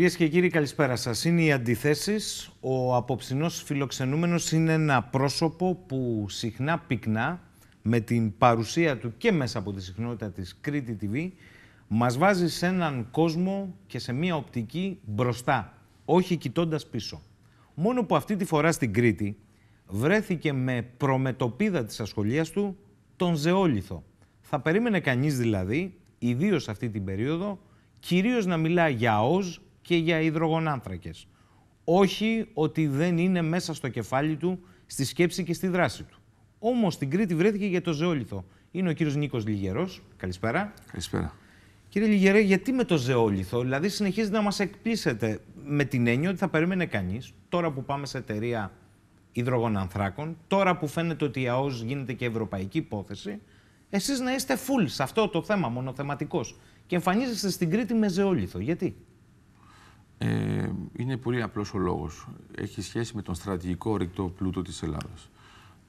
Κυρίες και κύριοι καλησπέρα σας. Είναι οι αντιθέσεις. Ο απόψινός φιλοξενούμενος είναι ένα πρόσωπο που συχνά πυκνά με την παρουσία του και μέσα από τη συχνότητα της Κρήτη TV μας βάζει σε έναν κόσμο και σε μια οπτική μπροστά, όχι κοιτώντας πίσω. Μόνο που αυτή τη φορά στην Κρήτη βρέθηκε με προμετωπίδα της ασχολίας του τον Ζεόλιθο. Θα περίμενε κανείς δηλαδή, ιδίως αυτή την περίοδο, κυρίως να μιλά για ΟΖ, και για υδρογονάνθρακες. Όχι ότι δεν είναι μέσα στο κεφάλι του, στη σκέψη και στη δράση του. Όμως στην Κρήτη βρέθηκε για το ζεόλιθο. Είναι ο κύριος Νίκος Λιγερός. Καλησπέρα. Καλησπέρα. Κύριε Λιγερέ, γιατί με το ζεόλιθο, δηλαδή συνεχίζετε να μας εκπλήσετε με την έννοια ότι θα περίμενε κανείς τώρα που πάμε σε εταιρεία υδρογονάνθρακων, τώρα που φαίνεται ότι η ΑΟΣ γίνεται και ευρωπαϊκή υπόθεση, εσείς να είστε full σε αυτό το θέμα, μονοθεματικός. Και εμφανίζεστε στην Κρήτη με ζεόλιθο. Γιατί. Ε, είναι πολύ απλός ο λόγος. Έχει σχέση με τον στρατηγικό ρηκτό πλούτο της Ελλάδας.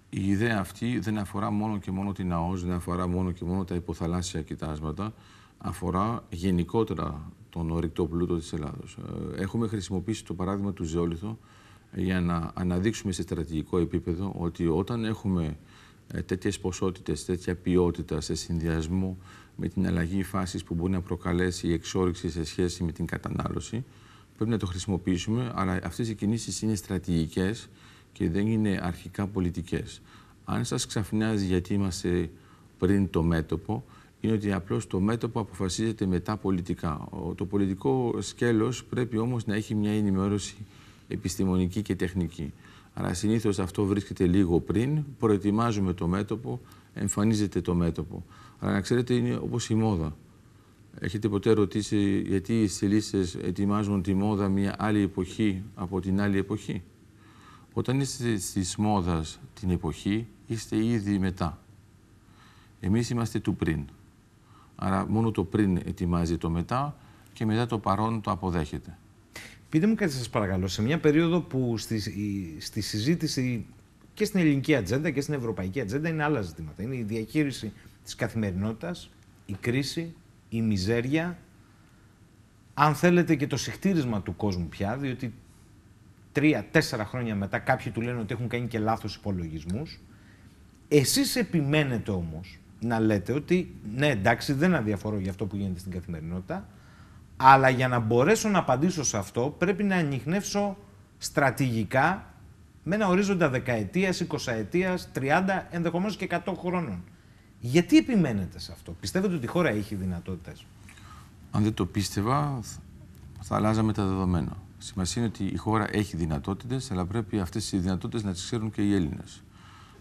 Η ιδέα αυτή δεν αφορά μόνο και μόνο την ΑΟΣ, δεν αφορά μόνο και μόνο τα υποθαλάσσια κοιτάσματα, αφορά γενικότερα τον ορυκτό πλούτο της Ελλάδος. Ε, έχουμε χρησιμοποιήσει το παράδειγμα του Ζεόλιθο για να αναδείξουμε σε στρατηγικό επίπεδο ότι όταν έχουμε ε, τέτοιες ποσότητες, τέτοια ποιότητα σε συνδυασμό με την αλλαγή φάσης που μπορεί να προκαλέσει η εξόριξη σε σχέση με την κατανάλωση, πρέπει να το χρησιμοποιήσουμε, αλλά αυτές οι κινήσεις είναι στρατηγικές και δεν είναι αρχικά πολιτικές. Αν σας ξαφνιάζει γιατί είμαστε πριν το μέτωπο, είναι ότι απλώς το μέτωπο αποφασίζεται μετά πολιτικά. Το πολιτικό σκέλος πρέπει όμως να έχει μια ενημέρωση επιστημονική και τεχνική. Αλλά συνήθως αυτό βρίσκεται λίγο πριν, προετοιμάζουμε το μέτωπο, εμφανίζεται το μέτωπο. Αλλά να ξέρετε είναι όπως η μόδα. Έχετε ποτέ ρωτήσει γιατί οι στυλίστες ετοιμάζουν τη μόδα μια άλλη εποχή από την άλλη εποχή. Όταν είστε τη μόδας την εποχή, είστε ήδη μετά. Εμείς είμαστε του πριν. Άρα μόνο το πριν ετοιμάζει το μετά και μετά το παρόν το αποδέχεται. Πείτε μου κάτι σας παρακαλώ, σε μια περίοδο που στη, στη συζήτηση και στην ελληνική ατζέντα και στην ευρωπαϊκή ατζέντα είναι άλλα ζητήματα. Είναι η διαχείριση της καθημερινότητας, η κρίση, η μιζέρια, αν θέλετε και το συχτήρισμα του κόσμου πια, διότι τρία-τέσσερα χρόνια μετά κάποιοι του λένε ότι έχουν κάνει και λάθος υπολογισμούς. Εσείς επιμένετε όμως να λέτε ότι ναι εντάξει δεν αδιαφορώ για αυτό που γίνεται στην καθημερινότητα, αλλά για να μπορέσω να απαντήσω σε αυτό πρέπει να ανοιχνεύσω στρατηγικά με ένα ορίζοντα δεκαετίας, εικοσαετίας, 30, ενδεχομένως και 100 χρόνων. Γιατί επιμένετε σε αυτό, Πιστεύετε ότι η χώρα έχει δυνατότητες. Αν δεν το πίστευα, θα αλλάζαμε τα δεδομένα. Σημασία είναι ότι η χώρα έχει δυνατότητες, αλλά πρέπει αυτές οι δυνατότητες να τις ξέρουν και οι Έλληνες.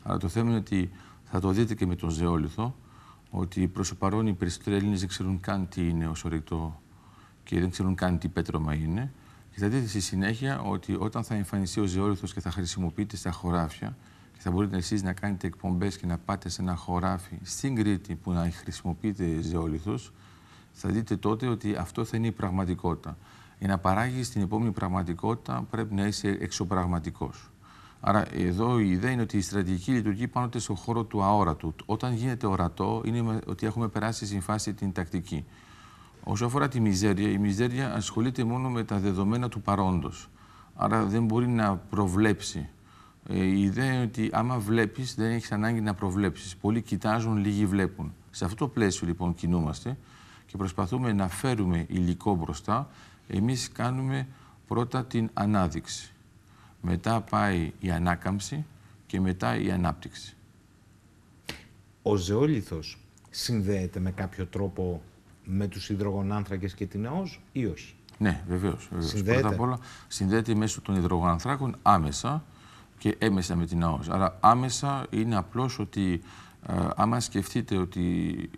Αλλά το θέμα είναι ότι θα το δείτε και με τον Ζεόλυθο, ότι προς το παρόν οι περισσότεροι Έλληνες δεν ξέρουν καν τι είναι ο Σορυκτό και δεν ξέρουν καν τι πέτρωμα είναι. Και θα δείτε στη συνέχεια ότι όταν θα εμφανιστεί ο Ζεόλιθο και θα χρησιμοποιείται στα χωράφια, και θα μπορείτε εσείς να κάνετε εκπομπές και να πάτε σε ένα χωράφι στην Κρήτη που να χρησιμοποιείτε ζεόλιθος, θα δείτε τότε ότι αυτό θα είναι η πραγματικότητα. Για να παράγεις την επόμενη πραγματικότητα πρέπει να είσαι εξωπραγματικός. Άρα εδώ η ιδέα είναι ότι η στρατηγική λειτουργεί πάνω στον χώρο του αόρατου. Όταν γίνεται ορατό είναι ότι έχουμε περάσει στην φάση την τακτική. Όσο αφορά τη μιζέρια, η μιζέρια ασχολείται μόνο με τα δεδομένα του παρόντος. Άρα δεν μπορεί να προβλέψει ε, η ιδέα είναι ότι άμα βλέπεις, δεν έχεις ανάγκη να προβλέψεις. Πολλοί κοιτάζουν, λίγοι βλέπουν. Σε αυτό το πλαίσιο λοιπόν κινούμαστε και προσπαθούμε να φέρουμε υλικό μπροστά. Εμείς κάνουμε πρώτα την ανάδειξη. Μετά πάει η ανάκαμψη και μετά η ανάπτυξη. Ο ζεόλιθος συνδέεται με κάποιο τρόπο με τους υδρογονάνθρακες και την ΑΟΣ ή όχι. Ναι, βεβαίως. Συνδέεται. Πρώτα απ' όλα συνδέεται μέσω των υδρογονάνθρακων άμεσα και έμεσα με την ΑΟΣ. Άρα άμεσα είναι απλώς ότι ε, άμα σκεφτείτε ότι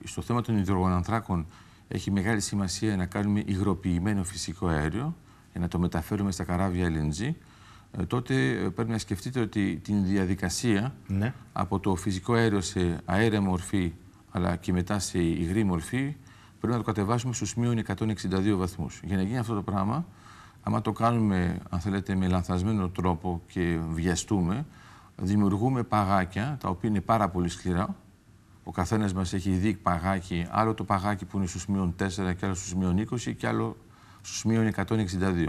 στο θέμα των υδρογονανθράκων έχει μεγάλη σημασία να κάνουμε υγροποιημένο φυσικό αέριο για να το μεταφέρουμε στα καράβια LNG, ε, τότε ε, πρέπει να σκεφτείτε ότι την διαδικασία ναι. από το φυσικό αέριο σε αέρια μορφή αλλά και μετά σε υγρή μορφή πρέπει να το κατεβάσουμε στους μείων 162 βαθμούς. Για να γίνει αυτό το πράγμα άμα το κάνουμε, αν θέλετε, με λανθασμένο τρόπο και βιαστούμε, δημιουργούμε παγάκια, τα οποία είναι πάρα πολύ σκληρά. Ο καθένας μας έχει δει παγάκι, άλλο το παγάκι που είναι στου μείον 4 και άλλο στου μείον 20 και άλλο στου μείον 162.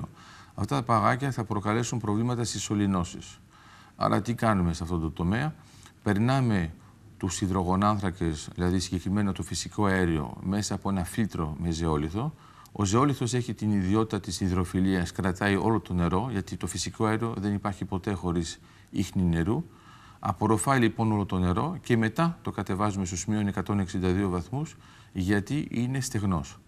Αυτά τα παγάκια θα προκαλέσουν προβλήματα στις σωληνώσεις. Άρα, τι κάνουμε σε αυτό το τομέα, περνάμε τους υδρογονάνθρακες, δηλαδή συγκεκριμένα το φυσικό αέριο, μέσα από ένα φίλτρο με ζεόλιθο, ο ζεόλιθος έχει την ιδιότητα της υδροφιλίας, κρατάει όλο το νερό, γιατί το φυσικό αέριο δεν υπάρχει ποτέ χωρίς ίχνη νερού. Απορροφάει λοιπόν όλο το νερό και μετά το κατεβάζουμε στους μείων 162 βαθμούς, γιατί είναι στεγνός.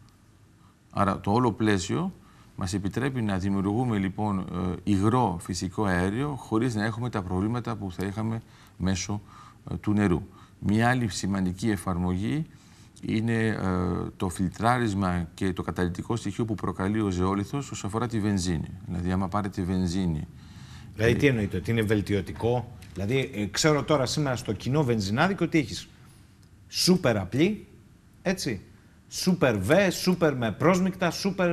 Άρα το όλο πλαίσιο μας επιτρέπει να δημιουργούμε λοιπόν ε, υγρό φυσικό αέριο χωρίς να έχουμε τα προβλήματα που θα είχαμε μέσω ε, του νερού. Μια άλλη σημαντική εφαρμογή είναι ε, το φιλτράρισμα και το καταλυτικό στοιχείο που προκαλεί ο ζεόλιθος όσον αφορά τη βενζίνη. Δηλαδή, άμα πάρετε βενζίνη... Δηλαδή, ε, τι εννοείται, ότι είναι βελτιωτικό. Δηλαδή, ε, ξέρω τώρα σήμερα στο κοινό βενζινάδικο ότι έχεις σούπερ απλή, έτσι, σούπερ βε, σούπερ με πρόσμικτα, σούπερ...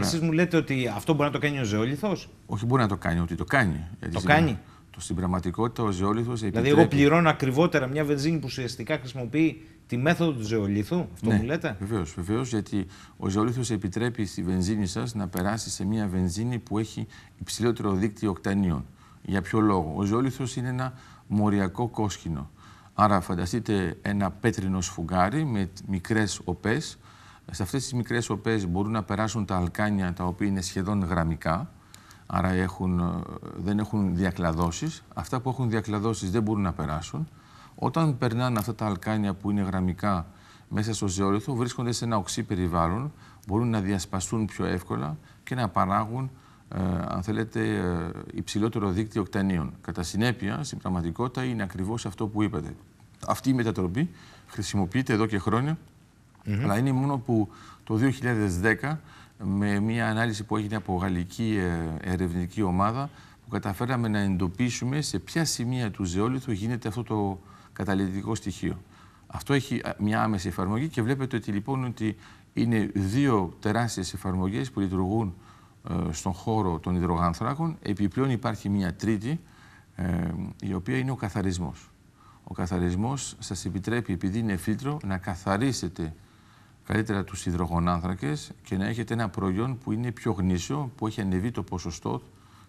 Εσείς μου λέτε ότι αυτό μπορεί να το κάνει ο ζεόλιθος. Όχι μπορεί να το κάνει, ότι το κάνει. το κάνει. στην πραγματικότητα ο ζεόλιθος επιτρέπει... Δηλαδή εγώ πληρώνω ακριβότερα μια βενζίνη που ουσιαστικά χρησιμοποιεί τη μέθοδο του ζεολίθου, αυτό ναι, που λέτε. Βεβαίως, βεβαίως, γιατί ο ζεολίθος επιτρέπει στη βενζίνη σας να περάσει σε μια βενζίνη που έχει υψηλότερο δίκτυο οκτανίων. Για ποιο λόγο. Ο ζεολίθος είναι ένα μοριακό κόσκινο. Άρα φανταστείτε ένα πέτρινο σφουγγάρι με μικρές οπές. Σε αυτές τις μικρές οπές μπορούν να περάσουν τα αλκάνια τα οποία είναι σχεδόν γραμμικά. Άρα έχουν, ε, δεν έχουν διακλαδώσεις. Αυτά που έχουν διακλαδώσεις δεν μπορούν να περάσουν. Όταν περνάνε αυτά τα αλκάνια που είναι γραμμικά μέσα στο ζεόλιθο, βρίσκονται σε ένα οξύ περιβάλλον, μπορούν να διασπαστούν πιο εύκολα και να παράγουν, ε, αν θέλετε, ε, υψηλότερο δίκτυο οκτανίων. Κατά συνέπεια, στην πραγματικότητα είναι ακριβώς αυτό που είπατε. Αυτή η μετατροπή χρησιμοποιείται εδώ και χρόνια, αλλά είναι μόνο που το 2010 με μια ανάλυση που έγινε από γαλλική ε, ερευνητική ομάδα που καταφέραμε να εντοπίσουμε σε ποια σημεία του ζεόλιθου γίνεται αυτό το, καταλητικό στοιχείο. Αυτό έχει μια άμεση εφαρμογή και βλέπετε ότι λοιπόν ότι είναι δύο τεράστιες εφαρμογές που λειτουργούν ε, στον χώρο των υδρογανθράκων. Επιπλέον υπάρχει μια τρίτη, ε, η οποία είναι ο καθαρισμός. Ο καθαρισμός σας επιτρέπει, επειδή είναι φίλτρο, να καθαρίσετε καλύτερα τους υδρογονάνθρακες και να έχετε ένα προϊόν που είναι πιο γνήσιο, που έχει ανεβεί το ποσοστό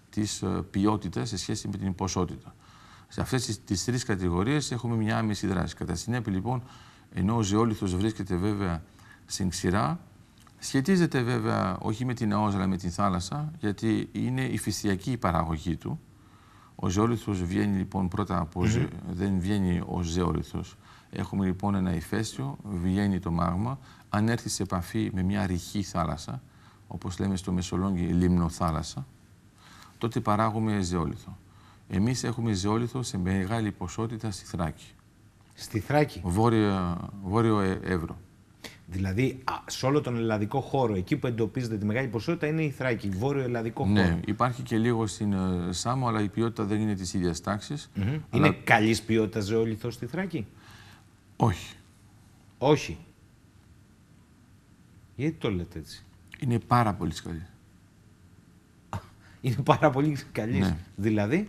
της ε, ποιότητας σε σχέση με την ποσότητα. Σε αυτές τις τρεις κατηγορίες έχουμε μια άμεση δράση. Κατά συνέπεια, λοιπόν, ενώ ο ζεόλιθο βρίσκεται βέβαια στην ξηρά, σχετίζεται βέβαια όχι με την αόζα αλλά με την θάλασσα, γιατί είναι η φυσιακή παραγωγή του. Ο ζεόλιθο βγαίνει λοιπόν πρώτα από mm δεν βγαίνει ο ζεόλιθο. Έχουμε λοιπόν ένα ηφαίστειο, βγαίνει το μάγμα, αν έρθει σε επαφή με μια ρηχή θάλασσα, όπως λέμε στο Μεσολόγγι λίμνο θάλασσα, τότε παράγουμε ζεόλιθο. Εμείς έχουμε ζεόλιθο σε μεγάλη ποσότητα στη Θράκη. Στη Θράκη. Βόρειο, βόρειο ε, Εύρο. Δηλαδή, σε όλο τον ελλαδικό χώρο, εκεί που εντοπίζεται τη μεγάλη ποσότητα είναι η Θράκη, βόρειο ελλαδικό ναι, χώρο. Ναι, υπάρχει και λίγο στην ε, Σάμο, αλλά η ποιότητα δεν είναι της ίδιας τάξης. Είναι καλής ποιότητας ζεόλιθο στη Θράκη. Όχι. Όχι. Γιατί το λέτε έτσι. Είναι πάρα πολύ καλή. Είναι πάρα πολύ καλής. Ναι. Δηλαδή.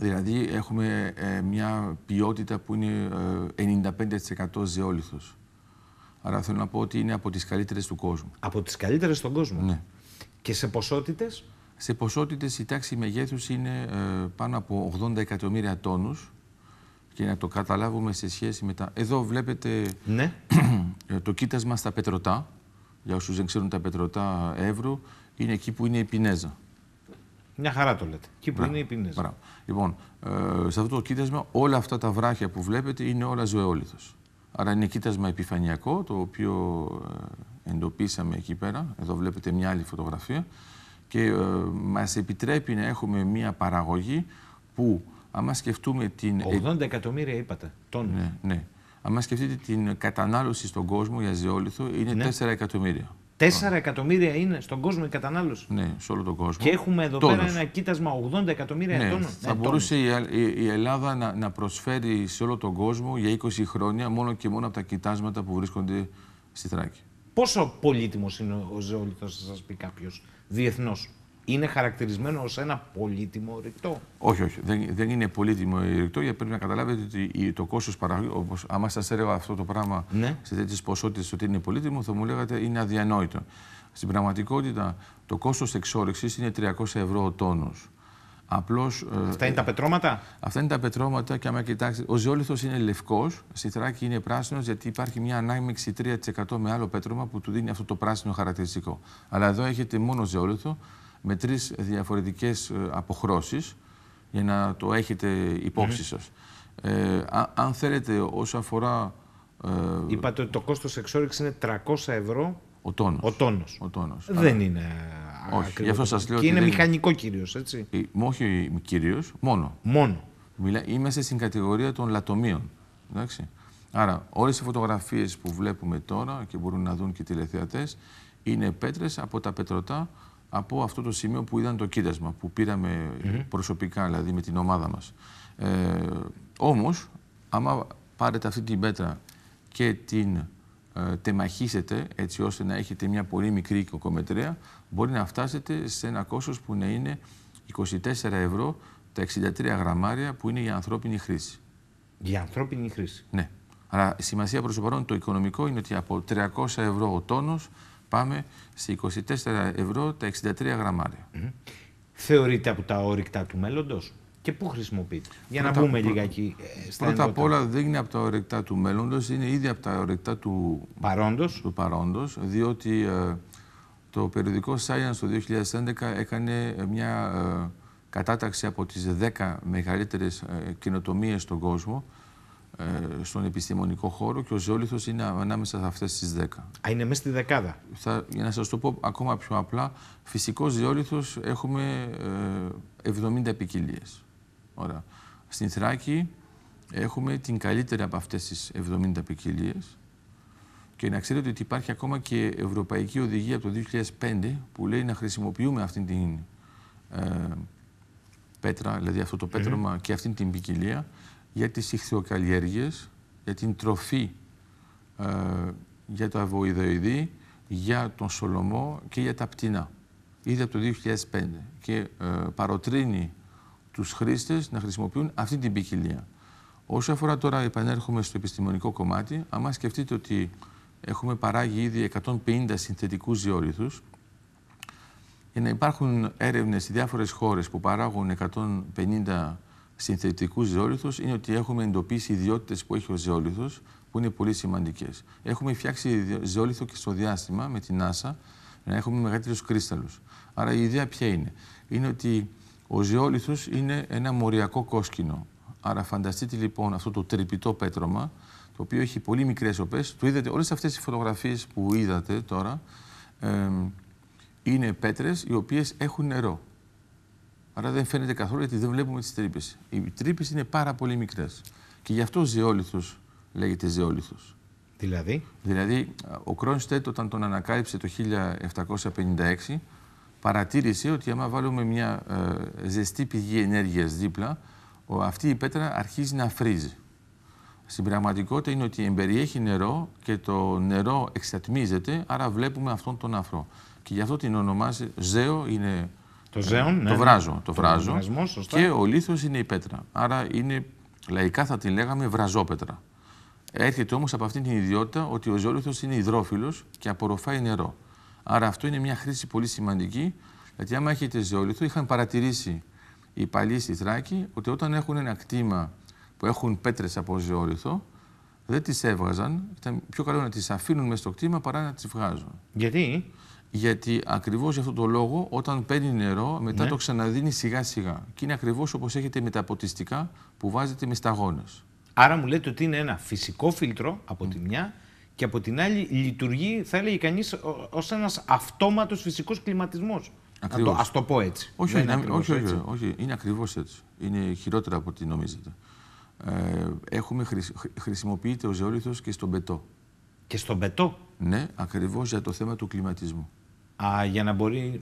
Δηλαδή έχουμε ε, μια ποιότητα που είναι 95% ε, ζεόλιθος. Άρα θέλω να πω ότι είναι από τις καλύτερες του κόσμου. Από τις καλύτερες στον κόσμο. Ναι. Και σε ποσότητες. Σε ποσότητες η τάξη μεγέθους είναι ε, πάνω από 80 εκατομμύρια τόνους και να το καταλάβουμε σε σχέση με τα... Εδώ βλέπετε ναι. το κοίτασμα στα πετρωτά. Για όσους δεν ξέρουν τα πετρωτά εύρου, είναι εκεί που είναι η πινέζα. Μια χαρά το λέτε. Εκεί που είναι οι Λοιπόν, ε, σε αυτό το κοίτασμα όλα αυτά τα βράχια που βλέπετε είναι όλα ζωεόλυθο. Άρα είναι κοίτασμα επιφανειακό, το οποίο ε, εντοπίσαμε εκεί πέρα. Εδώ βλέπετε μια άλλη φωτογραφία. Και ε, μας επιτρέπει να έχουμε μια παραγωγή που, άμα σκεφτούμε την... 80 ε, εκατομμύρια είπατε, τόνους. Ναι, ναι. Αν σκεφτείτε την κατανάλωση στον κόσμο για ζεόλυθο είναι 4 ναι. εκατομμύρια. 4 εκατομμύρια είναι στον κόσμο η κατανάλωση. Ναι, σε όλο τον κόσμο. Και έχουμε εδώ πέρα ένα κοίτασμα 80 εκατομμύρια ναι, ετών. Θα ε, μπορούσε η Ελλάδα να, να προσφέρει σε όλο τον κόσμο για 20 χρόνια μόνο και μόνο από τα κοιτάσματα που βρίσκονται στη Θράκη. Πόσο πολύτιμος είναι ο ζεόλιθο, θα σας πει κάποιος διεθνώς είναι χαρακτηρισμένο ως ένα πολύτιμο ρηκτό. Όχι, όχι. Δεν, δεν είναι πολύτιμο ρηκτό γιατί πρέπει να καταλάβετε ότι το κόστος παραγωγής, όπως άμα σας έλεγα αυτό το πράγμα ναι. σε τέτοιες ποσότητες ότι είναι πολύτιμο, θα μου λέγατε είναι αδιανόητο. Στην πραγματικότητα το κόστος εξόρυξης είναι 300 ευρώ ο τόνος. Απλώς, ε, αυτά είναι τα ε, πετρώματα. Αυτά είναι τα πετρώματα και άμα κοιτάξετε, ο ζεόλιθος είναι λευκός, στη θράκη είναι πράσινος, γιατί υπάρχει μια ανάμειξη 3% με άλλο πέτρωμα που του δίνει αυτό το πράσινο χαρακτηριστικό. Αλλά εδώ έχετε μόνο ζεόλιθο, με τρεις διαφορετικές ε, αποχρώσεις για να το έχετε υπόψη σας. Ε, αν θέλετε όσο αφορά... Ε, Είπατε ότι το κόστος εξόριξης είναι 300 ευρώ ο τόνος. Ο Δεν είναι όχι, γι' αυτό σας λέω και είναι μηχανικό κυρίως, έτσι. Ε, όχι κυρίως, μόνο. Μόνο. Μιλά, είμαστε στην κατηγορία των λατομείων. Εντάξει. Άρα όλες οι φωτογραφίες που βλέπουμε τώρα και μπορούν να δουν και οι τηλεθεατές είναι πέτρες από τα πετρωτά από αυτό το σημείο που ήταν το κοίτασμα που πήραμε προσωπικά, δηλαδή με την ομάδα μας. Ε, όμως, άμα πάρετε αυτή την πέτρα και την ε, τεμαχίσετε έτσι ώστε να έχετε μια πολύ μικρή κοκομετρέα, μπορεί να φτάσετε σε ένα κόστος που να είναι 24 ευρώ τα 63 γραμμάρια που είναι για ανθρώπινη χρήση. Για ανθρώπινη χρήση. Ναι. Αλλά σημασία προς το παρόν το οικονομικό είναι ότι από 300 ευρώ ο τόνος Πάμε σε 24 ευρώ τα 63 γραμμάρια. Mm Θεωρείται από τα όρυκτα του μέλλοντος και πού χρησιμοποιείται. Για να πούμε λίγα εκεί. πρώτα απ' όλα δεν είναι από τα όρυκτα του μέλλοντος, είναι ήδη από τα όρυκτα του παρόντος, του παρόντος διότι ε, το περιοδικό Science το 2011 έκανε ε, μια ε, κατάταξη από τις 10 μεγαλύτερες ε, στον κόσμο ε, στον επιστημονικό χώρο και ο Ζεόλιθος είναι ανάμεσα σε αυτές τις 10. Α, είναι μέσα στη δεκάδα. Θα, για να σας το πω ακόμα πιο απλά, φυσικός Ζεόλιθος έχουμε 70 ε, ποικιλίε. Στην Θράκη έχουμε την καλύτερη από αυτές τις 70 ποικιλίες. Και να ξέρετε ότι υπάρχει ακόμα και ευρωπαϊκή οδηγία από το 2005 που λέει να χρησιμοποιούμε αυτήν την ε, πέτρα, δηλαδή αυτό το πέτρωμα και αυτή την ποικιλία για τις ηχθειοκαλλιέργειες, για την τροφή ε, για το βοηδοειδή, για τον Σολομό και για τα πτηνά. Ήδη από το 2005 και ε, παροτρύνει τους χρήστες να χρησιμοποιούν αυτή την ποικιλία. Όσο αφορά τώρα, επανέρχομαι στο επιστημονικό κομμάτι, άμα σκεφτείτε ότι έχουμε παράγει ήδη 150 συνθετικούς ζιόρυθους, για να υπάρχουν έρευνες σε διάφορες χώρες που παράγουν 150 συνθετικούς ζεόλιθους είναι ότι έχουμε εντοπίσει ιδιότητες που έχει ο ζεόλιθος που είναι πολύ σημαντικές. Έχουμε φτιάξει ζεόλιθο και στο διάστημα με την NASA να έχουμε μεγαλύτερους κρύσταλλους. Άρα η ιδέα ποια είναι. Είναι ότι ο ζεόλιθος είναι ένα μοριακό κόσκινο. Άρα φανταστείτε λοιπόν αυτό το τρυπητό πέτρωμα το οποίο έχει πολύ μικρές οπές. Το είδατε, όλες αυτές οι φωτογραφίες που είδατε τώρα είναι πέτρες οι οποίες έχουν νερό. Άρα δεν φαίνεται καθόλου γιατί δεν βλέπουμε τις τρύπες. Οι τρύπες είναι πάρα πολύ μικρές. Και γι' αυτό ζεόλιθος λέγεται ζεόλιθος. Δηλαδή? Δηλαδή, ο Κρόνστετ όταν τον ανακάλυψε το 1756, παρατήρησε ότι άμα βάλουμε μια ε, ζεστή πηγή ενέργειας δίπλα, ο, αυτή η πέτρα αρχίζει να φρίζει. Στην πραγματικότητα είναι ότι εμπεριέχει νερό και το νερό εξατμίζεται, άρα βλέπουμε αυτόν τον αφρό. Και γι' αυτό την ονομάζει ζέο, είναι το ζέον, ναι. Το ναι. βράζω. Το βράζω Και ο λίθος είναι η πέτρα. Άρα είναι, λαϊκά θα την λέγαμε, βραζόπέτρα. Έρχεται όμως από αυτήν την ιδιότητα ότι ο ζεόλιθος είναι υδρόφιλος και απορροφάει νερό. Άρα αυτό είναι μια χρήση πολύ σημαντική, γιατί άμα έχετε ζεόλιθο είχαν παρατηρήσει οι παλιοί στη Θράκη ότι όταν έχουν ένα κτήμα που έχουν πέτρες από ζεόλιθο δεν τις έβγαζαν. Ήταν πιο καλό να τις αφήνουν μέσα στο κτήμα παρά να τις βγάζουν. Γιατί? Γιατί ακριβώς για αυτόν τον λόγο, όταν παίρνει νερό, μετά ναι. το ξαναδίνει σιγά-σιγά. Και είναι ακριβώς όπως έχετε με τα ποτιστικά που βάζετε με σταγόνες. Άρα μου λέτε ότι είναι ένα φυσικό φίλτρο από τη μια και από την άλλη λειτουργεί, θα έλεγε κανείς, ως ένας αυτόματος φυσικός κλιματισμός. Ακριβώς. Ας το πω έτσι. Όχι, είναι, όχι, όχι, είναι ακριβώς έτσι. Είναι χειρότερα από ό,τι νομίζετε. Ε, έχουμε χρησιμοποιείται ο ζεόλιθος και στον πετό. Και στον πετό. Ναι, ακριβώς για το θέμα του κλιματισμού. Α, για να μπορεί.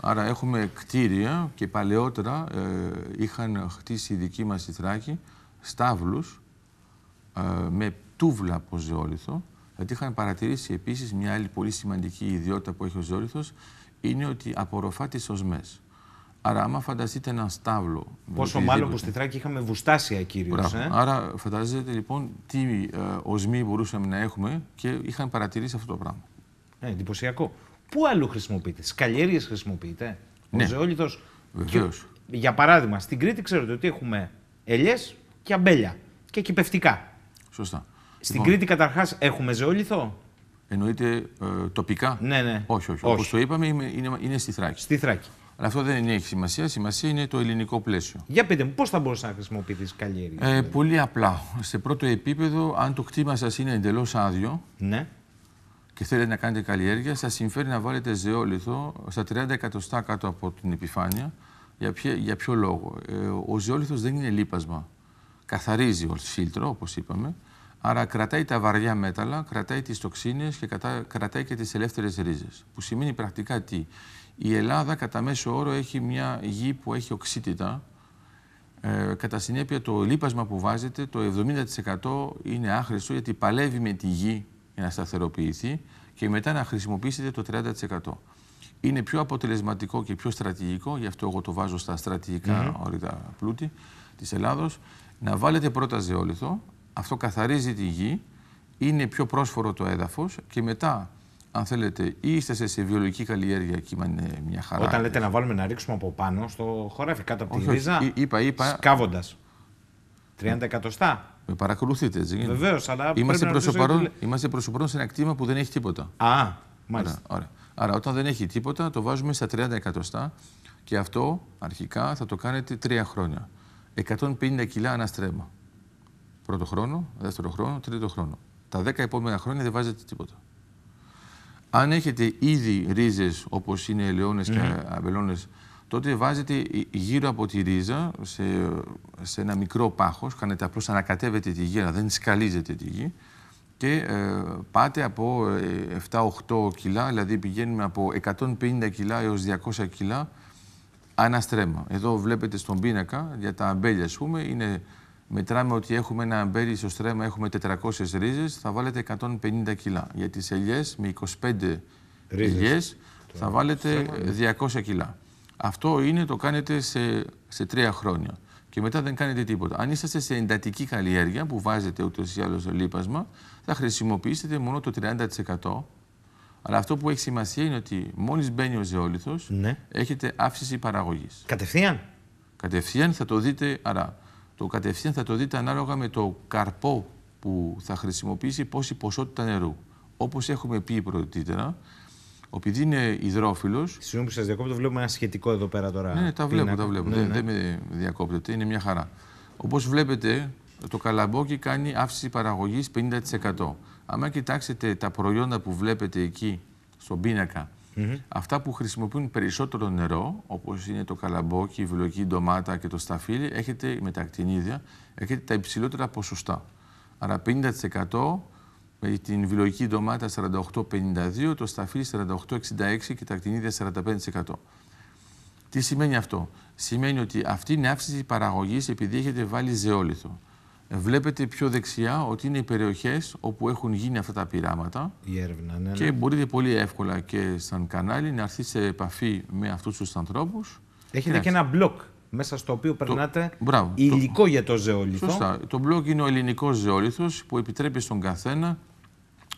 Άρα έχουμε κτίρια και παλαιότερα ε, είχαν χτίσει οι δικοί μα οι Θράκοι στάβλους ε, με τούβλα από ζεόλιθο. Γιατί είχαν παρατηρήσει επίσης μια άλλη πολύ σημαντική ιδιότητα που έχει ο ζεόλιθο είναι ότι απορροφά τις οσμές. Άρα, άμα φανταστείτε ένα στάβλο. Πόσο μάλλον που στη Θράκη είχαμε βουστάσια κυρίως. Ε? Άρα, φανταζέστε λοιπόν τι ε, οσμοί μπορούσαμε να έχουμε και είχαν παρατηρήσει αυτό το πράγμα. Ε, εντυπωσιακό. Πού άλλο χρησιμοποιείτε, στις καλλιέργειες χρησιμοποιείτε. Ναι. Ο Για παράδειγμα, στην Κρήτη ξέρετε ότι έχουμε ελιές και αμπέλια και κυπευτικά. Σωστά. Στην λοιπόν, Κρήτη καταρχάς έχουμε ζεόλιθο. Εννοείται ε, τοπικά. Ναι, ναι. Όχι, όχι. όχι. Όπως το είπαμε, είναι, είναι, στη Θράκη. Στη Θράκη. Αλλά αυτό δεν έχει σημασία. Σημασία είναι το ελληνικό πλαίσιο. Για πείτε μου, πώς θα μπορούσε να χρησιμοποιηθείς καλλιέργεια. Ε, πολύ απλά. Σε πρώτο επίπεδο, αν το κτήμα σας είναι εντελώς άδειο, ναι και θέλετε να κάνετε καλλιέργεια, σας συμφέρει να βάλετε ζεόλιθο στα 30 εκατοστά κάτω από την επιφάνεια. Για, ποιο, για ποιο λόγο. Ε, ο ζεόλιθος δεν είναι λίπασμα. Καθαρίζει ο φίλτρο, όπως είπαμε, άρα κρατάει τα βαριά μέταλλα, κρατάει τις τοξίνες και κατά, κρατάει και τις ελεύθερες ρίζες. Που σημαίνει πρακτικά τι. Η Ελλάδα κατά μέσο όρο έχει μια γη που έχει οξύτητα, ε, κατά συνέπεια το λίπασμα που βάζετε το 70% είναι άχρηστο γιατί παλεύει με τη γη για να σταθεροποιηθεί και μετά να χρησιμοποιήσετε το 30%. Είναι πιο αποτελεσματικό και πιο στρατηγικό, γι' αυτό εγώ το βάζω στα στρατηγικά πλούτη της Ελλάδος, να βάλετε πρώτα ζεόλιθο, αυτό καθαρίζει τη γη, είναι πιο πρόσφορο το έδαφος και μετά αν θέλετε, ή είστε σε βιολογική καλλιέργεια και είναι ε, μια χαρά. Όταν λέτε να βάλουμε να ρίξουμε από πάνω στο χωράφι, κάτω από τη ρίζα, σκάβοντα. 30 εκατοστά. Με παρακολουθείτε, έτσι. Βεβαίως, αλλά. Είμαστε προ σε ένα κτήμα που δεν έχει τίποτα. Α, μάλιστα. Ωραία, Άρα, όταν δεν έχει τίποτα, το βάζουμε στα 30 εκατοστά και αυτό αρχικά θα το κάνετε τρία χρόνια. 150 κιλά στρέμμα. Πρώτο χρόνο, δεύτερο χρόνο, τρίτο χρόνο. Τα 10 επόμενα χρόνια δεν βάζετε τίποτα. Αν έχετε ήδη ρίζες όπως είναι ελαιώνες mm -hmm. και αμπελώνε τότε βάζετε γύρω από τη ρίζα σε, σε ένα μικρό πάχος, κάνετε απλώς ανακατεύετε τη αλλά δεν σκαλίζετε τη γη και ε, πάτε από 7-8 ε, κιλά, δηλαδή πηγαίνουμε από 150 κιλά έως 200 κιλά στρέμμα. Εδώ βλέπετε στον πίνακα για τα αμπέλια, ας πούμε, είναι, μετράμε ότι έχουμε ένα αμπέλι στο στρέμμα, έχουμε 400 ρίζες, θα βάλετε 150 κιλά. Για τις ελιές με 25 ρίζες, ελιές, θα βάλετε 200 κιλά. Αυτό είναι το κάνετε σε, σε τρία χρόνια. Και μετά δεν κάνετε τίποτα. Αν είσαστε σε εντατική καλλιέργεια που βάζετε ούτε ή άλλως λίπασμα, θα χρησιμοποιήσετε μόνο το 30%. Αλλά αυτό που έχει σημασία είναι ότι μόλις μπαίνει ο ζεόλιθος, ναι. έχετε αύξηση παραγωγής. Κατευθείαν. Κατευθείαν θα το δείτε, άρα το κατευθείαν θα το δείτε ανάλογα με το καρπό που θα χρησιμοποιήσει πόση ποσότητα νερού. Όπως έχουμε πει πρωτήτερα, επειδή είναι υδρόφιλο. Συγγνώμη που σας διακόπτω, βλέπουμε ένα σχετικό εδώ πέρα τώρα. Ναι, τα βλέπω, τα βλέπω. Ναι, ναι, Δεν, με διακόπτεται, είναι μια χαρά. Όπως βλέπετε, το καλαμπόκι κάνει αύξηση παραγωγής 50%. Αν κοιτάξετε τα προϊόντα που βλέπετε εκεί στον πίνακα, αυτά που χρησιμοποιούν περισσότερο νερό, όπως είναι το καλαμπόκι, η η ντομάτα και το σταφύλι, έχετε με τα ακτινίδια, έχετε τα υψηλότερα ποσοστά. Άρα 50% ε, την βιολογική ντομάτα ντομάτα 48-52, το σταφύλι 48-66 και τα ακτινίδια 45%. Τι σημαίνει αυτό. Σημαίνει ότι αυτή είναι αύξηση παραγωγής επειδή έχετε βάλει ζεόλιθο. Βλέπετε πιο δεξιά ότι είναι οι περιοχές όπου έχουν γίνει αυτά τα πειράματα Η έρευνα, ναι, και ναι. μπορείτε πολύ εύκολα και σαν κανάλι να έρθει σε επαφή με αυτούς τους ανθρώπους. Έχετε και ένα μπλοκ μέσα στο οποίο περνάτε το... υλικό για το ζεόλιθο. Σωστά. Το μπλοκ είναι ο ελληνικός ζεόλιθος που επιτρέπει στον καθένα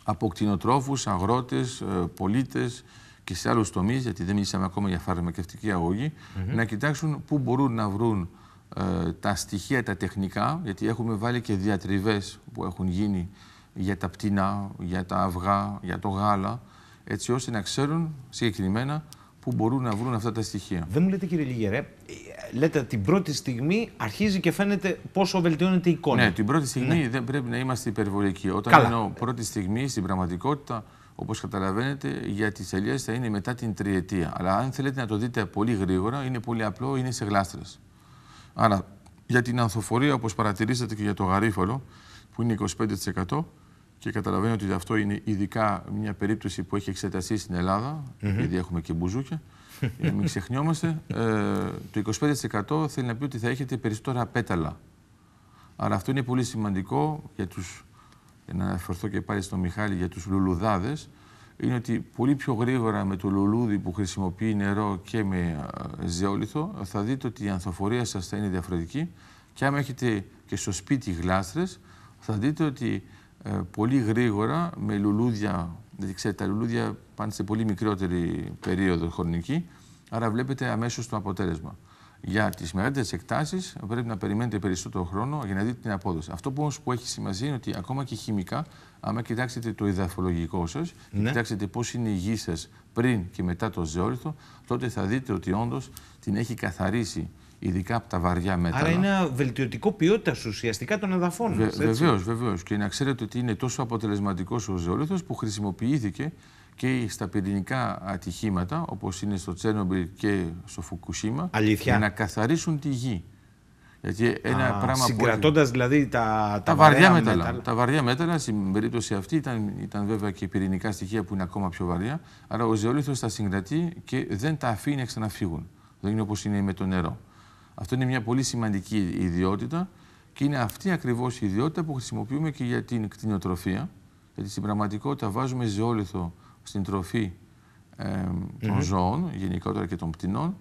από κτηνοτρόφους, αγρότες, ε, πολίτες και σε άλλους τομείς, γιατί δεν μιλήσαμε ακόμα για φαρμακευτική αγωγή, να κοιτάξουν πού μπορούν να βρουν ε, τα στοιχεία, τα τεχνικά, γιατί έχουμε βάλει και διατριβές που έχουν γίνει για τα πτηνά, για τα αυγά, για το γάλα, έτσι ώστε να ξέρουν συγκεκριμένα που μπορούν να βρουν αυτά τα στοιχεία. Δεν μου λέτε κύριε Λιγερέ, ε, λέτε την πρώτη στιγμή αρχίζει και φαίνεται πόσο βελτιώνεται η εικόνα. Ναι, την πρώτη ναι. στιγμή δεν πρέπει να είμαστε υπερβολικοί. Όταν Καλά. εννοώ πρώτη στιγμή στην πραγματικότητα, όπως καταλαβαίνετε, για τις ελιές θα είναι μετά την τριετία. Αλλά αν θέλετε να το δείτε πολύ γρήγορα, είναι πολύ απλό, είναι σε γλάστρες. Άρα για την ανθοφορία, όπως παρατηρήσατε και για το γαρίφαλο, που είναι 25%, και καταλαβαίνω ότι αυτό είναι ειδικά μια περίπτωση που έχει εξεταστεί στην Ελλάδα, mm -hmm. έχουμε και μπουζούκια, ε, μην ξεχνιόμαστε, ε, το 25% θέλει να πει ότι θα έχετε περισσότερα πέταλα. Άρα αυτό είναι πολύ σημαντικό για τους, να αναφερθώ και πάλι στον Μιχάλη, για τους λουλουδάδες, είναι ότι πολύ πιο γρήγορα με το λουλούδι που χρησιμοποιεί νερό και με ε, ζεόλιθο θα δείτε ότι η ανθοφορία σας θα είναι διαφορετική και άμα έχετε και στο σπίτι γλάστρες θα δείτε ότι ε, πολύ γρήγορα με λουλούδια. Δηλαδή, ξέρετε, τα λουλούδια πάνε σε πολύ μικρότερη περίοδο χρονική, άρα βλέπετε αμέσως το αποτέλεσμα. Για τις μεγαλύτερες εκτάσεις πρέπει να περιμένετε περισσότερο χρόνο για να δείτε την απόδοση. Αυτό που όμως που έχει σημασία είναι ότι ακόμα και χημικά, άμα κοιτάξετε το υδαφολογικό σας, ναι. κοιτάξετε πώς είναι η γη σας πριν και μετά το ζεόριθο, τότε θα δείτε ότι όντως την έχει καθαρίσει ειδικά από τα βαριά μέταλλα. Άρα είναι ένα βελτιωτικό ποιότητας ουσιαστικά των εδαφών Βε, Βεβαίως, βεβαίως. Και να ξέρετε ότι είναι τόσο αποτελεσματικός ο ζεόλιθο που χρησιμοποιήθηκε και στα πυρηνικά ατυχήματα, όπως είναι στο Τσέρνομπιλ και στο Φουκουσίμα, Αλήθεια. για να καθαρίσουν τη γη. Γιατί ένα Α, πράγμα συγκρατώντας δηλαδή τα, τα, τα βαριά μέταλλα. Τα βαριά μέταλλα στην περίπτωση αυτή ήταν, ήταν βέβαια και πυρηνικά στοιχεία που είναι ακόμα πιο βαριά. Άρα ο ζεόλιθος τα συγκρατεί και δεν τα αφήνει να ξαναφύγουν. Δεν είναι όπως είναι με το νερό. Αυτό είναι μια πολύ σημαντική ιδιότητα και είναι αυτή ακριβώς η ιδιότητα που χρησιμοποιούμε και για την κτηνοτροφία. Γιατί στην πραγματικότητα βάζουμε ζεόλιθο στην τροφή ε, των mm. ζώων, γενικότερα και των πτηνών,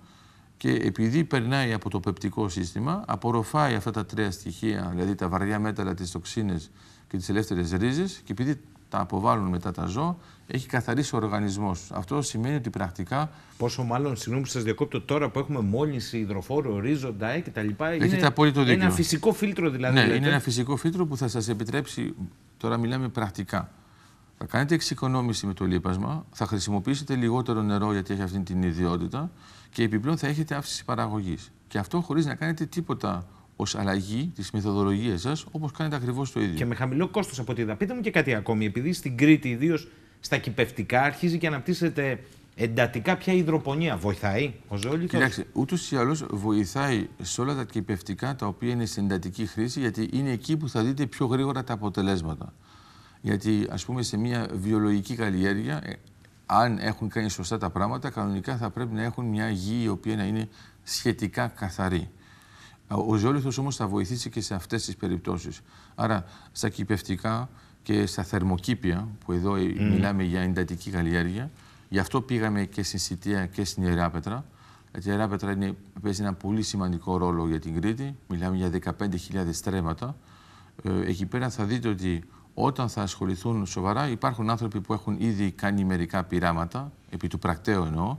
και επειδή περνάει από το πεπτικό σύστημα, απορροφάει αυτά τα τρία στοιχεία, δηλαδή τα βαριά μέταλλα, τις τοξίνες και τις ελεύθερες ρίζες, και επειδή τα αποβάλλουν μετά τα ζώα, έχει καθαρίσει ο οργανισμός. Αυτό σημαίνει ότι πρακτικά. Πόσο μάλλον, συγγνώμη που σας διακόπτω τώρα που έχουμε μόλυνση υδροφόρου, ορίζοντα ε, κτλ. Έχετε απόλυτο δίκιο. Ένα φυσικό φίλτρο δηλαδή. Ναι, είναι ένα φυσικό φίλτρο που θα σας επιτρέψει. Τώρα μιλάμε πρακτικά. Θα κάνετε εξοικονόμηση με το λίπασμα, θα χρησιμοποιήσετε λιγότερο νερό γιατί έχει αυτή την ιδιότητα και επιπλέον θα έχετε αύξηση παραγωγής. Και αυτό χωρίς να κάνετε τίποτα ως αλλαγή της μεθοδολογίας σας, όπως κάνετε ακριβώς το ίδιο. Και με χαμηλό κόστος από ό,τι είδα. Πείτε μου και κάτι ακόμη, επειδή στην Κρήτη, ιδίως στα κυπευτικά, αρχίζει και αναπτύσσεται εντατικά πια η υδροπονία. Βοηθάει ο ζωόλιτο. Κοιτάξτε, ούτως ή άλλως βοηθάει σε όλα τα κυπευτικά τα οποία είναι σε εντατική χρήση, γιατί είναι εκεί που θα δείτε πιο γρήγορα τα αποτελέσματα. Γιατί, ας πούμε, σε μια βιολογική καλλιέργεια, ε, αν έχουν κάνει σωστά τα πράγματα, κανονικά θα πρέπει να έχουν μια γη η οποία να είναι σχετικά καθαρή. Ο ζόλιθος όμως θα βοηθήσει και σε αυτές τις περιπτώσεις. Άρα στα κυπευτικά και στα θερμοκήπια, που εδώ mm. μιλάμε για εντατική καλλιέργεια, γι' αυτό πήγαμε και στην Σιτία και στην Ιερά Πέτρα. Η Ιερά είναι, παίζει ένα πολύ σημαντικό ρόλο για την Κρήτη. Μιλάμε για 15.000 στρέμματα. Ε, εκεί πέρα θα δείτε ότι όταν θα ασχοληθούν σοβαρά υπάρχουν άνθρωποι που έχουν ήδη κάνει μερικά πειράματα, επί του πρακτέου εννοώ,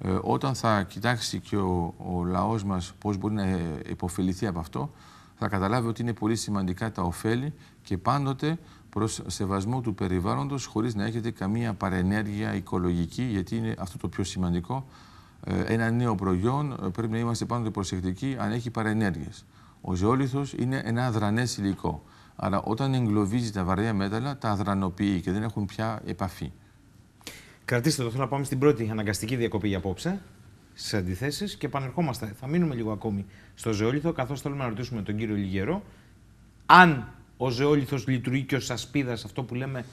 ε, όταν θα κοιτάξει και ο, ο λαός μας πώς μπορεί να ε, υποφεληθεί από αυτό, θα καταλάβει ότι είναι πολύ σημαντικά τα ωφέλη και πάντοτε προς σεβασμό του περιβάλλοντος χωρίς να έχετε καμία παρενέργεια οικολογική, γιατί είναι αυτό το πιο σημαντικό. Ε, ένα νέο προϊόν ε, πρέπει να είμαστε πάντοτε προσεκτικοί αν έχει παρενέργειες. Ο ζεόλιθος είναι ένα αδρανές υλικό. Άρα όταν εγκλωβίζει τα βαρέα μέταλλα, τα αδρανοποιεί και δεν έχουν πια επαφή. Κρατήστε το, θέλω να πάμε στην πρώτη αναγκαστική διακοπή για απόψε, στις αντιθέσεις και επανερχόμαστε. Θα μείνουμε λίγο ακόμη στο Ζεόλιθο, καθώς θέλουμε να ρωτήσουμε τον κύριο Λιγερό αν ο Ζεόλιθος λειτουργεί και ως ασπίδας αυτό που λέμε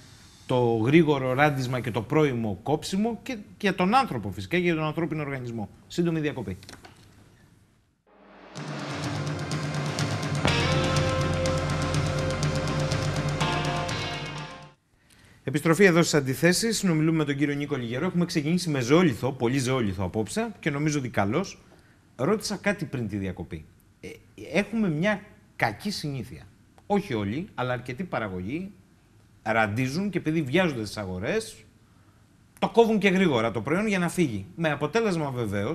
το γρήγορο ράντισμα και το πρώιμο κόψιμο και για τον άνθρωπο φυσικά και για τον ανθρώπινο οργανισμό. Σύντομη διακοπή. Επιστροφή εδώ στις αντιθέσεις. Συνομιλούμε με τον κύριο Νίκο Λιγερό. Έχουμε ξεκινήσει με ζόλιθο, πολύ ζόλιθο απόψε και νομίζω ότι καλώς. Ρώτησα κάτι πριν τη διακοπή. Ε, έχουμε μια κακή συνήθεια. Όχι όλοι, αλλά αρκετοί παραγωγοί ραντίζουν και επειδή βιάζονται στις αγορές, το κόβουν και γρήγορα το προϊόν για να φύγει. Με αποτέλεσμα βεβαίως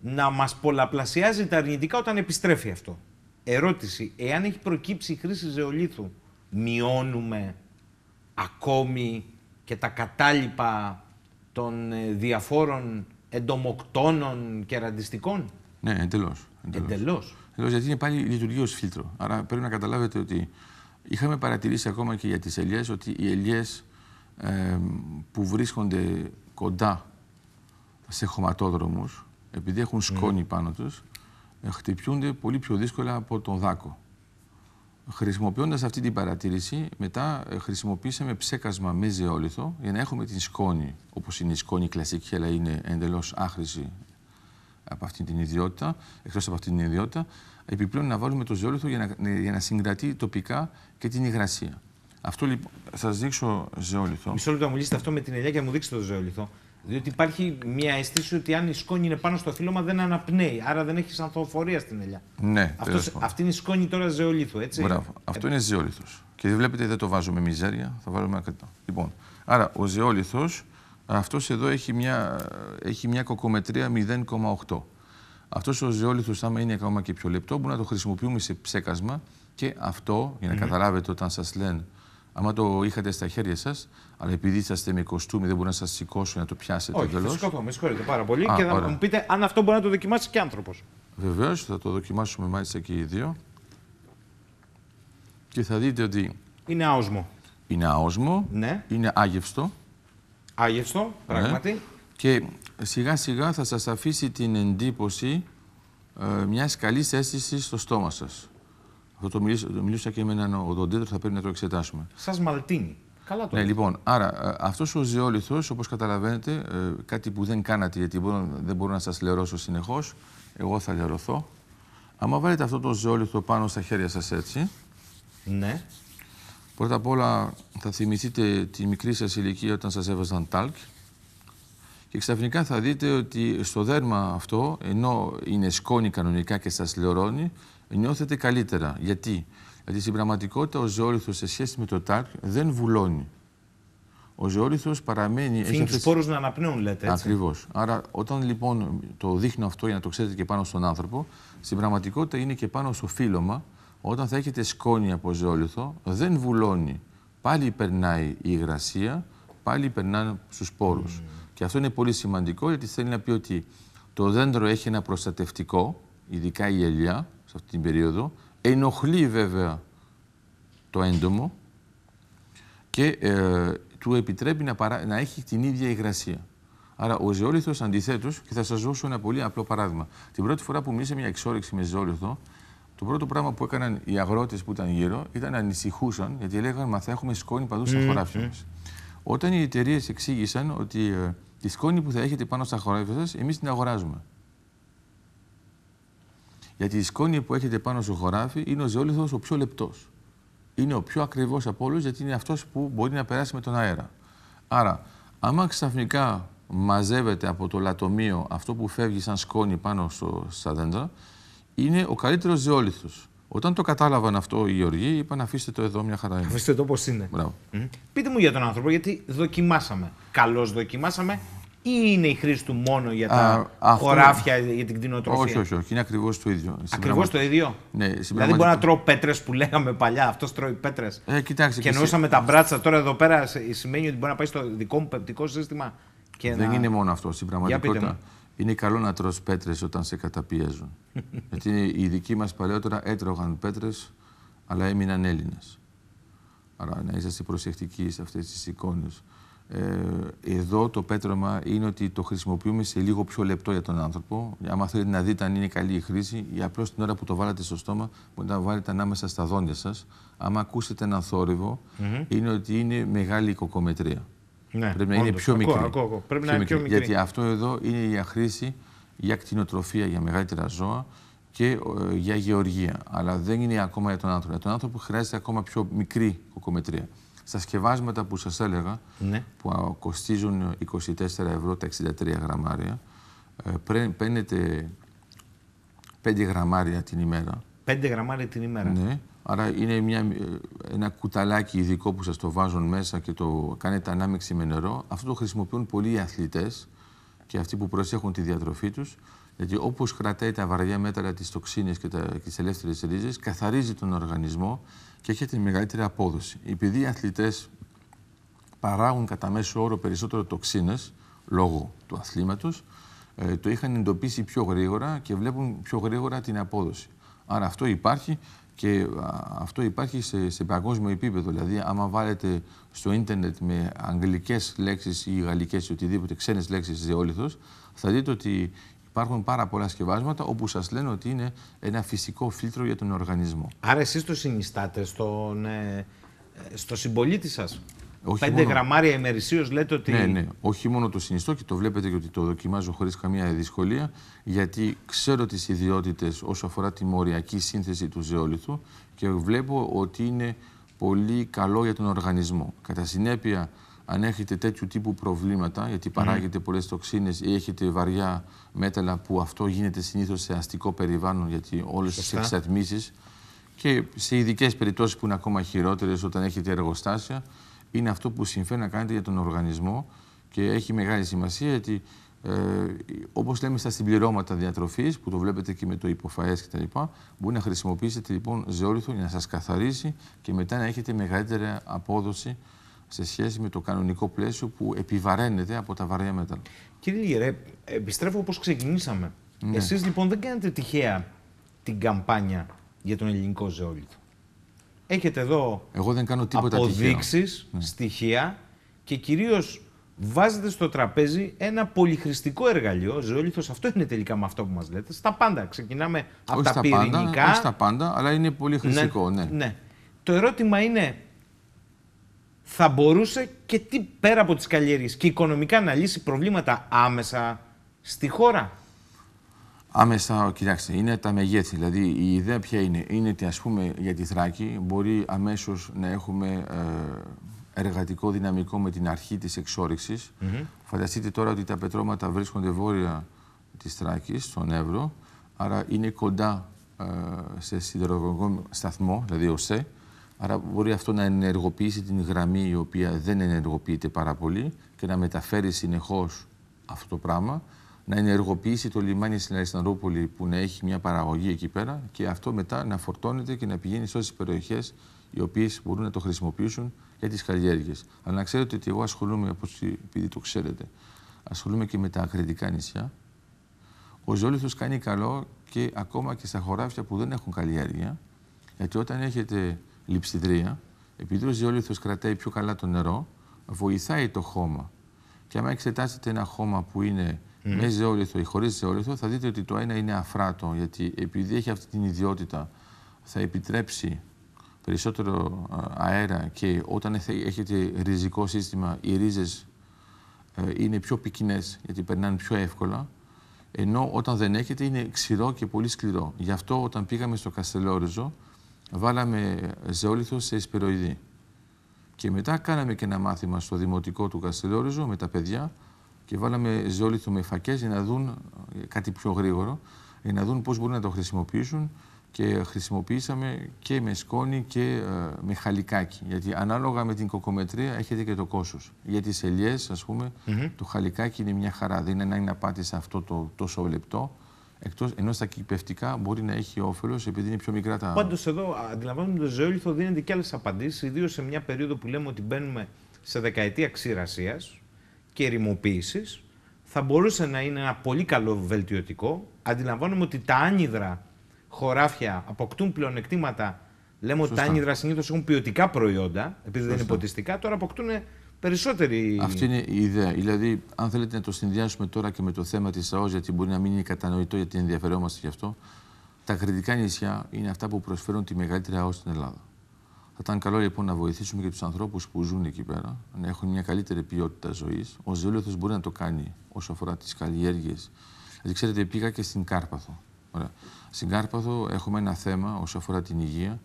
να μας πολλαπλασιάζει τα αρνητικά όταν επιστρέφει αυτό. Ερώτηση, εάν έχει προκύψει η χρήση ζεολίθου, μειώνουμε ακόμη και τα κατάλοιπα των ε, διαφόρων εντομοκτώνων και ραντιστικών. Ναι, εντελώς. Εντελώς. Γιατί είναι πάλι λειτουργεί ως φίλτρο. Άρα πρέπει να καταλάβετε ότι είχαμε παρατηρήσει ακόμα και για τις ελιές ότι οι ελιές ε, που βρίσκονται κοντά σε χωματόδρομους, επειδή έχουν σκόνη ναι. πάνω τους, ε, χτυπιούνται πολύ πιο δύσκολα από τον δάκο. Χρησιμοποιώντας αυτή την παρατήρηση, μετά ε, χρησιμοποίησαμε ψέκασμα με ζεόλιθο για να έχουμε την σκόνη, όπως είναι η σκόνη κλασική, αλλά είναι εντελώς άχρηση από αυτή την ιδιότητα, εκτός από αυτή την ιδιότητα. Επιπλέον να βάλουμε το ζεόλιθο για να, ε, για να συγκρατεί τοπικά και την υγρασία. Αυτό λοιπόν. Θα σας δείξω ζεόλιθο. Μισό λεπτό να μου λύσετε αυτό με την ελιά και να μου δείξετε το ζεόλιθο. Διότι υπάρχει μια αίσθηση ότι αν η σκόνη είναι πάνω στο φύλλωμα δεν αναπνέει. Άρα δεν έχεις ανθοφορία στην ελιά. Ναι, Αυτός, αυτή είναι η σκόνη τώρα ζεολίθου, έτσι. Μπράβο. Αυτό ε, είναι ζεολίθος. Και βλέπετε δεν το βάζουμε μιζέρια, θα βάλουμε ακριτό. Λοιπόν, άρα ο ζεολίθος, αυτός εδώ έχει μια, έχει μια κοκομετρία 0,8. Αυτός ο ζεόλιθο, άμα είναι ακόμα και πιο λεπτό, μπορούμε να το χρησιμοποιούμε σε ψέκασμα και αυτό, για να καταλάβετε όταν σας λένε άμα το είχατε στα χέρια σας, αλλά επειδή είσαστε με κοστούμι, δεν μπορεί να σας σηκώσει να το πιάσετε Όχι, δεν σηκώθω, με συγχωρείτε πάρα πολύ και θα μου πείτε αν αυτό μπορεί να το δοκιμάσει και άνθρωπος. Βεβαίως, θα το δοκιμάσουμε μάλιστα και οι δύο. Και θα δείτε ότι. Είναι άοσμο. Είναι άοσμο. Ναι. Είναι άγευστο. Άγευστο, ναι. πράγματι. Ναι. Και σιγά σιγά θα σας αφήσει την εντύπωση ε, μιας καλής αίσθησης στο στόμα σας. Θα το μιλήσω, μιλήσω και με έναν οδοντέτρο, θα πρέπει να το εξετάσουμε. Σα μαλτίνει. Καλά το ναι, λοιπόν, άρα ε, αυτός ο ζεόλιθο, όπως καταλαβαίνετε, ε, κάτι που δεν κάνατε, γιατί μπορώ, δεν μπορώ να σας λερώσω συνεχώς, εγώ θα λερωθώ. Άμα βάλετε αυτό το ζεόλιθο πάνω στα χέρια σας έτσι. Ναι. Πρώτα απ' όλα θα θυμηθείτε τη μικρή σας ηλικία όταν σας έβαζαν τάλκ και ξαφνικά θα δείτε ότι στο δέρμα αυτό, ενώ είναι σκόνη κανονικά και σας λερώνει, νιώθετε καλύτερα. Γιατί, Γιατί στην πραγματικότητα ο ζώριθος σε σχέση με το τάκ δεν βουλώνει. Ο ζώριθος παραμένει. Φύγει του πόρου να αναπνέουν, λέτε. Ακριβώς. Άρα, όταν λοιπόν το δείχνω αυτό για να το ξέρετε και πάνω στον άνθρωπο, στην πραγματικότητα είναι και πάνω στο φύλλωμα. Όταν θα έχετε σκόνη από ζώληθο, δεν βουλώνει. Πάλι περνάει η υγρασία, πάλι περνάνε στους πόρου. Mm. Και αυτό είναι πολύ σημαντικό γιατί θέλει να πει ότι το δέντρο έχει ένα προστατευτικό, ειδικά η ελιά, σε αυτή την περίοδο. Ενοχλεί βέβαια το έντομο και ε, του επιτρέπει να, παρα... να έχει την ίδια υγρασία. Άρα ο ζεόλιθος αντιθέτως, και θα σας δώσω ένα πολύ απλό παράδειγμα. Την πρώτη φορά που μίλησε μια εξόρυξη με ζεόλιθο, το πρώτο πράγμα που έκαναν οι αγρότες που ήταν γύρω ήταν να ανησυχούσαν γιατί έλεγαν μα θα έχουμε σκόνη παντού στα χωράφια μας. Όταν οι εταιρείες εξήγησαν ότι ε, τη σκόνη που θα έχετε πάνω στα χωράφια σας εμείς την αγοράζουμε. Γιατί η σκόνη που έχετε πάνω στο χωράφι είναι ο ζεόλιθος ο πιο λεπτός. Είναι ο πιο ακριβός από όλους, γιατί είναι αυτός που μπορεί να περάσει με τον αέρα. Άρα, άμα ξαφνικά μαζεύεται από το λατομείο αυτό που φεύγει σαν σκόνη πάνω στο, στα δέντρα, είναι ο καλύτερος ζεόλιθος. Όταν το κατάλαβαν αυτό οι Γεωργοί, είπαν αφήστε το εδώ μια χαρά. Αφήστε το όπως είναι. Μπράβο. Πείτε μου για τον άνθρωπο, γιατί δοκιμάσαμε. Καλώς δοκιμάσαμε, ή είναι η χρήση του μόνο για τα Α, χωράφια, για την κτηνοτροφία. Όχι, όχι, όχι. Είναι ακριβώς το ίδιο. Ακριβώς το ίδιο. Ναι, δηλαδή, μπορεί να τρώω πέτρες που λέγαμε παλιά. Αυτός τρώει πέτρες. Ε, κοιτάξτε, και εννοούσαμε τα μπράτσα τώρα εδώ πέρα. Σημαίνει ότι μπορεί να πάει στο δικό μου πεπτικό σύστημα. Δεν είναι μόνο αυτό. Στην πραγματικότητα είναι καλό να τρως πέτρες όταν σε καταπιέζουν. Γιατί οι δικοί μας παλαιότερα έτρωγαν πέτρες, αλλά έμειναν Έλληνες. Άρα να είσαστε προσεκτικοί σε αυτές τις εικόνες. Ε, εδώ το πέτρωμα είναι ότι το χρησιμοποιούμε σε λίγο πιο λεπτό για τον άνθρωπο. Άμα θέλετε να δείτε αν είναι καλή η χρήση, η απλώς την ώρα που το βάλατε στο στόμα, μπορείτε να βάλετε ανάμεσα στα δόντια σας. Άμα ακούσετε ένα θόρυβο, είναι ότι είναι μεγάλη η κοκομετρία. Ναι, Πρέπει να είναι πιο μικρή. Ακούω, Πρέπει να είναι πιο μικρή. Γιατί αυτό εδώ είναι για χρήση για κτηνοτροφία, για μεγαλύτερα ζώα και ε, για γεωργία. Αλλά δεν είναι ακόμα για τον άνθρωπο. Για τον άνθρωπο χρειάζεται ακόμα πιο μικρή κοκομετρία στα σκευάσματα που σας έλεγα, ναι. που κοστίζουν 24 ευρώ τα 63 γραμμάρια, ε, παίρνετε 5 γραμμάρια την ημέρα. 5 γραμμάρια την ημέρα. Ναι. Άρα είναι μια, ε, ένα κουταλάκι ειδικό που σας το βάζουν μέσα και το κάνετε ανάμεξη με νερό. Αυτό το χρησιμοποιούν πολλοί οι αθλητές και αυτοί που προσέχουν τη διατροφή τους. Γιατί όπως κρατάει τα βαριά μέτρα τη τοξίνη και, τα, και τις καθαρίζει τον οργανισμό και έχετε μεγαλύτερη απόδοση. Επειδή οι αθλητές παράγουν κατά μέσο όρο περισσότερο τοξίνες λόγω του αθλήματος, ε, το είχαν εντοπίσει πιο γρήγορα και βλέπουν πιο γρήγορα την απόδοση. Άρα αυτό υπάρχει και αυτό υπάρχει σε, σε παγκόσμιο επίπεδο. Δηλαδή, άμα βάλετε στο ίντερνετ με αγγλικές λέξεις ή γαλλικές ή οτιδήποτε ξένες λέξεις ζεόλυθος, θα δείτε ότι Υπάρχουν πάρα πολλά σκευάσματα όπου σας λένε ότι είναι ένα φυσικό φίλτρο για τον οργανισμό. Άρα, εσείς το συνιστάτε στον, ε, στο συμπολίτη σας. Όχι 5 μόνο... γραμμάρια ημερησίως λέτε ότι. Ναι, ναι. Όχι μόνο το συνιστώ και το βλέπετε και ότι το δοκιμάζω χωρίς καμία δυσκολία, γιατί ξέρω τις ιδιότητες όσο αφορά τη μοριακή σύνθεση του ζεόλιθου και βλέπω ότι είναι πολύ καλό για τον οργανισμό. Κατά συνέπεια, αν έχετε τέτοιου τύπου προβλήματα, γιατί παράγετε mm. πολλές τοξίνες ή έχετε βαριά μέταλλα που αυτό γίνεται συνήθως σε αστικό περιβάλλον, γιατί όλες τις τις εξατμίσεις και σε ειδικές περιπτώσεις που είναι ακόμα χειρότερες όταν έχετε εργοστάσια, είναι αυτό που συμφέρει να κάνετε για τον οργανισμό και έχει μεγάλη σημασία γιατί ε, όπως λέμε στα συμπληρώματα διατροφής που το βλέπετε και με το υποφαές κτλ μπορεί να χρησιμοποιήσετε λοιπόν ζεόλιθο για να σας καθαρίσει και μετά να έχετε μεγαλύτερη απόδοση σε σχέση με το κανονικό πλαίσιο που επιβαραίνεται από τα βαρέα μέταλλα. Κύριε Λιγερέ, επιστρέφω όπως ξεκινήσαμε. Ναι. Εσείς λοιπόν δεν κάνετε τυχαία την καμπάνια για τον ελληνικό ζεόλιθο. Έχετε εδώ Εγώ δεν κάνω τίποτα αποδείξεις, ναι. στοιχεία και κυρίως βάζετε στο τραπέζι ένα πολυχρηστικό εργαλείο. ζεόλιθος. αυτό είναι τελικά με αυτό που μας λέτε. Στα πάντα. Ξεκινάμε από τα, τα πυρηνικά. Πάντα, όχι στα πάντα, αλλά είναι πολυχρηστικό. Ναι. ναι. ναι. Το ερώτημα είναι θα μπορούσε και τι πέρα από τις καλλιέργειες και οικονομικά να λύσει προβλήματα άμεσα στη χώρα. Άμεσα, κοιτάξτε, είναι τα μεγέθη. Δηλαδή, η ιδέα ποια είναι. Είναι ότι, ας πούμε, για τη Θράκη μπορεί αμέσως να έχουμε ε, εργατικό δυναμικό με την αρχή της εξόρυξης. Φανταστείτε τώρα ότι τα πετρώματα βρίσκονται βόρεια της Θράκης, στον Εύρο, άρα είναι κοντά ε, σε σιδηροδρομικό σταθμό, δηλαδή ο ΣΕ, Άρα μπορεί αυτό να ενεργοποιήσει την γραμμή η οποία δεν ενεργοποιείται πάρα πολύ και να μεταφέρει συνεχώς αυτό το πράγμα, να ενεργοποιήσει το λιμάνι στην Αριστανδρούπολη που να έχει μια παραγωγή εκεί πέρα και αυτό μετά να φορτώνεται και να πηγαίνει σε τις περιοχές οι οποίες μπορούν να το χρησιμοποιήσουν για τις καλλιέργειες. Αλλά να ξέρετε ότι εγώ ασχολούμαι, επειδή το ξέρετε, ασχολούμαι και με τα ακριτικά νησιά. Ο ζωόληθος κάνει καλό και ακόμα και στα χωράφια που δεν έχουν καλλιέργεια, γιατί όταν έχετε λειψιδρία, επειδή ο ζεόλυθος κρατάει πιο καλά το νερό, βοηθάει το χώμα. Και άμα εξετάσετε ένα χώμα που είναι mm. με ζεόλιθο ή χωρίς ζεόλιθο, θα δείτε ότι το ένα είναι αφράτο, γιατί επειδή έχει αυτή την ιδιότητα, θα επιτρέψει περισσότερο ε, αέρα και όταν έχετε ριζικό σύστημα, οι ρίζες ε, είναι πιο πυκνές, γιατί περνάνε πιο εύκολα. Ενώ όταν δεν έχετε είναι ξηρό και πολύ σκληρό. Γι' αυτό όταν πήγαμε στο Καστελόριζο, βάλαμε ζεόλιθος σε εισπυροειδή. Και μετά κάναμε και ένα μάθημα στο δημοτικό του Καστελόριζο με τα παιδιά και βάλαμε ζεόλιθο με φακές για να δουν ε, κάτι πιο γρήγορο, για να δουν πώς μπορούν να το χρησιμοποιήσουν. Και χρησιμοποιήσαμε και με σκόνη και ε, με χαλικάκι. Γιατί ανάλογα με την κοκομετρία έχετε και το κόστος. Για τις ελιές, ας πούμε, το χαλικάκι είναι μια χαρά. Δεν είναι να πάτε σε αυτό το τόσο λεπτό εκτός, ενώ στα κυπευτικά μπορεί να έχει όφελος επειδή είναι πιο μικρά τα. Πάντως εδώ αντιλαμβάνομαι ότι το ζεόλιθο δίνεται και άλλες απαντήσεις, ιδίως σε μια περίοδο που λέμε ότι μπαίνουμε σε δεκαετία ξηρασίας και ερημοποίηση. Θα μπορούσε να είναι ένα πολύ καλό βελτιωτικό. Αντιλαμβάνομαι ότι τα άνυδρα χωράφια αποκτούν πλεονεκτήματα. Λέμε ότι τα άνυδρα συνήθως έχουν ποιοτικά προϊόντα, επειδή δεν είναι ποτιστικά. Τώρα αποκτούν περισσότερη. Αυτή είναι η ιδέα. Δηλαδή, αν θέλετε να το συνδυάσουμε τώρα και με το θέμα της ΑΟΣ, γιατί μπορεί να μην είναι κατανοητό γιατί ενδιαφερόμαστε γι' αυτό, τα κριτικά νησιά είναι αυτά που προσφέρουν τη μεγαλύτερη ΑΟΣ στην Ελλάδα. Θα ήταν καλό λοιπόν να βοηθήσουμε και τους ανθρώπους που ζουν εκεί πέρα να έχουν μια καλύτερη ποιότητα ζωής. Ο Ζήλωθο μπορεί να το κάνει όσο αφορά τις καλλιέργειες. Δηλαδή, ξέρετε, πήγα και στην Κάρπαθο. Ωραία. Στην Κάρπαθο έχουμε ένα θέμα όσο αφορά την υγεία.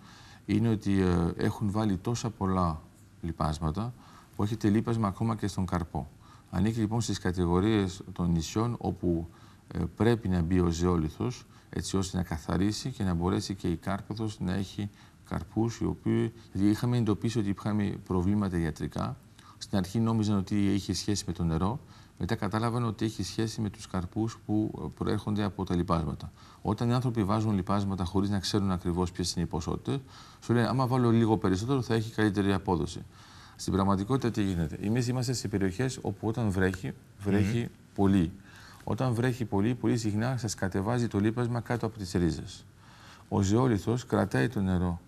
Είναι ότι ε, έχουν βάλει τόσα πολλά λοιπάσματα, που έχετε λείπασμα ακόμα και στον καρπό. Ανήκει λοιπόν στις κατηγορίες των νησιών όπου ε, πρέπει να μπει ο ζεόλιθος έτσι ώστε να καθαρίσει και να μπορέσει και η κάρποδος να έχει καρπούς οι οποίοι δηλαδή, είχαμε εντοπίσει ότι είχαμε προβλήματα ιατρικά. Στην αρχή νόμιζαν ότι είχε σχέση με το νερό, μετά κατάλαβαν ότι έχει σχέση με τους καρπούς που ε, προέρχονται από τα λιπάσματα. Όταν οι άνθρωποι βάζουν λοιπάσματα χωρίς να ξέρουν ακριβώς ποιες είναι οι ποσότητες, σου λένε άμα βάλω λίγο περισσότερο θα έχει καλύτερη απόδοση. Στην πραγματικότητα τι γίνεται. Εμείς είμαστε σε περιοχές όπου όταν βρέχει, βρέχει πολύ. Όταν βρέχει πολύ, πολύ συχνά σας κατεβάζει το λίπασμα κάτω από τις ρίζες. Ο ζεόλιθο κρατάει το νερό.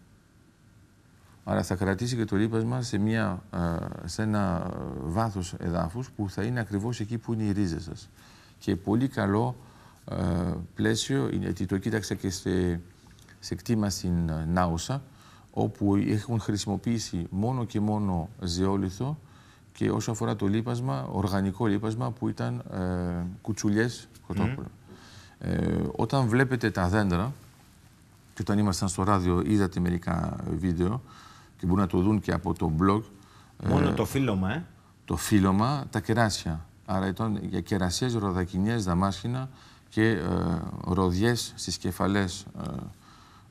Άρα θα κρατήσει και το λίπασμα σε, μια, ε, σε ένα ε, βάθος εδάφους που θα είναι ακριβώς εκεί που είναι οι ρίζες σας. Και πολύ καλό ε, πλαίσιο, γιατί το κοίταξα και σε, σε κτήμα στην Νάουσα, όπου έχουν χρησιμοποιήσει μόνο και μόνο ζεόλιθο και όσο αφορά το λίπασμα, οργανικό λίπασμα που ήταν ε, κουτσουλιές ε, όταν βλέπετε τα δέντρα, και όταν ήμασταν στο ράδιο είδατε μερικά βίντεο και μπορούν να το δουν και από το blog. Ε, μόνο το φύλλωμα, ε. Το φύλλωμα, τα κεράσια. Άρα ήταν για κερασιές, ροδακινιές, δαμάσχηνα και ε, ροδιές στις κεφαλές ε,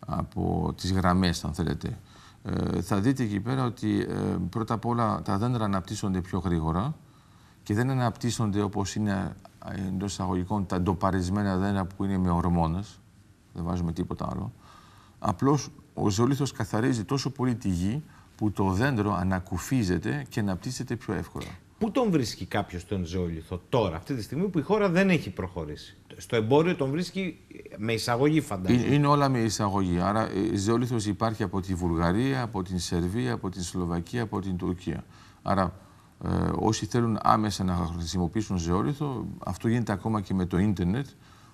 από τις γραμμές, αν θέλετε. Ε, θα δείτε εκεί πέρα ότι ε, πρώτα απ' όλα τα δέντρα αναπτύσσονται πιο γρήγορα και δεν αναπτύσσονται όπως είναι ε, εντός εισαγωγικών τα ντοπαρισμένα δέντρα που είναι με ορμόνες. Δεν βάζουμε τίποτα άλλο. Απλώς ο ζωλήθος καθαρίζει τόσο πολύ τη γη που το δέντρο ανακουφίζεται και αναπτύσσεται πιο εύκολα. Πού τον βρίσκει κάποιος τον ζωλήθο τώρα, αυτή τη στιγμή που η χώρα δεν έχει προχωρήσει στο εμπόριο τον βρίσκει με εισαγωγή, φαντάζομαι. Ε, είναι όλα με εισαγωγή. Άρα ε, ζεολίθο υπάρχει από τη Βουλγαρία, από την Σερβία, από την Σλοβακία, από την Τουρκία. Άρα ε, όσοι θέλουν άμεσα να χρησιμοποιήσουν ζεόλιθο, αυτό γίνεται ακόμα και με το ίντερνετ.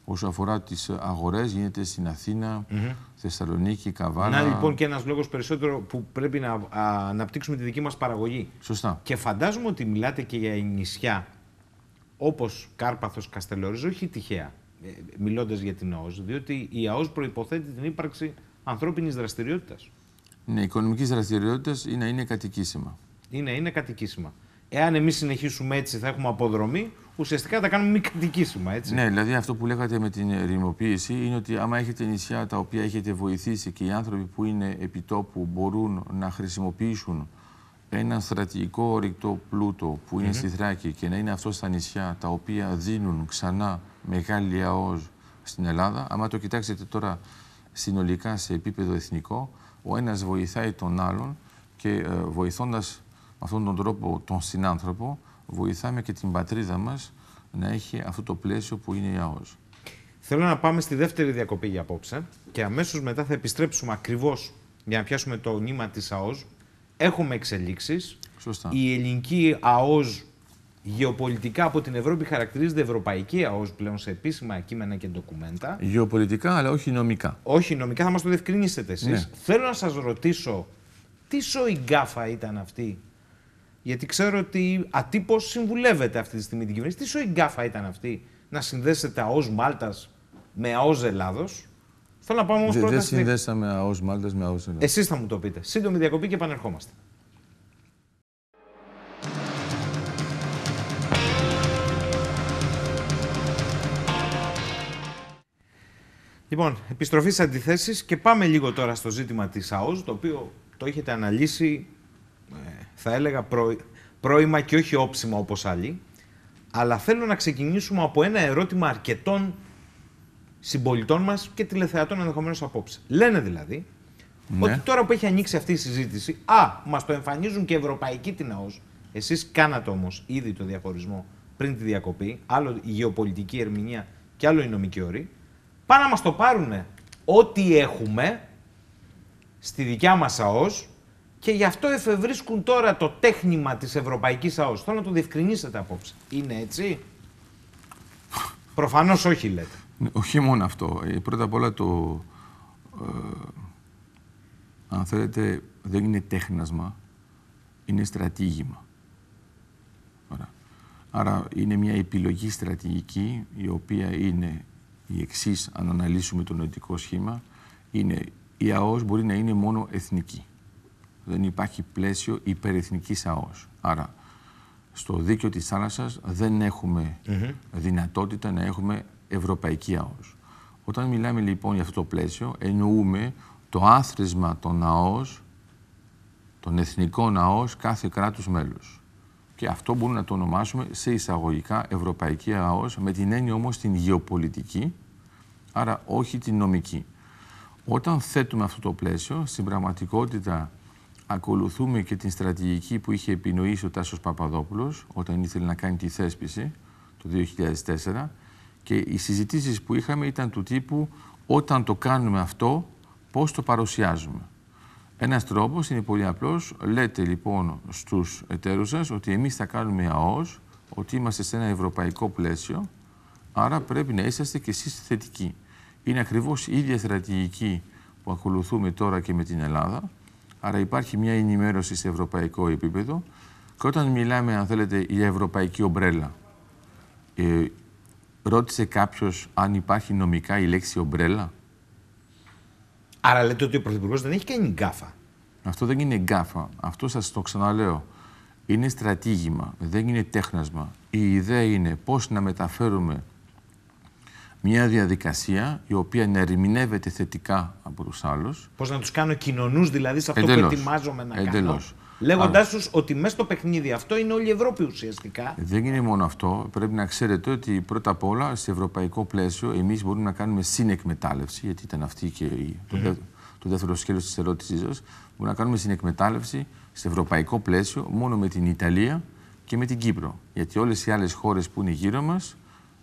Όσο αφορά τις αγορές, γίνεται στην Αθήνα, mm Θεσσαλονίκη, Καβάλα. Να λοιπόν και ένας λόγος περισσότερο που πρέπει να αναπτύξουμε τη δική μας παραγωγή. Σωστά. Και φαντάζομαι ότι μιλάτε και για νησιά όπως Κάρπαθος Καστελόριζο, όχι τυχαία. Ε, Μιλώντας για την ΑΟΣ, διότι η ΑΟΣ προποθέτει την ύπαρξη ανθρώπινης δραστηριότητας. Ναι, οικονομική δραστηριότητα είναι, είναι κατοικήσιμα. Είναι, είναι κατοικήσιμα. Εάν εμείς συνεχίσουμε έτσι, θα έχουμε αποδρομή, ουσιαστικά θα κάνουμε μη κατοικήσιμα. Έτσι. Ναι, δηλαδή αυτό που λέγατε με την ρημοποίηση είναι ότι άμα έχετε νησιά τα οποία έχετε βοηθήσει και οι άνθρωποι που είναι επιτόπου μπορούν να χρησιμοποιήσουν ένα στρατηγικό ορυκτό πλούτο που είναι στη Θράκη και να είναι αυτό στα νησιά τα οποία δίνουν ξανά μεγάλη ΑΟΣ στην Ελλάδα, άμα το κοιτάξετε τώρα συνολικά σε επίπεδο εθνικό, ο ένας βοηθάει τον άλλον και ε, βοηθώντας με αυτόν τον τρόπο τον συνάνθρωπο, βοηθάμε και την πατρίδα μας να έχει αυτό το πλαίσιο που είναι η ΑΟΣ. Θέλω να πάμε στη δεύτερη διακοπή για απόψε και αμέσως μετά θα επιστρέψουμε ακριβώς για να πιάσουμε το νήμα της ΑΟΣ Έχουμε εξελίξεις. Η ελληνική ΑΟΣ Γεωπολιτικά από την Ευρώπη χαρακτηρίζεται Ευρωπαϊκή ΑΟΣ πλέον σε επίσημα κείμενα και ντοκουμέντα. Γεωπολιτικά, αλλά όχι νομικά. Όχι νομικά, θα μας το διευκρινίσετε εσείς. Ναι. Θέλω να σας ρωτήσω, τι σοϊγκάφα ήταν αυτή. Γιατί ξέρω ότι ατύπως συμβουλεύεται αυτή τη στιγμή την κυβέρνηση. Τι σοϊγκάφα ήταν αυτή να συνδέσετε ΑΟΣ Μάλτας με ΑΟΣ Ελλάδος. Θέλω να πάμε όμω Δεν συνδέσαμε ΑΟΣ Μάλτας με ΑΟΣ Ελλάδα. Ναι. Εσείς θα μου το πείτε. Σύντομη διακοπή και επανερχόμαστε. Λοιπόν, επιστροφή στι αντιθέσεις και πάμε λίγο τώρα στο ζήτημα της ΑΟΣ, το οποίο το έχετε αναλύσει, ε, θα έλεγα, πρώιμα και όχι όψιμα όπως άλλοι. Αλλά θέλω να ξεκινήσουμε από ένα ερώτημα αρκετών συμπολιτών μας και τηλεθεατών ενδεχομένως απόψε. Λένε δηλαδή ναι. ότι τώρα που έχει ανοίξει αυτή η συζήτηση, α, μας το εμφανίζουν και ευρωπαϊκή την ΑΟΣ. Εσείς κάνατε όμως ήδη το διαχωρισμό πριν τη διακοπή, άλλο η γεωπολιτική ερμηνεία και άλλο η νομική όρη. Πάνε να μας το πάρουν ό,τι έχουμε στη δικιά μας ΑΟΣ και γι' αυτό εφευρίσκουν τώρα το τέχνημα της Ευρωπαϊκής ΑΟΣ. Θέλω να το διευκρινίσετε απόψε. Είναι έτσι. Προφανώς όχι, λέτε. Ναι, όχι μόνο αυτό. Ε, πρώτα απ' όλα το... Ε, αν θέλετε, δεν είναι τέχνασμα, είναι στρατήγημα. Άρα είναι μια επιλογή στρατηγική, η οποία είναι η εξής αν αναλύσουμε το νοητικό σχήμα, είναι η ΑΟΣ μπορεί να είναι μόνο εθνική. Δεν υπάρχει πλαίσιο υπερεθνικής ΑΟΣ. Άρα, στο δίκαιο της θάλασσας δεν έχουμε δυνατότητα να έχουμε ευρωπαϊκή ΑΟΣ. Όταν μιλάμε λοιπόν για αυτό το πλαίσιο, εννοούμε το άθροισμα των ΑΟΣ, των εθνικών ΑΟΣ κάθε κράτους μέλους. Και αυτό μπορούμε να το ονομάσουμε σε εισαγωγικά ευρωπαϊκή ΑΟΣ, με την έννοια όμως την γεωπολιτική, άρα όχι την νομική. Όταν θέτουμε αυτό το πλαίσιο, στην πραγματικότητα ακολουθούμε και την στρατηγική που είχε επινοήσει ο Τάσος Παπαδόπουλος όταν ήθελε να κάνει τη θέσπιση το 2004 και οι συζητήσεις που είχαμε ήταν του τύπου όταν το κάνουμε αυτό, πώς το παρουσιάζουμε. Ένας τρόπος είναι πολύ απλός. Λέτε λοιπόν στους εταίρους σας ότι εμείς θα κάνουμε ΑΟΣ, ότι είμαστε σε ένα ευρωπαϊκό πλαίσιο, άρα πρέπει να είσαστε και εσείς θετικοί. Είναι ακριβώς η ίδια στρατηγική που ακολουθούμε τώρα και με την Ελλάδα, άρα υπάρχει μια ενημέρωση σε ευρωπαϊκό επίπεδο και όταν μιλάμε, αν θέλετε, η ευρωπαϊκή ομπρέλα, ε, Ρώτησε κάποιος αν υπάρχει νομικά η λέξη ομπρέλα. Άρα λέτε ότι ο Πρωθυπουργός δεν έχει κάνει γκάφα. Αυτό δεν είναι γκάφα. Αυτό σας το ξαναλέω. Είναι στρατήγημα, δεν είναι τέχνασμα. Η ιδέα είναι πώς να μεταφέρουμε μια διαδικασία η οποία να ερμηνεύεται θετικά από τους άλλους. Πώς να τους κάνω κοινωνούς δηλαδή σε αυτό που ετοιμάζομαι να κάνω. Λέγοντά τους ότι μέσα στο παιχνίδι αυτό είναι όλη η Ευρώπη ουσιαστικά. Δεν είναι μόνο αυτό. Πρέπει να ξέρετε ότι πρώτα απ' όλα σε ευρωπαϊκό πλαίσιο εμείς μπορούμε να κάνουμε συνεκμετάλλευση, γιατί ήταν αυτή και η, το, το δεύτερο σκέλος της ερώτησής σας. Μπορούμε να κάνουμε συνεκμετάλλευση σε ευρωπαϊκό πλαίσιο μόνο με την Ιταλία και με την Κύπρο. Γιατί όλες οι άλλες χώρες που είναι γύρω μας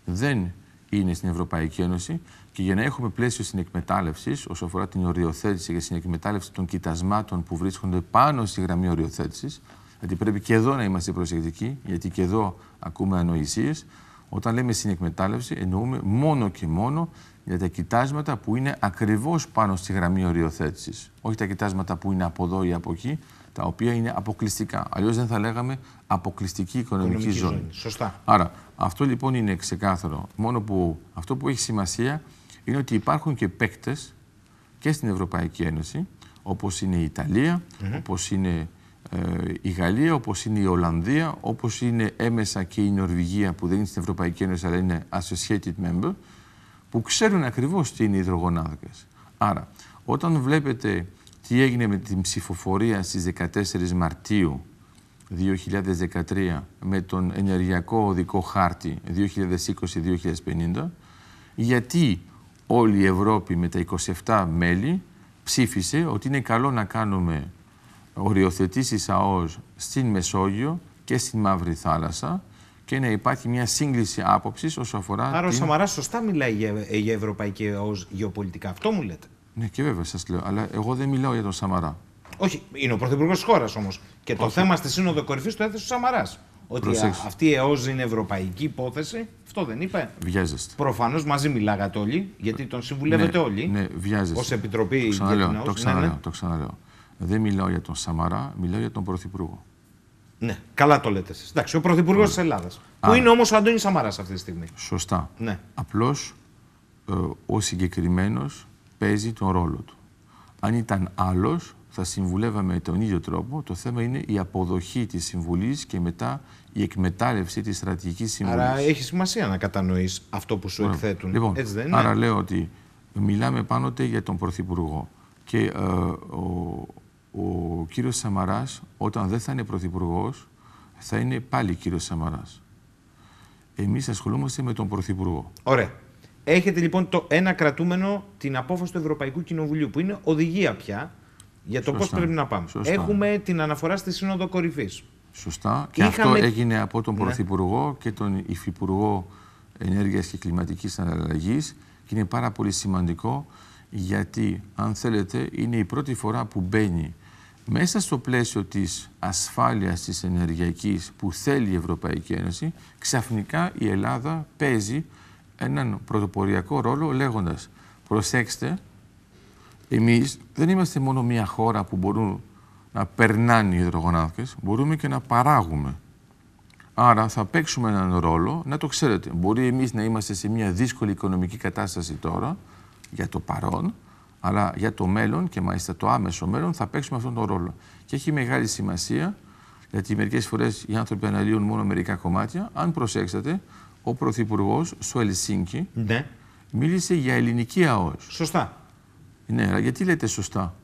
δεν είναι στην Ευρωπαϊκή Ένωση και για να έχουμε πλαίσιο συνεκμετάλλευσης, όσον αφορά την οριοθέτηση και συνεκμετάλλευση των κοιτασμάτων που βρίσκονται πάνω στη γραμμή οριοθέτησης, γιατί πρέπει και εδώ να είμαστε προσεκτικοί, γιατί και εδώ ακούμε ανοησίες. Όταν λέμε συνεκμετάλλευση, εννοούμε μόνο και μόνο για τα κοιτάσματα που είναι ακριβώς πάνω στη γραμμή οριοθέτησης. Όχι τα κοιτάσματα που είναι από εδώ ή από εκεί, τα οποία είναι αποκλειστικά. Αλλιώς δεν θα λέγαμε αποκλειστική οικονομική, ζώνη. ζώνη. Σωστά. Άρα, αυτό λοιπόν είναι ξεκάθαρο. Μόνο που αυτό που έχει σημασία είναι ότι υπάρχουν και παίκτες και στην Ευρωπαϊκή Ένωση, όπως είναι η Ιταλία, mm όπως είναι ε, η Γαλλία, όπως είναι η Ολλανδία, όπως είναι έμεσα και η Νορβηγία που δεν είναι στην Ευρωπαϊκή Ένωση αλλά είναι associated member, που ξέρουν ακριβώς τι είναι οι Άρα, όταν βλέπετε τι έγινε με την ψηφοφορία στις 14 Μαρτίου 2013 με τον ενεργειακό οδικό χάρτη 2020-2050, γιατί όλη η Ευρώπη με τα 27 μέλη ψήφισε ότι είναι καλό να κάνουμε οριοθετήσεις ΑΟΣ στην Μεσόγειο και στην Μαύρη Θάλασσα και να υπάρχει μια σύγκληση άποψης όσο αφορά... Άρα ο την... Σαμαράς σωστά μιλάει για, για Ευρωπαϊκή ΑΟΣ γεωπολιτικά. Αυτό μου λέτε. Ναι και βέβαια σας λέω. Αλλά εγώ δεν μιλάω για τον Σαμαρά. Όχι, είναι ο πρωθυπουργός της χώρας όμως. Και το θέμα στη Σύνοδο Κορυφής το έθεσε ο Σαμαράς. Ότι Προσέξτε. αυτή η ΕΟΖ είναι ευρωπαϊκή υπόθεση. Αυτό δεν είπε. Βιάζεστε. Προφανώς μαζί μιλάγατε όλοι, γιατί τον συμβουλεύετε ναι, όλοι. Ναι, βιάζεστε. Ως Επιτροπή το ξαναλέω, για την ΕΟΣ. Το ναι, ξαναλέω, ναι, ναι. το ξαναλέω. Δεν μιλάω για τον Σαμαρά, μιλάω για τον Πρωθυπουργό. Ναι, καλά το λέτε εσείς. Εντάξει, ο Πρωθυπουργός της ναι. Ελλάδας. Που είναι όμως ο Αντώνης Σαμαράς αυτή τη στιγμή. Σωστά. Ναι. Απλώς ε, ο συγκεκριμένος παίζει τον ρόλο του. Αν ήταν άλλος, θα συμβουλεύαμε με τον ίδιο τρόπο. Το θέμα είναι η αποδοχή της συμβουλής και μετά η εκμετάλλευση της στρατηγικής συμβουλή. Άρα έχει σημασία να κατανοείς αυτό που σου εκθέτουν. Λοιπόν, Έτσι δεν είναι. Άρα λέω ότι μιλάμε πάντοτε για τον Πρωθυπουργό. Και ε, ο, ο κύριος Σαμαράς, όταν δεν θα είναι Πρωθυπουργός, θα είναι πάλι κύριος Σαμαράς. Εμείς ασχολούμαστε με τον Πρωθυπουργό. Ωραία. Έχετε λοιπόν το ένα κρατούμενο την απόφαση του Ευρωπαϊκού Κοινοβουλίου, που είναι οδηγία πια για το πώς πρέπει να πάμε. Σωστά. Έχουμε την αναφορά στη Σύνοδο Κορυφής. Σωστά. Και αυτό έγινε από τον ναι. Πρωθυπουργό και τον Υφυπουργό Ενέργειας και Κλιματικής Αναλλαγής και είναι πάρα πολύ σημαντικό γιατί, αν θέλετε, είναι η πρώτη φορά που μπαίνει μέσα στο πλαίσιο της ασφάλειας της ενεργειακής που θέλει η Ευρωπαϊκή Ένωση, ξαφνικά η Ελλάδα παίζει έναν πρωτοποριακό ρόλο λέγοντας «Προσέξτε, εμείς δεν είμαστε μόνο μια χώρα που μπορούν να περνάνε οι υδρογονάθκες, μπορούμε και να παράγουμε. Άρα θα παίξουμε έναν ρόλο, να το ξέρετε. Μπορεί εμείς να είμαστε σε μια δύσκολη οικονομική κατάσταση τώρα, για το παρόν, αλλά για το μέλλον και μάλιστα το άμεσο μέλλον θα παίξουμε αυτόν τον ρόλο. Και έχει μεγάλη σημασία, γιατί μερικές φορές οι άνθρωποι αναλύουν μόνο μερικά κομμάτια. Αν προσέξατε, ο Πρωθυπουργός στο Ελσίνκι ναι. μίλησε για ελληνική ΑΟΣ. Σωστά. Ναι, αλλά γιατί λέτε σωστά.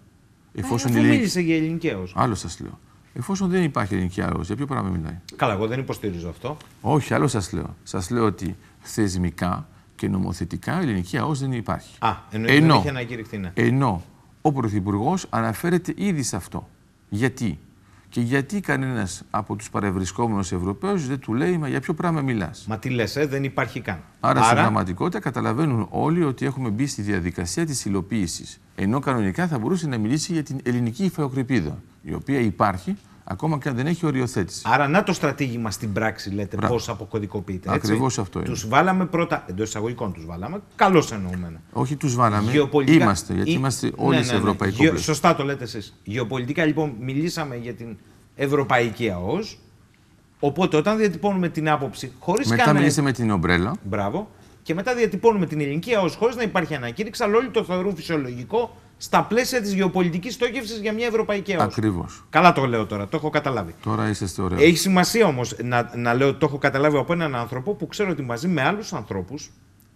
Εφόσον δεν μίλησε για ελληνική Άλλο σας λέω. Εφόσον δεν υπάρχει ελληνική ΑΟΣ, για ποιο πράγμα μιλάει. Καλά, εγώ δεν υποστηρίζω αυτό. Όχι, άλλο σας λέω. Σας λέω ότι θεσμικά και νομοθετικά η ελληνική ΑΟΣ δεν υπάρχει. Α, ενώ, δεν έχει ανακηρυχθεί, ναι. Ενώ ο Πρωθυπουργός αναφέρεται ήδη σε αυτό. Γιατί και γιατί κανένας από τους παρευρισκόμενους Ευρωπαίους δεν του λέει Μα για ποιο πράγμα μιλάς. Μα τι λες, ε, δεν υπάρχει καν. Άρα, Άρα... στην πραγματικότητα καταλαβαίνουν όλοι ότι έχουμε μπει στη διαδικασία της υλοποίησης. Ενώ κανονικά θα μπορούσε να μιλήσει για την ελληνική υφαιοκρηπίδα, η οποία υπάρχει, ακόμα και αν δεν έχει οριοθέτηση. Άρα, να το στρατήγημα στην πράξη, λέτε, πώς αποκωδικοποιείται. Ακριβώς αυτό είναι. Τους βάλαμε πρώτα, εντός εισαγωγικών τους βάλαμε, καλώς εννοούμενα. Όχι, τους βάλαμε. Γεωπολιτικά... Είμαστε, γιατί είμαστε ναι, όλοι ναι, σε ναι, ευρωπαϊκό Σωστά το λέτε εσείς. Γεωπολιτικά, λοιπόν, μιλήσαμε για την ευρωπαϊκή ΑΟΣ. Οπότε, όταν διατυπώνουμε την άποψη χωρίς κανένα. Μετά κάνε... μιλήσαμε την ομπρέλα. Μπράβο. Και μετά διατυπώνουμε την ελληνική ΑΟΣ χωρίς να υπάρχει ανακήρυξη, αλλά όλοι το θεωρούν φυσιολογικό στα πλαίσια της γεωπολιτικής στόχευσης για μια ευρωπαϊκή ένωση. Ακριβώς. Καλά το λέω τώρα, το έχω καταλάβει. Τώρα είστε ωραίο. Έχει σημασία όμως να, να λέω ότι το έχω καταλάβει από έναν άνθρωπο που ξέρω ότι μαζί με άλλους ανθρώπους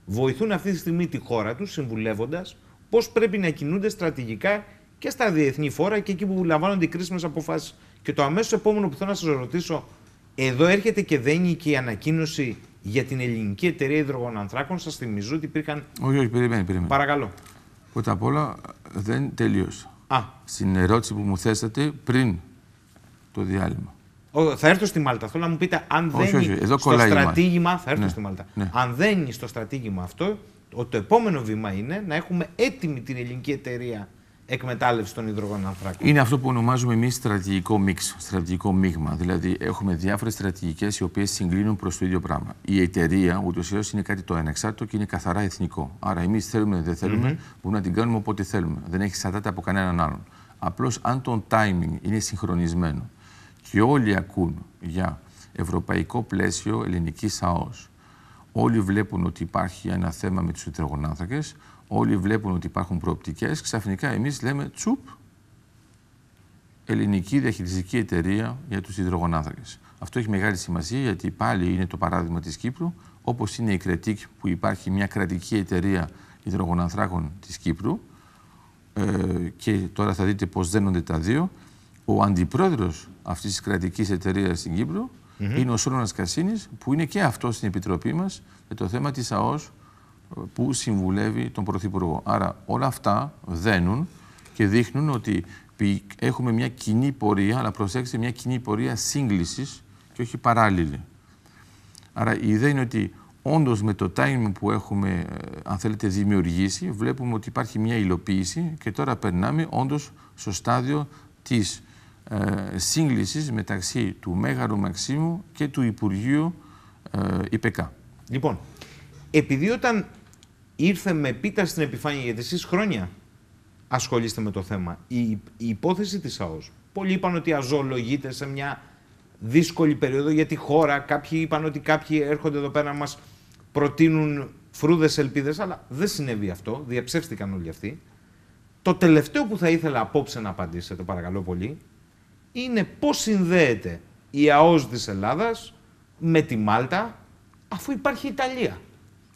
βοηθούν αυτή τη στιγμή τη χώρα τους συμβουλεύοντας πώς πρέπει να κινούνται στρατηγικά και στα διεθνή φόρα και εκεί που λαμβάνονται οι κρίσιμες αποφάσεις. Και το αμέσως επόμενο που θέλω να σας ρωτήσω, εδώ έρχεται και δένει και η ανακοίνωση για την ελληνική εταιρεία υδρογονανθράκων. Σας θυμίζω ότι υπήρχαν. Όχι, όχι, περιμένει, περιμένει. Παρακαλώ. Πρώτα απ' όλα δεν τελείωσα. Α. Στην ερώτηση που μου θέσατε πριν το διάλειμμα. θα έρθω στη Μάλτα. Θέλω να μου πείτε αν δεν στο στρατήγημα. Θα έρθω ναι, στη Μάλτα. Ναι. Αν δεν είναι στο στρατήγημα αυτό, το επόμενο βήμα είναι να έχουμε έτοιμη την ελληνική εταιρεία εκμετάλλευση των υδρογόνων ανθράκων. Είναι αυτό που ονομάζουμε εμείς στρατηγικό μίξ, στρατηγικό μείγμα. Δηλαδή, έχουμε διάφορες στρατηγικές οι οποίες συγκλίνουν προς το ίδιο πράγμα. Η εταιρεία ούτως ή είναι κάτι το ανεξάρτητο και είναι καθαρά εθνικό. Άρα, εμείς θέλουμε ή δεν θέλουμε, mm -hmm. μπορούμε να την κάνουμε όποτε θέλουμε. Δεν έχει εξαρτάται από κανέναν άλλον. Απλώς, αν το timing είναι συγχρονισμένο και όλοι ακούν για ευρωπαϊκό πλαίσιο ελληνικής ΑΟΣ, όλοι βλέπουν ότι υπάρχει ένα θέμα με τους υδρογονάνθρακες, όλοι βλέπουν ότι υπάρχουν προοπτικές, ξαφνικά εμείς λέμε τσουπ, ελληνική διαχειριστική εταιρεία για τους υδρογονάνθρακες. Αυτό έχει μεγάλη σημασία γιατί πάλι είναι το παράδειγμα της Κύπρου, όπως είναι η Κρετίκ που υπάρχει μια κρατική εταιρεία υδρογονανθράκων της Κύπρου ε, και τώρα θα δείτε πώς δένονται τα δύο. Ο αντιπρόεδρος αυτής της κρατικής εταιρείας στην Κύπρο είναι ο Σούρωνας Κασίνης που είναι και αυτός στην Επιτροπή μας για το θέμα της ΑΟΣ που συμβουλεύει τον Πρωθυπουργό. Άρα όλα αυτά δένουν και δείχνουν ότι έχουμε μια κοινή πορεία, αλλά προσέξτε, μια κοινή πορεία σύγκλησης και όχι παράλληλη. Άρα η ιδέα είναι ότι όντως με το timing που έχουμε, ε, αν θέλετε, δημιουργήσει, βλέπουμε ότι υπάρχει μια υλοποίηση και τώρα περνάμε όντως στο στάδιο της ε, μεταξύ του Μέγαρου Μαξίμου και του Υπουργείου ε, Λοιπόν, επειδή όταν ήρθε με πίτα στην επιφάνεια, γιατί εσείς χρόνια ασχολείστε με το θέμα. Η, υπόθεση της ΑΟΣ. Πολλοί είπαν ότι αζολογείται σε μια δύσκολη περίοδο για τη χώρα. Κάποιοι είπαν ότι κάποιοι έρχονται εδώ πέρα να μας προτείνουν φρούδες ελπίδες, αλλά δεν συνέβη αυτό, διαψεύστηκαν όλοι αυτοί. Το τελευταίο που θα ήθελα απόψε να απαντήσετε, παρακαλώ πολύ, είναι πώς συνδέεται η ΑΟΣ της Ελλάδας με τη Μάλτα, αφού υπάρχει η Ιταλία.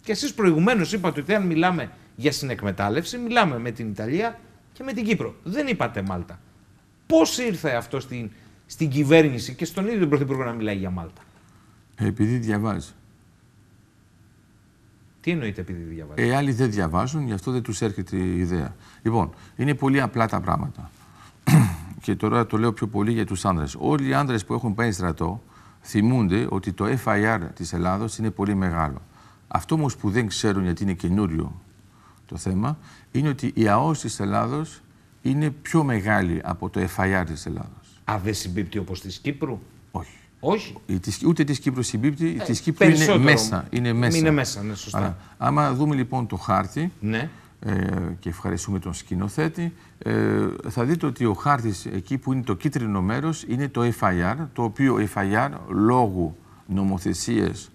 Και εσείς προηγουμένως είπατε ότι αν μιλάμε για συνεκμετάλλευση, μιλάμε με την Ιταλία και με την Κύπρο. Δεν είπατε Μάλτα. Πώς ήρθε αυτό στην, στην κυβέρνηση και στον ίδιο τον Πρωθυπουργό να μιλάει για Μάλτα. Επειδή διαβάζει. Τι εννοείται επειδή διαβάζει. Οι ε, άλλοι δεν διαβάζουν, γι' αυτό δεν τους έρχεται η ιδέα. Λοιπόν, είναι πολύ απλά τα πράγματα. και τώρα το λέω πιο πολύ για τους άντρε. Όλοι οι άντρε που έχουν πάει στρατό θυμούνται ότι το FIR της Ελλάδος είναι πολύ μεγάλο. Αυτό όμως που δεν ξέρουν γιατί είναι καινούριο το θέμα είναι ότι η ΑΟΣ της Ελλάδος είναι πιο μεγάλη από το F.I.R. της Ελλάδος. Α, δεν συμπίπτει όπως της Κύπρου. Όχι. Όχι. Ούτε της Κύπρου συμπίπτει, ε, της Κύπρου είναι μέσα. Είναι μέσα. Είναι μέσα, ναι, σωστά. Άρα, άμα δούμε λοιπόν το χάρτη. Ναι. Ε, και ευχαριστούμε τον σκηνοθέτη, ε, θα δείτε ότι ο χάρτης εκεί που είναι το κίτρινο μέρος είναι το FIR, το οποίο FIR λόγω νομοθεσίες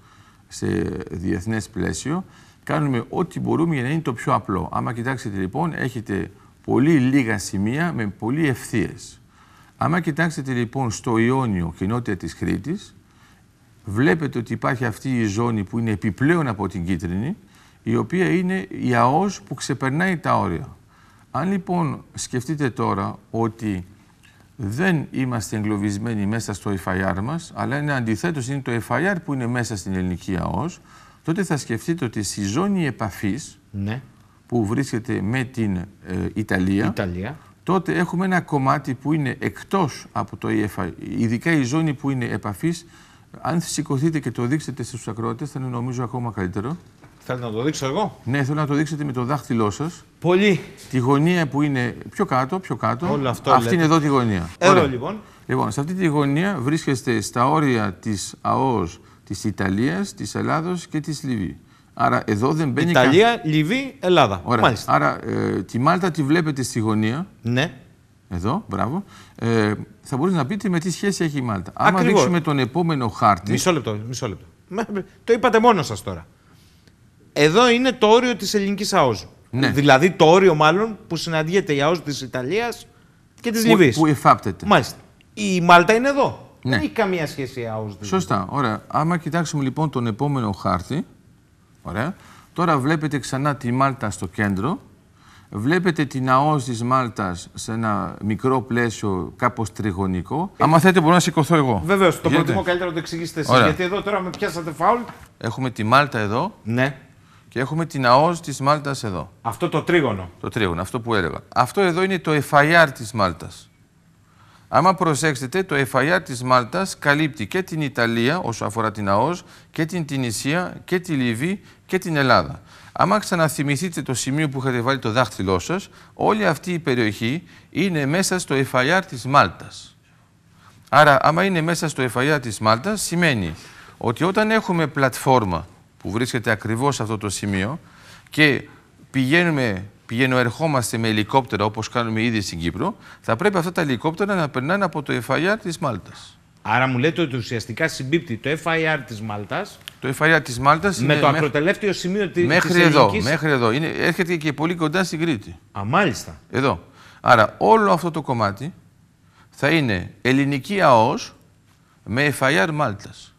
σε διεθνές πλαίσιο, κάνουμε ό,τι μπορούμε για να είναι το πιο απλό. Άμα κοιτάξετε λοιπόν, έχετε πολύ λίγα σημεία με πολύ ευθείες. Άμα κοιτάξετε λοιπόν στο Ιόνιο κοινότητα της Κρήτης, βλέπετε ότι υπάρχει αυτή η ζώνη που είναι επιπλέον από την κίτρινη, η οποία είναι η ΑΟΣ που ξεπερνάει τα όρια. Αν λοιπόν σκεφτείτε τώρα ότι δεν είμαστε εγκλωβισμένοι μέσα στο FIR μας, αλλά είναι αντιθέτως είναι το FIR που είναι μέσα στην ελληνική ΑΟΣ, τότε θα σκεφτείτε ότι στη ζώνη επαφής ναι. που βρίσκεται με την ε, Ιταλία, Ιταλία, τότε έχουμε ένα κομμάτι που είναι εκτός από το EFI, ειδικά η ζώνη που είναι επαφής, αν σηκωθείτε και το δείξετε στους ακρότες, θα είναι νομίζω ακόμα καλύτερο. Θέλετε να το δείξω εγώ. Ναι, θέλω να το δείξετε με το δάχτυλό σας. Πολύ. Τη γωνία που είναι πιο κάτω, πιο κάτω. Όλο αυτό αυτή είναι εδώ τη γωνία. Εδώ λοιπόν. Λοιπόν, σε αυτή τη γωνία βρίσκεστε στα όρια της ΑΟΣ της Ιταλίας, της Ελλάδος και της Λιβύης. Άρα εδώ δεν μπαίνει Ιταλία, καν... Λιβύη, Ελλάδα. Ωραία. Μάλιστα. Άρα ε, τη Μάλτα τη βλέπετε στη γωνία. Ναι. Εδώ, μπράβο. Ε, θα μπορείτε να πείτε με τι σχέση έχει η Μάλτα. Άμα δείξουμε τον επόμενο χάρτη. Μισό λεπτό. Μισό λεπτό. Το είπατε μόνος σας τώρα. Εδώ είναι το όριο της ελληνικής ΑΟΖ. Ναι. Δηλαδή το όριο μάλλον που συναντιέται η ΑΟΖ της Ιταλίας και της Λιβύης. Που εφάπτεται. Μάλιστα. Η Μάλτα είναι εδώ. Ναι. έχει καμία σχέση η ΑΟΣ. Δηλαδή. Σωστά. Ωραία. Άμα κοιτάξουμε λοιπόν τον επόμενο χάρτη. Ωραία. Τώρα βλέπετε ξανά τη Μάλτα στο κέντρο. Βλέπετε την ΑΟΣ της Μάλτας σε ένα μικρό πλαίσιο κάπως τριγωνικό. Ε, Άμα θέλετε μπορώ να σηκωθώ εγώ. Βεβαίως, το προτιμώ καλύτερα να το εξηγήσετε γιατί εδώ τώρα με πιάσατε φάουλ. Έχουμε τη Μάλτα εδώ. Ναι. Και έχουμε την ΑΟΣ της Μάλτας εδώ. Αυτό το τρίγωνο. Το τρίγωνο, αυτό που έλεγα. Αυτό εδώ είναι το FIR της Μάλτας. Άμα προσέξετε, το FIR της Μάλτας καλύπτει και την Ιταλία όσο αφορά την ΑΟΣ και την Τινησία και τη Λιβύη και την Ελλάδα. Άμα ξαναθυμηθείτε το σημείο που είχατε βάλει το δάχτυλό σας, όλη αυτή η περιοχή είναι μέσα στο FIR της Μάλτας. Άρα, άμα είναι μέσα στο FIR της Μάλτας, σημαίνει ότι όταν έχουμε πλατφόρμα που βρίσκεται ακριβώς σε αυτό το σημείο και πηγαίνουμε, πηγαίνουμε ερχόμαστε με ελικόπτερα όπως κάνουμε ήδη στην Κύπρο, θα πρέπει αυτά τα ελικόπτερα να περνάνε από το FIR της Μάλτας. Άρα μου λέτε ότι ουσιαστικά συμπίπτει το FIR της Μάλτας το FIR της Μάλτας με το μέχ... ακροτελεύτιο σημείο της μέχρι εδώ, ελληνικής... Μέχρι εδώ. έρχεται και πολύ κοντά στην Κρήτη. Α, μάλιστα. Εδώ. Άρα όλο αυτό το κομμάτι θα είναι ελληνική ΑΟΣ με FIR Μάλτας.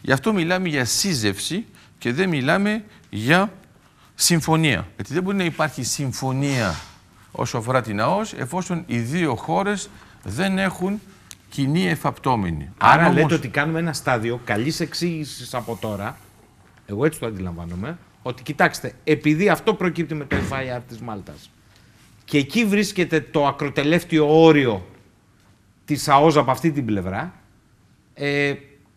Γι' αυτό μιλάμε για σύζευση και δεν μιλάμε για συμφωνία. Γιατί δεν μπορεί να υπάρχει συμφωνία όσο αφορά την ΑΟΣ, εφόσον οι δύο χώρες δεν έχουν κοινή εφαπτώμενη. Άρα όμως... λέτε ότι κάνουμε ένα στάδιο καλής εξήγησης από τώρα. Εγώ έτσι το αντιλαμβάνομαι. Ότι κοιτάξτε, επειδή αυτό προκύπτει με το FIR της Μάλτας και εκεί βρίσκεται το ακροτελεύτιο όριο της ΑΟΣ από αυτή την πλευρά, ε,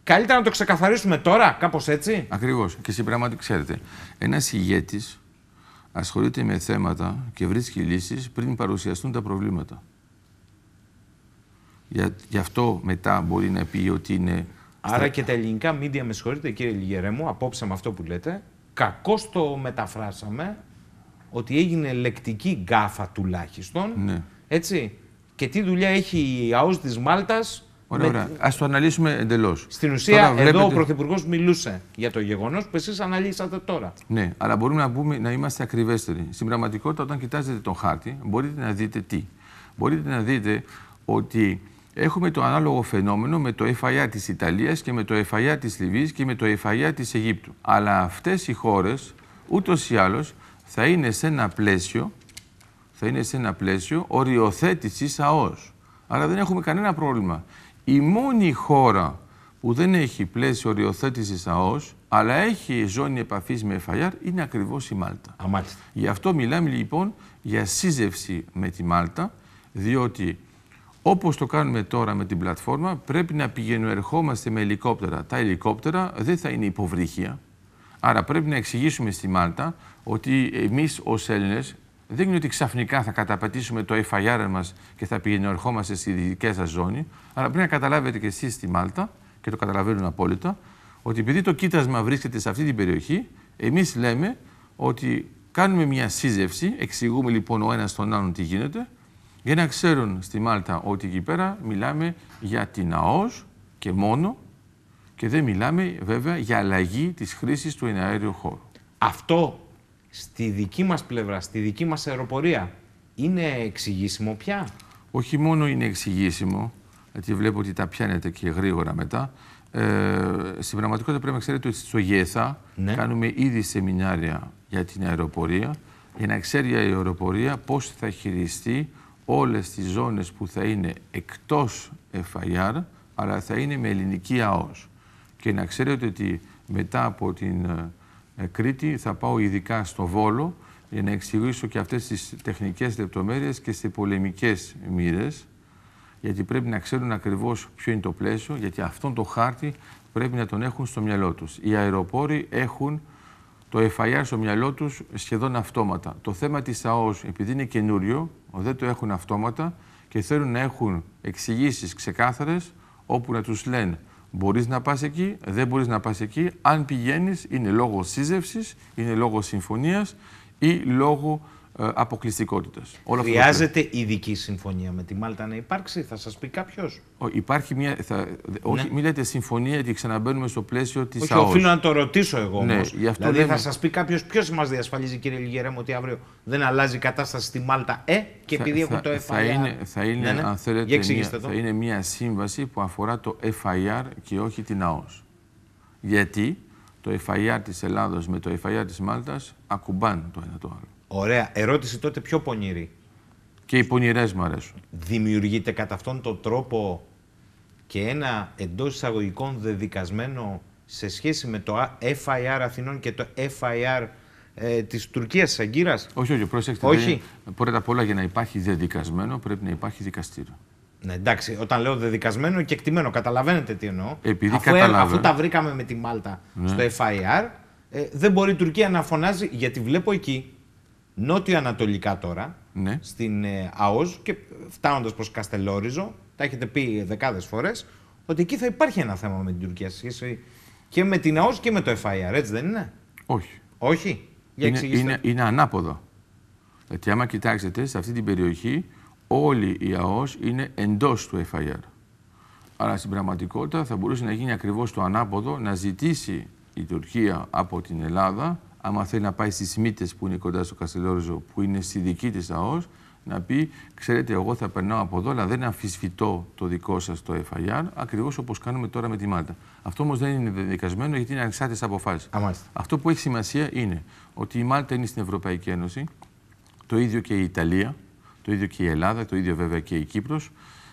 Καλύτερα να το ξεκαθαρίσουμε τώρα, κάπως έτσι. Ακριβώς. Και στην ξέρετε, ένας ηγέτης ασχολείται με θέματα και βρίσκει λύσεις πριν παρουσιαστούν τα προβλήματα. Για, γι' αυτό μετά μπορεί να πει ότι είναι. Άρα και τα ελληνικά μίντια, με συγχωρείτε κύριε μου, απόψε με αυτό που λέτε, κακώς το μεταφράσαμε ότι έγινε λεκτική γκάφα τουλάχιστον. Ναι. Έτσι. Και τι δουλειά έχει η ΑΟΣ της Μάλτας Ωραία, με... Ας το αναλύσουμε εντελώς. Στην ουσία, βλέπετε... εδώ ο Πρωθυπουργός μιλούσε για το γεγονός που εσείς αναλύσατε τώρα. Ναι, αλλά μπορούμε να, πούμε, να είμαστε ακριβέστεροι. Στην πραγματικότητα, όταν κοιτάζετε τον χάρτη, μπορείτε να δείτε τι. Μπορείτε να δείτε ότι έχουμε το ανάλογο φαινόμενο με το FIA της Ιταλίας και με το FIA της Λιβύης και με το FIA της Αιγύπτου. Αλλά αυτές οι χώρες ούτως ή άλλως θα είναι σε ένα πλαίσιο, θα είναι σε ένα πλαίσιο οριοθέτησης ΑΟΣ. Άρα δεν έχουμε κανένα πρόβλημα η μόνη χώρα που δεν έχει πλαίσιο οριοθέτησης ΑΟΣ, αλλά έχει ζώνη επαφής με ΕΦΑΙΑΡ, είναι ακριβώς η Μάλτα. Α, Γι' αυτό μιλάμε λοιπόν για σύζευση με τη Μάλτα, διότι όπως το κάνουμε τώρα με την πλατφόρμα, πρέπει να πηγαίνουμε ερχόμαστε με ελικόπτερα. Τα ελικόπτερα δεν θα είναι υποβρύχια. Άρα πρέπει να εξηγήσουμε στη Μάλτα ότι εμείς ως Έλληνες. Δεν είναι ότι ξαφνικά θα καταπατήσουμε το FIR μας και θα ερχόμαστε στη δική σας ζώνη. Αλλά πρέπει να καταλάβετε και εσείς στη Μάλτα, και το καταλαβαίνουν απόλυτα, ότι επειδή το κοίτασμα βρίσκεται σε αυτή την περιοχή, εμείς λέμε ότι κάνουμε μια σύζευση, εξηγούμε λοιπόν ο ένας τον άλλον τι γίνεται, για να ξέρουν στη Μάλτα ότι εκεί πέρα μιλάμε για την ΑΟΣ και μόνο και δεν μιλάμε βέβαια για αλλαγή της χρήσης του εναέριου χώρου. Αυτό στη δική μας πλευρά, στη δική μας αεροπορία, είναι εξηγήσιμο πια. Όχι μόνο είναι εξηγήσιμο, γιατί βλέπω ότι τα πιάνετε και γρήγορα μετά. Ε, στην πραγματικότητα πρέπει να ξέρετε ότι στο ΓΕΘΑ ναι. κάνουμε ήδη σεμινάρια για την αεροπορία, για να ξέρει η αεροπορία πώς θα χειριστεί όλες τις ζώνες που θα είναι εκτός FIR, αλλά θα είναι με ελληνική ΑΟΣ. Και να ξέρετε ότι μετά από την ε, Κρήτη. Θα πάω ειδικά στο Βόλο για να εξηγήσω και αυτές τις τεχνικές λεπτομέρειες και σε πολεμικές μοίρες γιατί πρέπει να ξέρουν ακριβώς ποιο είναι το πλαίσιο, γιατί αυτόν το χάρτη πρέπει να τον έχουν στο μυαλό τους. Οι αεροπόροι έχουν το FIR στο μυαλό τους σχεδόν αυτόματα. Το θέμα της ΑΟΣ, επειδή είναι καινούριο, δεν το έχουν αυτόματα και θέλουν να έχουν εξηγήσεις ξεκάθαρες όπου να τους λένε Μπορείς να πας εκεί, δεν μπορείς να πας εκεί. Αν πηγαίνεις, είναι λόγω σύζευσης, είναι λόγω συμφωνίας ή λόγω ε, αποκλειστικότητας. Χρειάζεται ειδική συμφωνία με τη Μάλτα να υπάρξει, θα σας πει κάποιος. Υπάρχει μια. Θα, όχι, ναι. μην λέτε συμφωνία γιατί ξαναμπαίνουμε στο πλαίσιο της ΑΟΣ. οφείλω να το ρωτήσω εγώ ναι, όμως. δηλαδή θα σας πει κάποιος ποιος μας διασφαλίζει, κύριε Λιγερέμ, ότι αύριο δεν αλλάζει η κατάσταση στη Μάλτα, ε, και επειδή έχουν το FIR. Θα είναι, θα είναι ναι, ναι. αν θέλετε, μια, θα είναι μια σύμβαση που αφορά το FIR και όχι την ΑΟΣ. Γιατί το FIR της Ελλάδος με το FIR της Μάλτας ακουμπάν το ένα το άλλο. Ωραία. Ερώτηση τότε πιο πονηρή. Και οι πονηρές μου αρέσουν. Δημιουργείται κατά αυτόν τον τρόπο και ένα εντός εισαγωγικών δεδικασμένο σε σχέση με το FIR Αθηνών και το FIR ε, της Τουρκίας, της Αγκύρας. Όχι, όχι, προσέξτε. Όχι. Πρώτα απ' όλα για να υπάρχει δεδικασμένο πρέπει να υπάρχει δικαστήριο. Ναι, εντάξει, όταν λέω δεδικασμένο και εκτιμένο, καταλαβαίνετε τι εννοώ. Επειδή αφού, αφού τα βρήκαμε με τη Μάλτα ναι. στο FIR, ε, δεν μπορεί η Τουρκία να φωνάζει γιατί βλέπω εκεί νότιο-ανατολικά τώρα, ναι. στην ε, και φτάνοντας προς Καστελόριζο, τα έχετε πει δεκάδες φορές, ότι εκεί θα υπάρχει ένα θέμα με την Τουρκία σχέση και με την ΑΟΣ και με το FIR, έτσι δεν είναι. Όχι. Όχι. Για είναι, είναι, είναι ανάποδο. Γιατί άμα κοιτάξετε, σε αυτή την περιοχή όλη η ΑΟΣ είναι εντός του FIR. Αλλά στην πραγματικότητα θα μπορούσε να γίνει ακριβώς το ανάποδο, να ζητήσει η Τουρκία από την Ελλάδα άμα θέλει να πάει στις Μύτες που είναι κοντά στο Καστελόριζο, που είναι στη δική της ΑΟΣ, να πει, ξέρετε, εγώ θα περνάω από εδώ, αλλά δεν αμφισβητώ το δικό σας το FIR, ακριβώς όπως κάνουμε τώρα με τη Μάλτα. Αυτό όμως δεν είναι δεδικασμένο γιατί είναι ανεξάρτητες αποφάσεις. Αυτό που έχει σημασία είναι ότι η Μάλτα είναι στην Ευρωπαϊκή Ένωση, το ίδιο και η Ιταλία, το ίδιο και η Ελλάδα, το ίδιο βέβαια και η Κύπρος.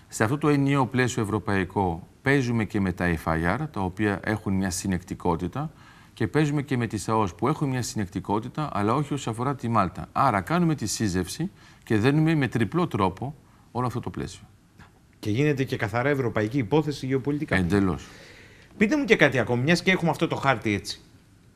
Σε αυτό το ενιαίο πλαίσιο ευρωπαϊκό παίζουμε και με τα FIR, τα οποία έχουν μια συνεκτικότητα και παίζουμε και με τη ΣΑΟΣ που έχουν μια συνεκτικότητα, αλλά όχι όσον αφορά τη Μάλτα. Άρα κάνουμε τη σύζευση και δένουμε με τριπλό τρόπο όλο αυτό το πλαίσιο. Και γίνεται και καθαρά ευρωπαϊκή υπόθεση γεωπολιτικά. Εντελώς. Πείτε μου και κάτι ακόμη, μιας και έχουμε αυτό το χάρτη έτσι.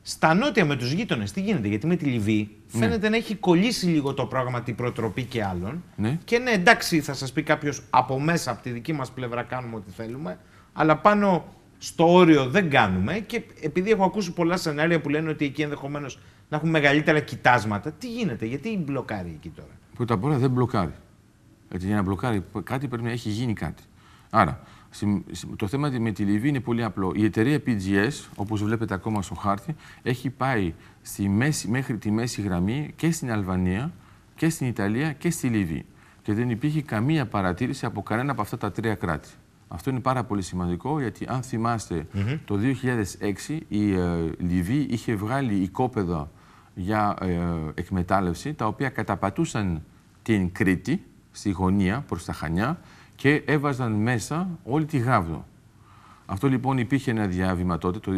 Στα νότια με τους γείτονες, τι γίνεται, γιατί με τη Λιβύη ναι. φαίνεται να έχει κολλήσει λίγο το πράγμα την προτροπή και άλλων. Ναι. Και ναι, εντάξει, θα σας πει κάποιος από μέσα, από τη δική μας πλευρά, κάνουμε ό,τι θέλουμε. Αλλά πάνω στο όριο δεν κάνουμε και επειδή έχω ακούσει πολλά σενάρια που λένε ότι εκεί ενδεχομένως να έχουν μεγαλύτερα κοιτάσματα, τι γίνεται, γιατί μπλοκάρει εκεί τώρα. Πρώτα απ' όλα δεν μπλοκάρει. Γιατί για να μπλοκάρει κάτι πρέπει να έχει γίνει κάτι. Άρα, το θέμα με τη Λιβύη είναι πολύ απλό. Η εταιρεία PGS, όπως βλέπετε ακόμα στο χάρτη, έχει πάει στη μέση, μέχρι τη μέση γραμμή και στην Αλβανία και στην Ιταλία και στη Λιβύη. Και δεν υπήρχε καμία παρατήρηση από κανένα από αυτά τα τρία κράτη. Αυτό είναι πάρα πολύ σημαντικό γιατί αν θυμάστε το 2006 η ε, Λιβύη είχε βγάλει οικόπεδα για ε, εκμετάλλευση τα οποία καταπατούσαν την Κρήτη στη γωνία προς τα Χανιά και έβαζαν μέσα όλη τη Γάβδο. Αυτό λοιπόν υπήρχε ένα διάβημα τότε το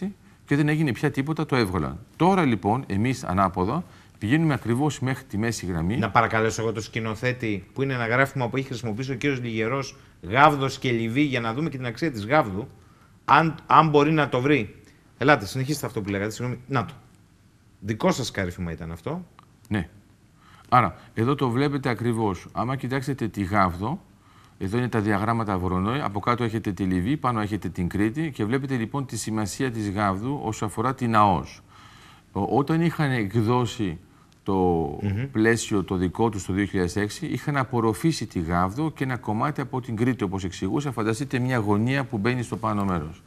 2006 και δεν έγινε πια τίποτα, το έβγαλαν. Τώρα λοιπόν εμείς ανάποδα Πηγαίνουμε ακριβώς μέχρι τη μέση γραμμή. Να παρακαλέσω εγώ το σκηνοθέτη που είναι ένα γράφημα που έχει χρησιμοποιήσει ο κύριος Λιγερός Γάβδος και Λιβύη για να δούμε και την αξία της Γάβδου. Αν, αν μπορεί να το βρει. Ελάτε, συνεχίστε αυτό που λέγατε. Συγγνώμη. Να το. Δικό σας καρύφημα ήταν αυτό. Ναι. Άρα, εδώ το βλέπετε ακριβώς. Άμα κοιτάξετε τη Γάβδο, εδώ είναι τα διαγράμματα Βορονόη. Από κάτω έχετε τη Λιβύη, πάνω έχετε την Κρήτη και βλέπετε λοιπόν τη σημασία της Γάβδου όσο αφορά την ΑΟΣ. Όταν είχαν εκδώσει το mm πλαίσιο το δικό τους το 2006 είχαν απορροφήσει τη Γάβδο και ένα κομμάτι από την Κρήτη όπως εξηγούσα φανταστείτε μια γωνία που μπαίνει στο πάνω μέρος.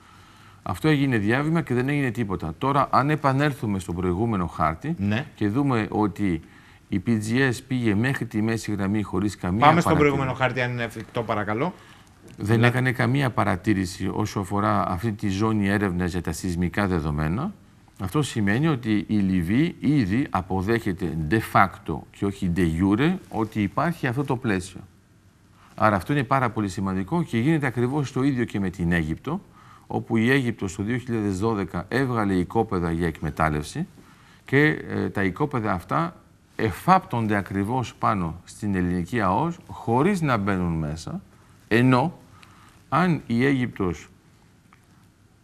Αυτό έγινε διάβημα και δεν έγινε τίποτα. Τώρα αν επανέλθουμε στον προηγούμενο χάρτη ναι. και δούμε ότι η PGS πήγε μέχρι τη μέση γραμμή χωρίς καμία Πάμε στον προηγούμενο χάρτη αν είναι εφικτό παρακαλώ. Δεν έκανε καμία παρατήρηση όσο αφορά αυτή τη ζώνη έρευνας για τα σεισμικά δεδομένα αυτό σημαίνει ότι η Λιβύη ήδη αποδέχεται de facto και όχι de jure ότι υπάρχει αυτό το πλαίσιο. Άρα αυτό είναι πάρα πολύ σημαντικό και γίνεται ακριβώς το ίδιο και με την Αίγυπτο, όπου η Αίγυπτος το 2012 έβγαλε οικόπεδα για εκμετάλλευση και ε, τα οικόπεδα αυτά εφάπτονται ακριβώς πάνω στην ελληνική ΑΟΣ χωρίς να μπαίνουν μέσα, ενώ αν η Αίγυπτος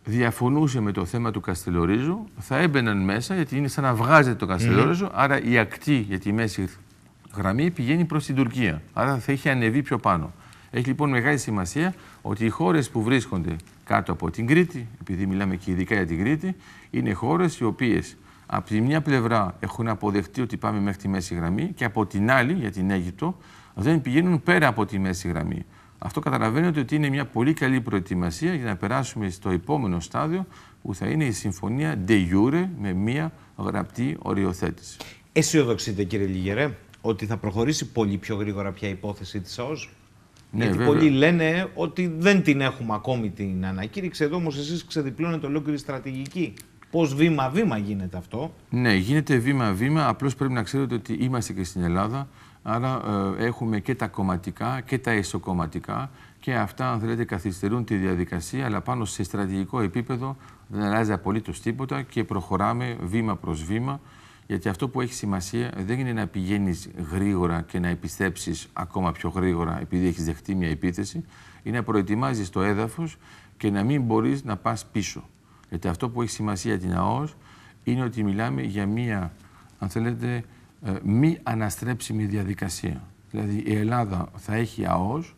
διαφωνούσε με το θέμα του Καστελορίζου, θα έμπαιναν μέσα γιατί είναι σαν να βγάζεται το Καστελορίζο, mm άρα η ακτή για τη μέση γραμμή πηγαίνει προς την Τουρκία. Άρα θα είχε ανεβεί πιο πάνω. Έχει λοιπόν μεγάλη σημασία ότι οι χώρες που βρίσκονται κάτω από την Κρήτη, επειδή μιλάμε και ειδικά για την Κρήτη, είναι χώρες οι οποίες από τη μια πλευρά έχουν αποδεχτεί ότι πάμε μέχρι τη μέση γραμμή και από την άλλη, για την Αίγυπτο, δεν πηγαίνουν πέρα από τη μέση γραμμή. Αυτό καταλαβαίνετε ότι είναι μια πολύ καλή προετοιμασία για να περάσουμε στο επόμενο στάδιο που θα είναι η συμφωνία de jure με μια γραπτή οριοθέτηση. Αισιοδοξείτε κύριε Λιγερέ ότι θα προχωρήσει πολύ πιο γρήγορα πια η υπόθεση της ΑΟΣ. Ναι, Γιατί βέβαια. πολλοί λένε ότι δεν την έχουμε ακόμη την ανακήρυξη. εδώ όμως εσείς ξεδιπλώνετε ολόκληρη στρατηγική. Πώς βήμα-βήμα γίνεται αυτό. Ναι, γίνεται βήμα-βήμα. Απλώς πρέπει να ξέρετε ότι είμαστε και στην Ελλάδα. Άρα ε, έχουμε και τα κομματικά και τα ισοκομματικά και αυτά, αν θέλετε, καθυστερούν τη διαδικασία, αλλά πάνω σε στρατηγικό επίπεδο δεν αλλάζει απολύτως τίποτα και προχωράμε βήμα προς βήμα. Γιατί αυτό που έχει σημασία δεν είναι να πηγαίνεις γρήγορα και να επιστρέψεις ακόμα πιο γρήγορα επειδή έχεις δεχτεί μια επίθεση, είναι να προετοιμάζεις το έδαφος και να μην μπορείς να πας πίσω. Γιατί αυτό που έχει σημασία την ΑΟΣ είναι ότι μιλάμε για μια, αν θέλετε, ε, μη αναστρέψιμη διαδικασία. Δηλαδή η Ελλάδα θα έχει ΑΟΣ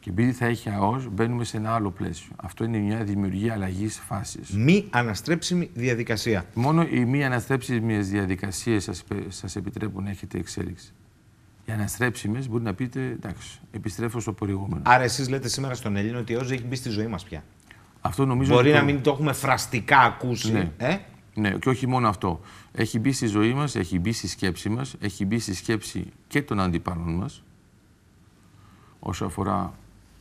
και επειδή θα έχει ΑΟΣ μπαίνουμε σε ένα άλλο πλαίσιο. Αυτό είναι μια δημιουργία αλλαγής φάσης. Μη αναστρέψιμη διαδικασία. Μόνο οι μη αναστρέψιμες διαδικασίες σας, επιτρέπουν να έχετε εξέλιξη. Οι αναστρέψιμες μπορεί να πείτε εντάξει, επιστρέφω στο προηγούμενο. Άρα, εσείς λέτε σήμερα στον Ελλήνο ότι η ΑΟΣ έχει μπει στη ζωή μας πια. Αυτό νομίζω Μπορεί ότι... να μην το έχουμε φραστικά ακούσει. Ναι. Ε? Ναι, και όχι μόνο αυτό. Έχει μπει στη ζωή μας, έχει μπει στη σκέψη μας, έχει μπει στη σκέψη και των αντιπάλων μας όσο αφορά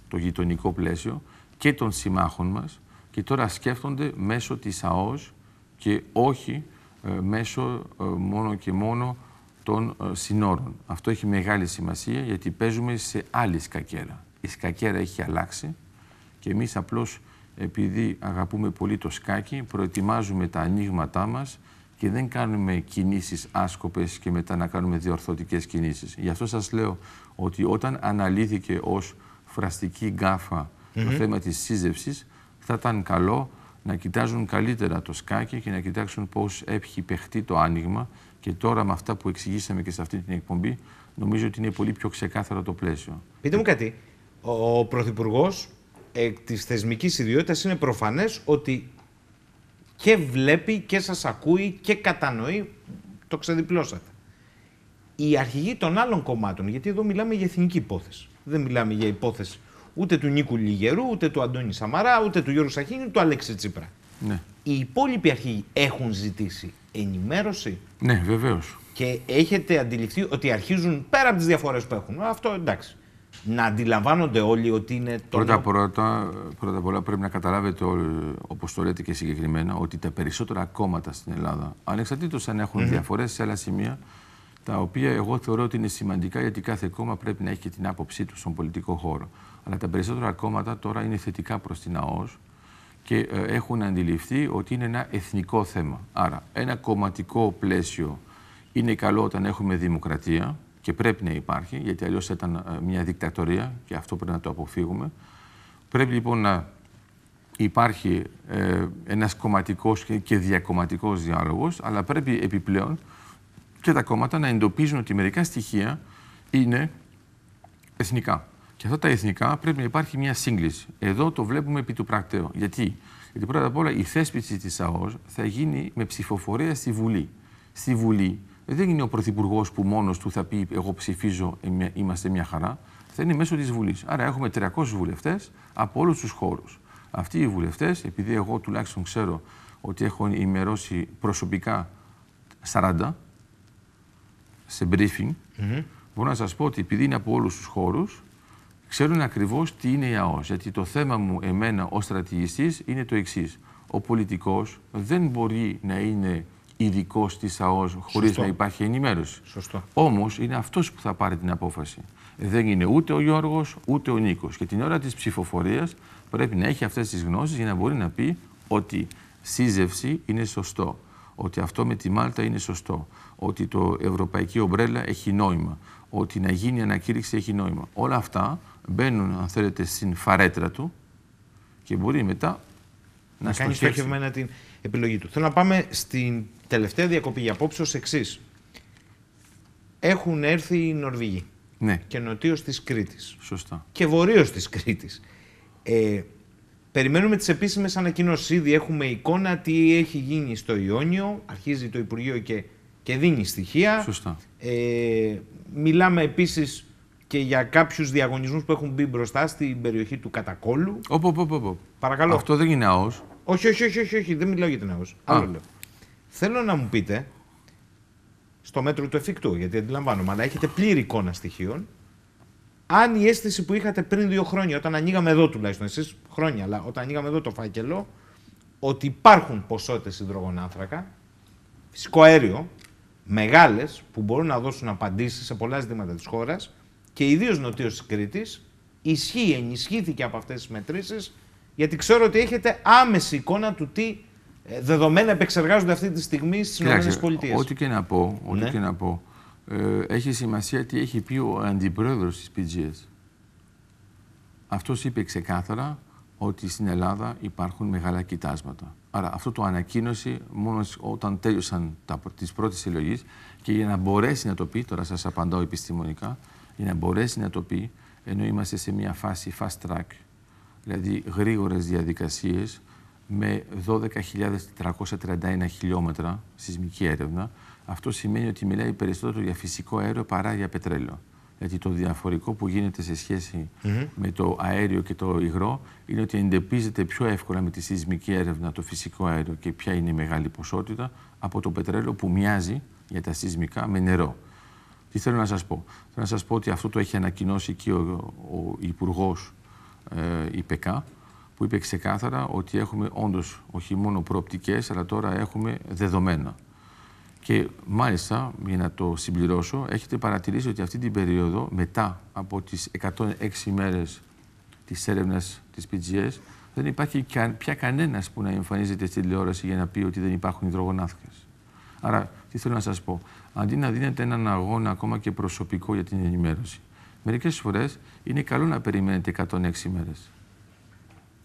το γειτονικό πλαίσιο και των συμμάχων μας και τώρα σκέφτονται μέσω της ΑΟΣ και όχι ε, μέσω ε, μόνο και μόνο των ε, συνόρων. Αυτό έχει μεγάλη σημασία γιατί παίζουμε σε άλλη σκακέρα. Η σκακέρα έχει αλλάξει και εμείς απλώς επειδή αγαπούμε πολύ το σκάκι, προετοιμάζουμε τα ανοίγματά μας και δεν κάνουμε κινήσεις άσκοπες και μετά να κάνουμε διορθωτικές κινήσεις. Γι' αυτό σας λέω ότι όταν αναλύθηκε ως φραστική γκάφα mm -hmm. το θέμα της σύζευσης, θα ήταν καλό να κοιτάζουν καλύτερα το σκάκι και να κοιτάξουν πώς έχει παιχτεί το άνοιγμα και τώρα με αυτά που εξηγήσαμε και σε αυτή την εκπομπή νομίζω ότι είναι πολύ πιο ξεκάθαρο το πλαίσιο. Πείτε μου κάτι, ο Πρωθυπουργός ε, της θεσμικής ιδιότητας είναι προφανές ότι και βλέπει και σας ακούει και κατανοεί, το ξεδιπλώσατε. Οι αρχηγοί των άλλων κομμάτων, γιατί εδώ μιλάμε για εθνική υπόθεση, δεν μιλάμε για υπόθεση ούτε του Νίκου Λιγερού, ούτε του Αντώνη Σαμαρά, ούτε του Γιώργου Σαχίνη, ούτε του Αλέξη Τσίπρα. Ναι. Οι υπόλοιποι αρχηγοί έχουν ζητήσει ενημέρωση. Ναι, βεβαίως. Και έχετε αντιληφθεί ότι αρχίζουν πέρα από τις διαφορές που έχουν. Αυτό εντάξει να αντιλαμβάνονται όλοι ότι είναι το. Πρώτα, απ' πρώτα, πρώτα απ' όλα πρέπει να καταλάβετε, όπως το λέτε και συγκεκριμένα, ότι τα περισσότερα κόμματα στην Ελλάδα, ανεξαρτήτως αν έχουν mm -hmm. διαφορές σε άλλα σημεία, τα οποία εγώ θεωρώ ότι είναι σημαντικά γιατί κάθε κόμμα πρέπει να έχει και την άποψή του στον πολιτικό χώρο. Αλλά τα περισσότερα κόμματα τώρα είναι θετικά προς την ΑΟΣ και ε, έχουν αντιληφθεί ότι είναι ένα εθνικό θέμα. Άρα, ένα κομματικό πλαίσιο είναι καλό όταν έχουμε δημοκρατία και πρέπει να υπάρχει, γιατί αλλιώς θα ήταν ε, μια δικτατορία και αυτό πρέπει να το αποφύγουμε. Πρέπει λοιπόν να υπάρχει ε, ένας κομματικός και διακομματικός διάλογος, αλλά πρέπει επιπλέον και τα κόμματα να εντοπίζουν ότι μερικά στοιχεία είναι εθνικά. Και αυτά τα εθνικά πρέπει να υπάρχει μια σύγκληση. Εδώ το βλέπουμε επί του πρακτέου. Γιατί, Γιατί πρώτα απ' όλα η θέσπιση της ΑΟΣ θα γίνει με ψηφοφορία στη Βουλή. Στη Βουλή ε, δεν είναι ο Πρωθυπουργός που μόνος του θα πει: Εγώ ψηφίζω, ε, είμαστε μια χαρά. Θα είναι μέσω της Βουλής. Άρα έχουμε 300 βουλευτές από όλους τους χώρους. Αυτοί οι βουλευτές, επειδή εγώ τουλάχιστον ξέρω ότι έχω ενημερώσει προσωπικά 40 σε briefing, μπορώ να σας πω ότι επειδή είναι από όλους τους χώρους, ξέρουν ακριβώς τι είναι η ΑΟΣ. Γιατί το θέμα μου, εμένα ως στρατηγιστής, είναι το εξής. Ο πολιτικός δεν μπορεί να είναι ειδικό τη ΑΟΣ χωρί να υπάρχει ενημέρωση. Σωστό. Όμως είναι αυτός που θα πάρει την απόφαση. Δεν είναι ούτε ο Γιώργος ούτε ο Νίκος. Και την ώρα της ψηφοφορίας πρέπει να έχει αυτές τις γνώσεις για να μπορεί να πει ότι σύζευση είναι σωστό. Ότι αυτό με τη Μάλτα είναι σωστό. Ότι το Ευρωπαϊκό ομπρέλα έχει νόημα. Ότι να γίνει ανακήρυξη έχει νόημα. Όλα αυτά μπαίνουν, αν θέλετε, στην φαρέτρα του και μπορεί μετά να, να κάνει στοχευμένα την επιλογή του. Θέλω να πάμε στην Τελευταία διακοπή για απόψε ως εξής. Έχουν έρθει οι Νορβηγοί. Ναι. Και νοτίω της Κρήτης. Σωστά. Και βορείω της Κρήτης. Ε, περιμένουμε τις επίσημες ανακοινώσεις. Ήδη έχουμε εικόνα τι έχει γίνει στο Ιόνιο. Αρχίζει το Υπουργείο και, και δίνει στοιχεία. Σωστά. Ε, μιλάμε επίσης και για κάποιους διαγωνισμούς που έχουν μπει μπροστά στην περιοχή του Κατακόλου. Οπό, οπό, οπό. Παρακαλώ. Αυτό δεν είναι ΑΟΣ. Όχι, όχι, όχι, όχι, δεν μιλάω για την ΑΟΣ. Άλλο Θέλω να μου πείτε, στο μέτρο του εφικτού, γιατί αντιλαμβάνομαι, αλλά έχετε πλήρη εικόνα στοιχείων, αν η αίσθηση που είχατε πριν δύο χρόνια, όταν ανοίγαμε εδώ τουλάχιστον, εσείς χρόνια, αλλά όταν ανοίγαμε εδώ το φάκελο, ότι υπάρχουν ποσότητες υδρογονάνθρακα, φυσικό αέριο, μεγάλες, που μπορούν να δώσουν απαντήσεις σε πολλά ζητήματα της χώρας και ιδίως νοτίω τη Κρήτης, ισχύει, ενισχύθηκε από αυτές τις μετρήσεις, γιατί ξέρω ότι έχετε άμεση εικόνα του τι ε, δεδομένα επεξεργάζονται αυτή τη στιγμή στις ΗΠΑ. Ό,τι και να πω, ό,τι ναι. και να πω ε, έχει σημασία τι έχει πει ο αντιπρόεδρος της PGS. Αυτός είπε ξεκάθαρα ότι στην Ελλάδα υπάρχουν μεγάλα κοιτάσματα. Άρα αυτό το ανακοίνωσε μόνος όταν τέλειωσαν τις πρώτες συλλογές και για να μπορέσει να το πει, τώρα σας απαντάω επιστημονικά, για να μπορέσει να το πει, ενώ είμαστε σε μια φάση fast track, δηλαδή γρήγορες διαδικασίες με 12.431 χιλιόμετρα σεισμική έρευνα. Αυτό σημαίνει ότι μιλάει περισσότερο για φυσικό αέριο παρά για πετρέλαιο. Γιατί το διαφορικό που γίνεται σε σχέση με το αέριο και το υγρό είναι ότι εντεπίζεται πιο εύκολα με τη σεισμική έρευνα το φυσικό αέριο και ποια είναι η μεγάλη ποσότητα από το πετρέλαιο που μοιάζει για τα σεισμικά με νερό. Τι θέλω να σας πω. Θέλω να σας πω ότι αυτό το έχει ανακοινώσει και ο, ο Υπουργός ε, που είπε ξεκάθαρα ότι έχουμε όντως όχι μόνο προοπτικές, αλλά τώρα έχουμε δεδομένα. Και μάλιστα, για να το συμπληρώσω, έχετε παρατηρήσει ότι αυτή την περίοδο, μετά από τις 106 μέρες της έρευνας της PGS, δεν υπάρχει πια κανένας που να εμφανίζεται στη τηλεόραση για να πει ότι δεν υπάρχουν υδρογονάθκες. Άρα, τι θέλω να σας πω. Αντί να δίνετε έναν αγώνα ακόμα και προσωπικό για την ενημέρωση, μερικές φορές είναι καλό να περιμένετε 106 μέρες.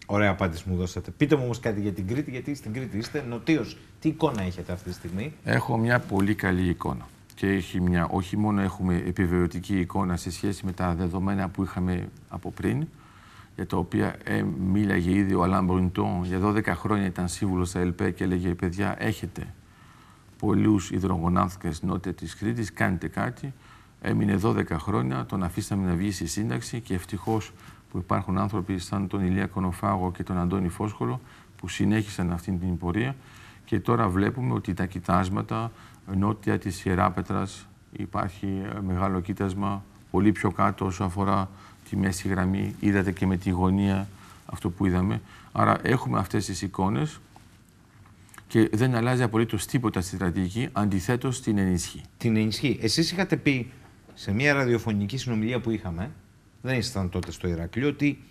Ωραία απάντηση μου δώσατε. Πείτε μου όμως κάτι για την Κρήτη, γιατί στην Κρήτη είστε νοτίω. Τι εικόνα έχετε αυτή τη στιγμή. Έχω μια πολύ καλή εικόνα. Και έχει μια, όχι μόνο έχουμε επιβεβαιωτική εικόνα σε σχέση με τα δεδομένα που είχαμε από πριν, για τα οποία ε, μίλαγε ήδη ο Αλάν Μπρουντόν για 12 χρόνια ήταν σύμβουλος στα ΕΛΠΕ και έλεγε: Παιδιά, έχετε πολλούς υδρογονάνθρακε νότια της Κρήτης, κάνετε κάτι. Έμεινε 12 χρόνια, τον αφήσαμε να βγει στη σύνταξη και ευτυχώς που υπάρχουν άνθρωποι σαν τον Ηλία Κονοφάγο και τον Αντώνη Φόσχολο που συνέχισαν αυτή την πορεία και τώρα βλέπουμε ότι τα κοιτάσματα νότια της Ιεράπετρας υπάρχει ε, μεγάλο κοίτασμα πολύ πιο κάτω όσο αφορά τη μέση γραμμή, είδατε και με τη γωνία αυτό που είδαμε. Άρα έχουμε αυτές τις εικόνες και δεν αλλάζει απολύτως τίποτα στη στρατηγική, αντιθέτως την ενισχύει. Την ενισχύει. Εσείς είχατε πει σε μια ραδιοφωνική συνομιλία που είχαμε, δεν ήσασταν τότε στο Ηράκλειο, ότι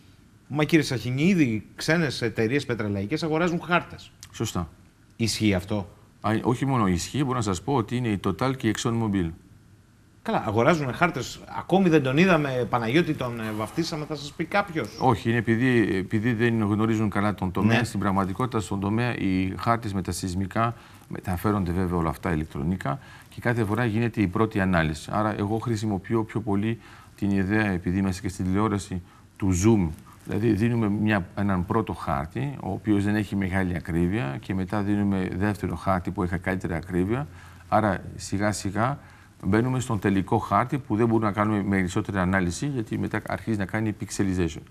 μα κύριε Σαχινή, ήδη ξένες εταιρείες πετρελαϊκές αγοράζουν χάρτες. Σωστά. Ισχύει αυτό. Α, όχι μόνο ισχύει, μπορώ να σας πω ότι είναι η Total και η ExxonMobil. Καλά, αγοράζουν χάρτες. Ακόμη δεν τον είδαμε, Παναγιώτη, τον ε, βαφτίσαμε, θα σας πει κάποιος. Όχι, είναι επειδή, επειδή δεν γνωρίζουν καλά τον τομέα. Ναι. Στην πραγματικότητα, στον τομέα οι χάρτες με τα σεισμικά μεταφέρονται βέβαια όλα αυτά ηλεκτρονικά και κάθε φορά γίνεται η πρώτη ανάλυση. Άρα, εγώ χρησιμοποιώ πιο πολύ την ιδέα, επειδή είμαστε και στην τηλεόραση, του Zoom. Δηλαδή δίνουμε μια, έναν πρώτο χάρτη, ο οποίος δεν έχει μεγάλη ακρίβεια και μετά δίνουμε δεύτερο χάρτη που έχει καλύτερη ακρίβεια. Άρα σιγά σιγά μπαίνουμε στον τελικό χάρτη που δεν μπορούμε να κάνουμε περισσότερη ανάλυση γιατί μετά αρχίζει να κάνει pixelization.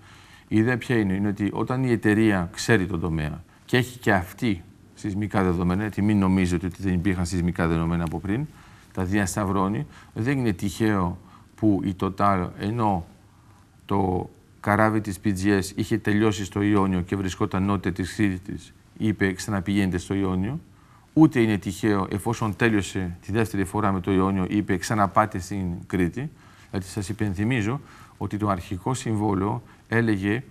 Η ιδέα ποια είναι, είναι ότι όταν η εταιρεία ξέρει τον τομέα και έχει και αυτή σεισμικά δεδομένα, γιατί μην νομίζετε ότι δεν υπήρχαν σεισμικά δεδομένα από πριν, τα διασταυρώνει, δεν είναι τυχαίο που η Total ενώ το καράβι της PGS είχε τελειώσει στο Ιόνιο και βρισκόταν νότια της Κρήτης, είπε ξαναπηγαίνετε στο Ιόνιο. Ούτε είναι τυχαίο εφόσον τέλειωσε τη δεύτερη φορά με το Ιόνιο, είπε ξαναπάτε στην Κρήτη. Δηλαδή σας υπενθυμίζω ότι το αρχικό συμβόλαιο έλεγε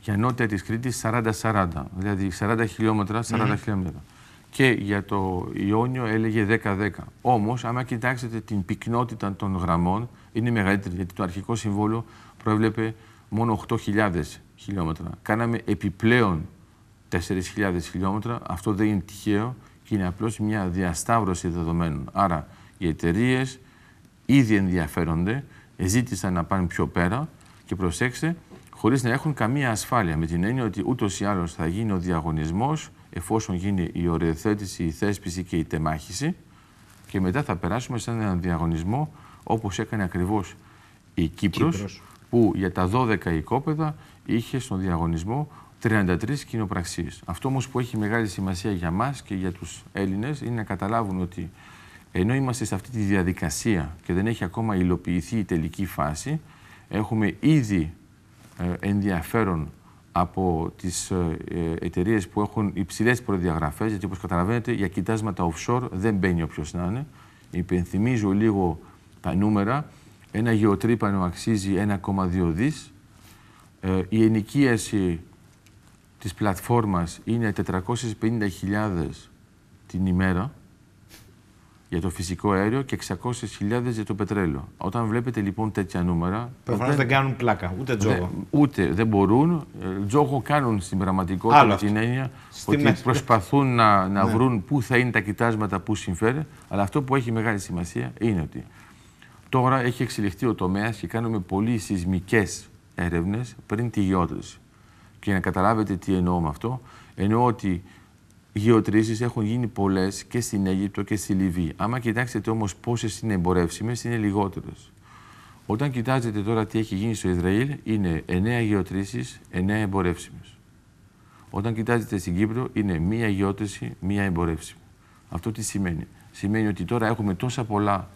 για νότια της Κρήτης 40-40, δηλαδή 40 χιλιόμετρα, 40 χιλιόμετρα. Και για το Ιόνιο έλεγε 10-10. Όμως, άμα κοιτάξετε την πυκνότητα των γραμμών, είναι μεγαλύτερη, γιατί το αρχικό συμβόλαιο προέβλεπε μόνο 8.000 χιλιόμετρα. Κάναμε επιπλέον 4.000 χιλιόμετρα. Αυτό δεν είναι τυχαίο και είναι απλώς μια διασταύρωση δεδομένων. Άρα οι εταιρείες ήδη ενδιαφέρονται, ζήτησαν να πάνε πιο πέρα και προσέξτε, χωρίς να έχουν καμία ασφάλεια, με την έννοια ότι ούτως ή άλλως θα γίνει ο διαγωνισμός, εφόσον γίνει η αλλω θα γινει ο διαγωνισμό, εφοσον γινει η θέσπιση και η τεμάχηση και μετά θα περάσουμε σε έναν διαγωνισμό όπως έκανε ακριβώς η Κύπρος, που για τα 12 οικόπεδα είχε στον διαγωνισμό 33 κοινοπραξίες. Αυτό όμως που έχει μεγάλη σημασία για μας και για τους Έλληνες είναι να καταλάβουν ότι ενώ είμαστε σε αυτή τη διαδικασία και δεν έχει ακόμα υλοποιηθεί η τελική φάση, έχουμε ήδη ε, ενδιαφέρον από τις ε, ε, εταιρείες που έχουν υψηλές προδιαγραφές, γιατί όπως καταλαβαίνετε για κοιτάσματα offshore δεν μπαίνει όποιος να είναι. Υπενθυμίζω λίγο τα νούμερα, ένα γεωτρύπανο αξίζει 1,2 δις, ε, η ενοικίαση της πλατφόρμας είναι 450.000 την ημέρα για το φυσικό αέριο και 600.000 για το πετρέλαιο. Όταν βλέπετε λοιπόν τέτοια νούμερα... Προφανώς δεν, κάνουν πλάκα, ούτε τζόγο. ούτε, δεν μπορούν. Ε, τζόγο κάνουν στην πραγματικότητα με την έννοια Στη ότι προσπαθούν να, να ναι. βρουν πού θα είναι τα κοιτάσματα που συμφέρει. Αλλά αυτό που έχει μεγάλη σημασία είναι ότι Τώρα έχει εξελιχθεί ο τομέας και κάνουμε πολύ σεισμικές έρευνες πριν τη γεώτρηση. Και να καταλάβετε τι εννοώ με αυτό, εννοώ ότι γεωτρήσεις έχουν γίνει πολλές και στην Αίγυπτο και στη Λιβύη. Άμα κοιτάξετε όμως πόσες είναι εμπορεύσιμες, είναι λιγότερες. Όταν κοιτάζετε τώρα τι έχει γίνει στο Ισραήλ, είναι 9 γεωτρήσεις, 9 εμπορεύσιμες. Όταν κοιτάζετε στην Κύπρο, είναι μία γεώτρηση, μία εμπορεύσιμη. Αυτό τι σημαίνει. Σημαίνει ότι τώρα έχουμε τόσα πολλά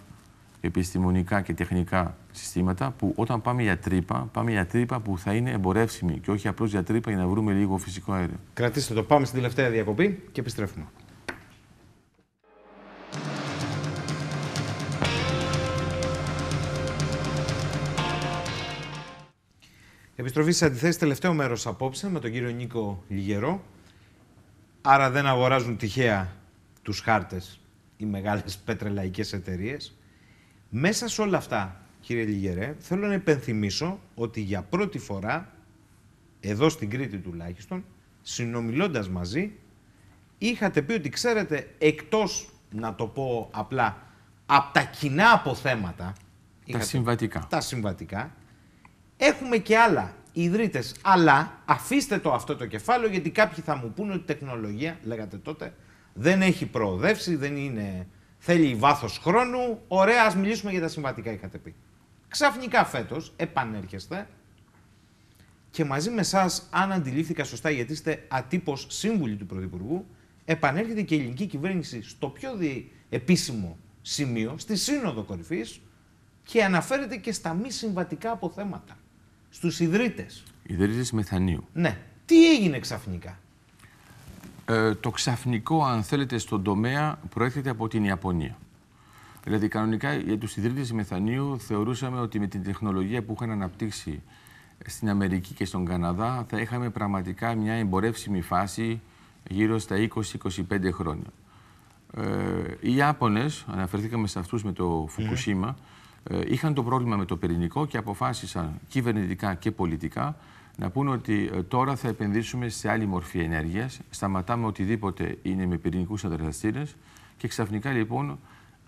επιστημονικά και τεχνικά συστήματα που όταν πάμε για τρύπα, πάμε για τρύπα που θα είναι εμπορεύσιμη και όχι απλώς για τρύπα για να βρούμε λίγο φυσικό αέριο. Κρατήστε το. Πάμε στην τελευταία διακοπή και επιστρέφουμε. Επιστροφή σε αντιθέσεις τελευταίο μέρος απόψε με τον κύριο Νίκο Λιγερό. Άρα δεν αγοράζουν τυχαία τους χάρτες οι μεγάλες πετρελαϊκές εταιρείες. Μέσα σε όλα αυτά, κύριε Λιγερέ, θέλω να υπενθυμίσω ότι για πρώτη φορά, εδώ στην Κρήτη τουλάχιστον, συνομιλώντας μαζί, είχατε πει ότι ξέρετε, εκτός, να το πω απλά, από τα κοινά αποθέματα... Τα συμβατικά. Τα συμβατικά. Έχουμε και άλλα ιδρύτες, αλλά αφήστε το αυτό το κεφάλαιο, γιατί κάποιοι θα μου πούνε ότι η τεχνολογία, λέγατε τότε, δεν έχει προοδεύσει, δεν είναι θέλει βάθος χρόνου, ωραία, ας μιλήσουμε για τα συμβατικά είχατε πει. Ξαφνικά φέτος επανέρχεστε και μαζί με εσάς, αν αντιλήφθηκα σωστά, γιατί είστε ατύπως σύμβουλοι του Πρωθυπουργού, επανέρχεται και η ελληνική κυβέρνηση στο πιο επίσημο σημείο, στη Σύνοδο Κορυφής, και αναφέρεται και στα μη συμβατικά αποθέματα. Στους ιδρύτες. Ιδρύτες μεθανίου. Ναι. Τι έγινε ξαφνικά. Ε, το ξαφνικό, αν θέλετε, στον τομέα προέρχεται από την Ιαπωνία. Δηλαδή, κανονικά για τους ιδρύτες μεθανίου θεωρούσαμε ότι με την τεχνολογία που είχαν αναπτύξει στην Αμερική και στον Καναδά θα είχαμε πραγματικά μια εμπορεύσιμη φάση γύρω στα 20-25 χρόνια. Ε, οι Ιάπωνες, αναφερθήκαμε σε αυτούς με το ναι. Φουκουσίμα, ε, είχαν το πρόβλημα με το πυρηνικό και αποφάσισαν κυβερνητικά και πολιτικά να πούνε ότι ε, τώρα θα επενδύσουμε σε άλλη μορφή ενέργειας, σταματάμε οτιδήποτε είναι με πυρηνικούς αντιδραστήρε και ξαφνικά λοιπόν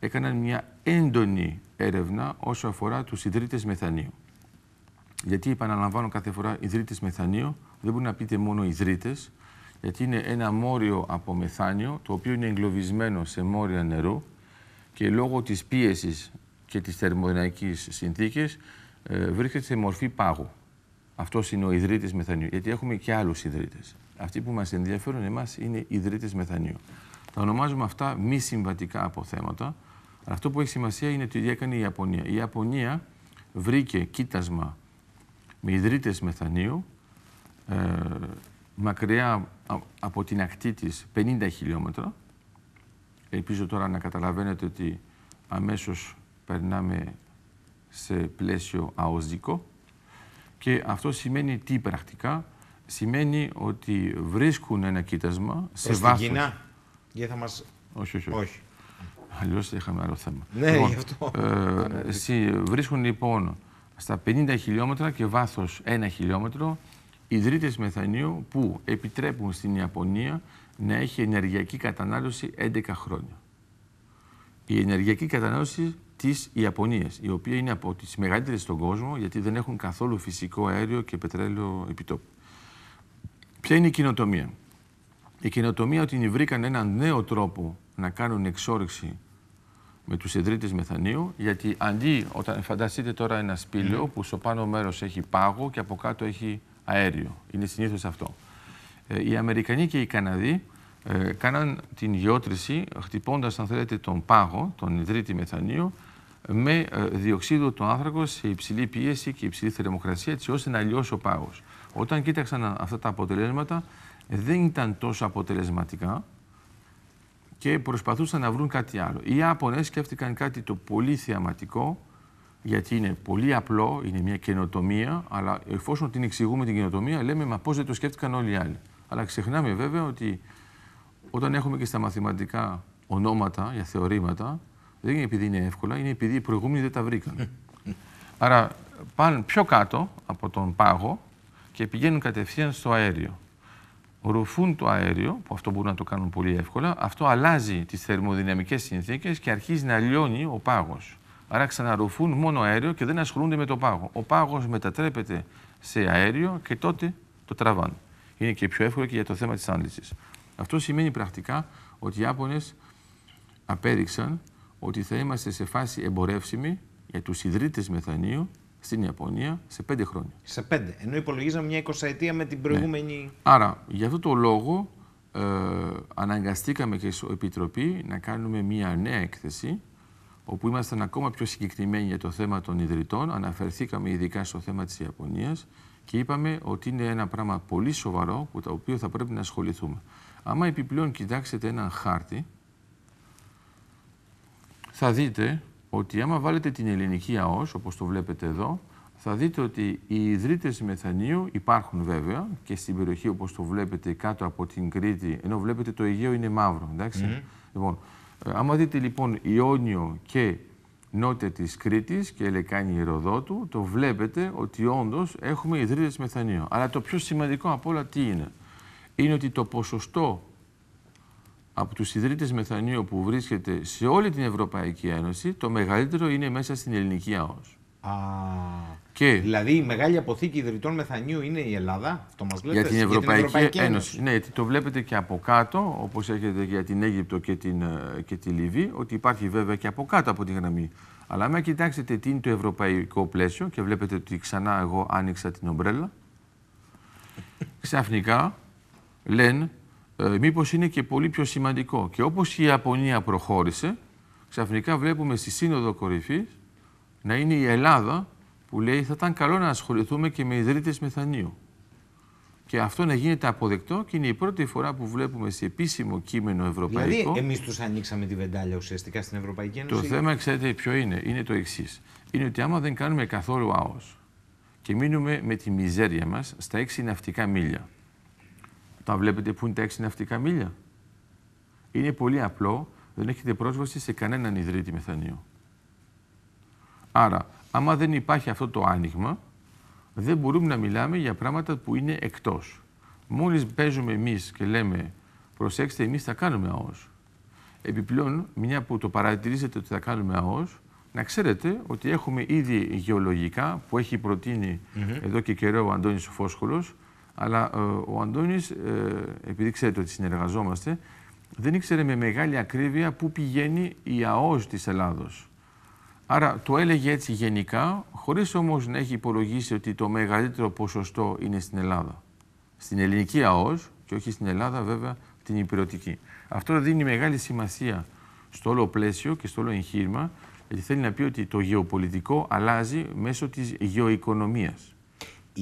έκαναν μια έντονη έρευνα όσο αφορά τους ιδρύτες μεθανίου. Γιατί επαναλαμβάνω κάθε φορά ιδρύτες μεθανίου, δεν μπορεί να πείτε μόνο ιδρύτες, γιατί είναι ένα μόριο από μεθάνιο, το οποίο είναι εγκλωβισμένο σε μόρια νερού και λόγω της πίεσης και της θερμοκρατική συνθήκε ε, βρίσκεται σε μορφή πάγου. Αυτός είναι ο ιδρύτης μεθανίου. Γιατί έχουμε και άλλους ιδρύτες. Αυτοί που μας ενδιαφέρουν εμάς είναι ιδρύτες μεθανίου. Τα ονομάζουμε αυτά μη συμβατικά αποθέματα. Αυτό που έχει σημασία είναι το έκανε η Ιαπωνία. Η Ιαπωνία βρήκε κοίτασμα με ιδρύτες μεθανίου ε, μακριά από την ακτή της 50 χιλιόμετρα. Ελπίζω τώρα να καταλαβαίνετε ότι αμέσως περνάμε σε πλαίσιο αοζικό. Και αυτό σημαίνει τι πρακτικά. Σημαίνει ότι βρίσκουν ένα κοίτασμα σε βάθος Στην Κίνα, θα μας... Όχι, όχι. όχι. Αλλιώς είχαμε άλλο θέμα. Ναι, γι' λοιπόν, αυτό. Ε, βρίσκουν λοιπόν στα 50 χιλιόμετρα και βάθος 1 χιλιόμετρο ιδρύτες μεθανίου που επιτρέπουν στην Ιαπωνία να έχει ενεργειακή κατανάλωση 11 χρόνια. Η ενεργειακή κατανάλωση της Ιαπωνίας, η οποία είναι από τις μεγαλύτερες στον κόσμο, γιατί δεν έχουν καθόλου φυσικό αέριο και πετρέλαιο επιτόπου. Ποια είναι η κοινοτομία. Η κοινοτομία ότι βρήκαν έναν νέο τρόπο να κάνουν εξόρυξη με τους ιδρύτες μεθανίου, γιατί αντί, όταν φανταστείτε τώρα ένα σπήλαιο ναι. που στο πάνω μέρος έχει πάγο και από κάτω έχει αέριο. Είναι συνήθως αυτό. Ε, οι Αμερικανοί και οι Καναδοί ε, κάναν την γεώτρηση χτυπώντας, αν θέλετε, τον πάγο, τον ιδρύτη μεθανίου με ε, διοξείδιο του άνθρακος σε υψηλή πίεση και υψηλή θερμοκρασία, έτσι ώστε να λιώσει ο πάγος. Όταν κοίταξαν αυτά τα αποτελέσματα, δεν ήταν τόσο αποτελεσματικά και προσπαθούσαν να βρουν κάτι άλλο. Οι Ιάπωνες σκέφτηκαν κάτι το πολύ θεαματικό, γιατί είναι πολύ απλό, είναι μια καινοτομία, αλλά εφόσον την εξηγούμε την καινοτομία, λέμε μα πώς δεν το σκέφτηκαν όλοι οι άλλοι. Αλλά ξεχνάμε βέβαια ότι όταν έχουμε και στα μαθηματικά ονόματα για θεωρήματα, δεν είναι επειδή είναι εύκολα, είναι επειδή οι προηγούμενοι δεν τα βρήκαν. Άρα πάνε πιο κάτω από τον πάγο και πηγαίνουν κατευθείαν στο αέριο. Ρουφούν το αέριο, που αυτό μπορούν να το κάνουν πολύ εύκολα, αυτό αλλάζει τις θερμοδυναμικές συνθήκες και αρχίζει να λιώνει ο πάγος. Άρα ξαναρουφούν μόνο αέριο και δεν ασχολούνται με το πάγο. Ο πάγος μετατρέπεται σε αέριο και τότε το τραβάνε. Είναι και πιο εύκολο και για το θέμα της άνληση. Αυτό σημαίνει πρακτικά ότι οι Ιάπωνες απέδειξαν ότι θα είμαστε σε φάση εμπορεύσιμη για τους ιδρύτες μεθανίου στην Ιαπωνία σε πέντε χρόνια. Σε πέντε. Ενώ υπολογίζαμε μια εικοσαετία με την ναι. προηγούμενη. Άρα, γι' αυτό το λόγο ε, αναγκαστήκαμε και στην Επιτροπή να κάνουμε μια νέα έκθεση όπου ήμασταν ακόμα πιο συγκεκριμένοι για το θέμα των ιδρυτών, αναφερθήκαμε ειδικά στο θέμα της Ιαπωνίας και είπαμε ότι είναι ένα πράγμα πολύ σοβαρό, που το οποίο θα πρέπει να ασχοληθούμε. Άμα επιπλέον κοιτάξετε έναν χάρτη, θα δείτε ότι άμα βάλετε την ελληνική ΑΟΣ, όπως το βλέπετε εδώ, θα δείτε ότι οι ιδρύτες μεθανίου υπάρχουν βέβαια και στην περιοχή όπως το βλέπετε κάτω από την Κρήτη, ενώ βλέπετε το Αιγαίο είναι μαύρο, εντάξει. Mm Λοιπόν, ε, άμα δείτε λοιπόν Ιόνιο και νότια της Κρήτης και Ελεκάνη Ροδότου, το βλέπετε ότι όντως έχουμε ιδρύτες μεθανίου. Αλλά το πιο σημαντικό απ' όλα τι είναι. Είναι ότι το ποσοστό από τους ιδρύτες μεθανίου που βρίσκεται σε όλη την Ευρωπαϊκή Ένωση, το μεγαλύτερο είναι μέσα στην ελληνική ΑΟΣ. Α, και... Δηλαδή η μεγάλη αποθήκη ιδρυτών μεθανίου είναι η Ελλάδα, αυτό μας λέτε, για την Ευρωπαϊκή, Ένωση. Ναι, γιατί το βλέπετε και από κάτω, όπως έχετε για την Αίγυπτο και, την, ε, και τη Λιβύη, ότι υπάρχει βέβαια και από κάτω από τη γραμμή. Αλλά άμα κοιτάξετε τι είναι το ευρωπαϊκό πλαίσιο και βλέπετε ότι ξανά εγώ άνοιξα την ομπρέλα, ξαφνικά λένε ε, μήπως είναι και πολύ πιο σημαντικό. Και όπως η Ιαπωνία προχώρησε, ξαφνικά βλέπουμε στη Σύνοδο Κορυφής να είναι η Ελλάδα που λέει θα ήταν καλό να ασχοληθούμε και με ιδρύτες μεθανίου. Και αυτό να γίνεται αποδεκτό και είναι η πρώτη φορά που βλέπουμε σε επίσημο κείμενο ευρωπαϊκό. Δηλαδή, εμείς τους ανοίξαμε τη βεντάλια ουσιαστικά στην Ευρωπαϊκή Ένωση. Το θέμα, ξέρετε, ποιο είναι, είναι το εξής. Είναι ότι άμα δεν κάνουμε καθόλου άος και μείνουμε με τη μιζέρια μας στα έξι ναυτικά μίλια, τα βλέπετε που είναι τα εξι ναυτικά μίλια. Είναι πολύ απλό, δεν έχετε πρόσβαση σε κανέναν ιδρύτη μεθανειο Άρα, άμα δεν υπάρχει αυτό το άνοιγμα, δεν μπορούμε να μιλάμε για πράγματα που είναι εκτός. Μόλις παίζουμε εμείς και λέμε προσέξτε εμείς θα κάνουμε ΑΟΣ. Επιπλέον, μια που το παρατηρήσετε ότι θα κάνουμε ΑΟΣ, να ξέρετε ότι έχουμε ήδη γεωλογικά που έχει προτείνει εδώ και καιρό ο Αντώνης Φόσχολος αλλά ε, ο Αντώνης, ε, επειδή ξέρετε ότι συνεργαζόμαστε, δεν ήξερε με μεγάλη ακρίβεια πού πηγαίνει η ΑΟΣ της Ελλάδος. Άρα το έλεγε έτσι γενικά, χωρίς όμως να έχει υπολογίσει ότι το μεγαλύτερο ποσοστό είναι στην Ελλάδα. Στην ελληνική ΑΟΣ και όχι στην Ελλάδα βέβαια την υπηρετική. Αυτό δίνει μεγάλη σημασία στο όλο πλαίσιο και στο όλο εγχείρημα, γιατί θέλει να πει ότι το γεωπολιτικό αλλάζει μέσω της γεωοικονομίας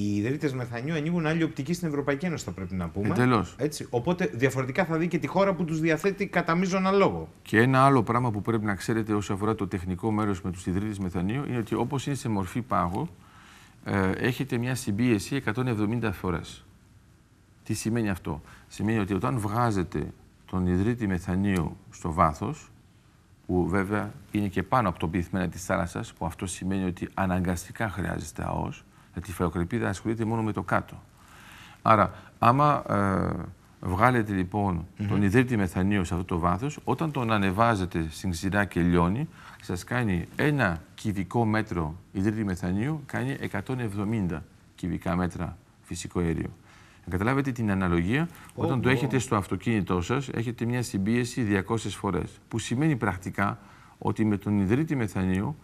οι ιδρύτες Μεθανιού ανοίγουν άλλη οπτική στην Ευρωπαϊκή Ένωση, θα πρέπει να πούμε. Εντελώς. Οπότε διαφορετικά θα δει και τη χώρα που τους διαθέτει κατά μείζωνα λόγο. Και ένα άλλο πράγμα που πρέπει να ξέρετε όσο αφορά το τεχνικό μέρος με τους ιδρύτες Μεθανιού είναι ότι όπως είναι σε μορφή πάγου, ε, έχετε μια συμπίεση 170 φορές. Τι σημαίνει αυτό. Σημαίνει ότι όταν βγάζετε τον ιδρύτη Μεθανίου στο βάθος, που βέβαια είναι και πάνω από το πυθμένα της θάλασσας, που αυτό σημαίνει ότι αναγκαστικά χρειάζεται ΑΟΣ, γιατί η φαλοκρηπίδα ασχολείται μόνο με το κάτω. Άρα, άμα ε, βγάλετε λοιπόν τον ιδρύτη μεθανείο σε αυτό το βάθος, όταν τον ανεβάζετε στην ξηρά και λιώνει, σας κάνει ένα κυβικό μέτρο ιδρύτη μεθανείου, κάνει 170 κυβικά μέτρα φυσικό αέριο. Καταλάβετε την αναλογία, όταν το έχετε στο αυτοκίνητό σας, έχετε μια συμπίεση 200 φορές. που σημαίνει πρακτικά ότι με τον ιδρύτη μεθανείο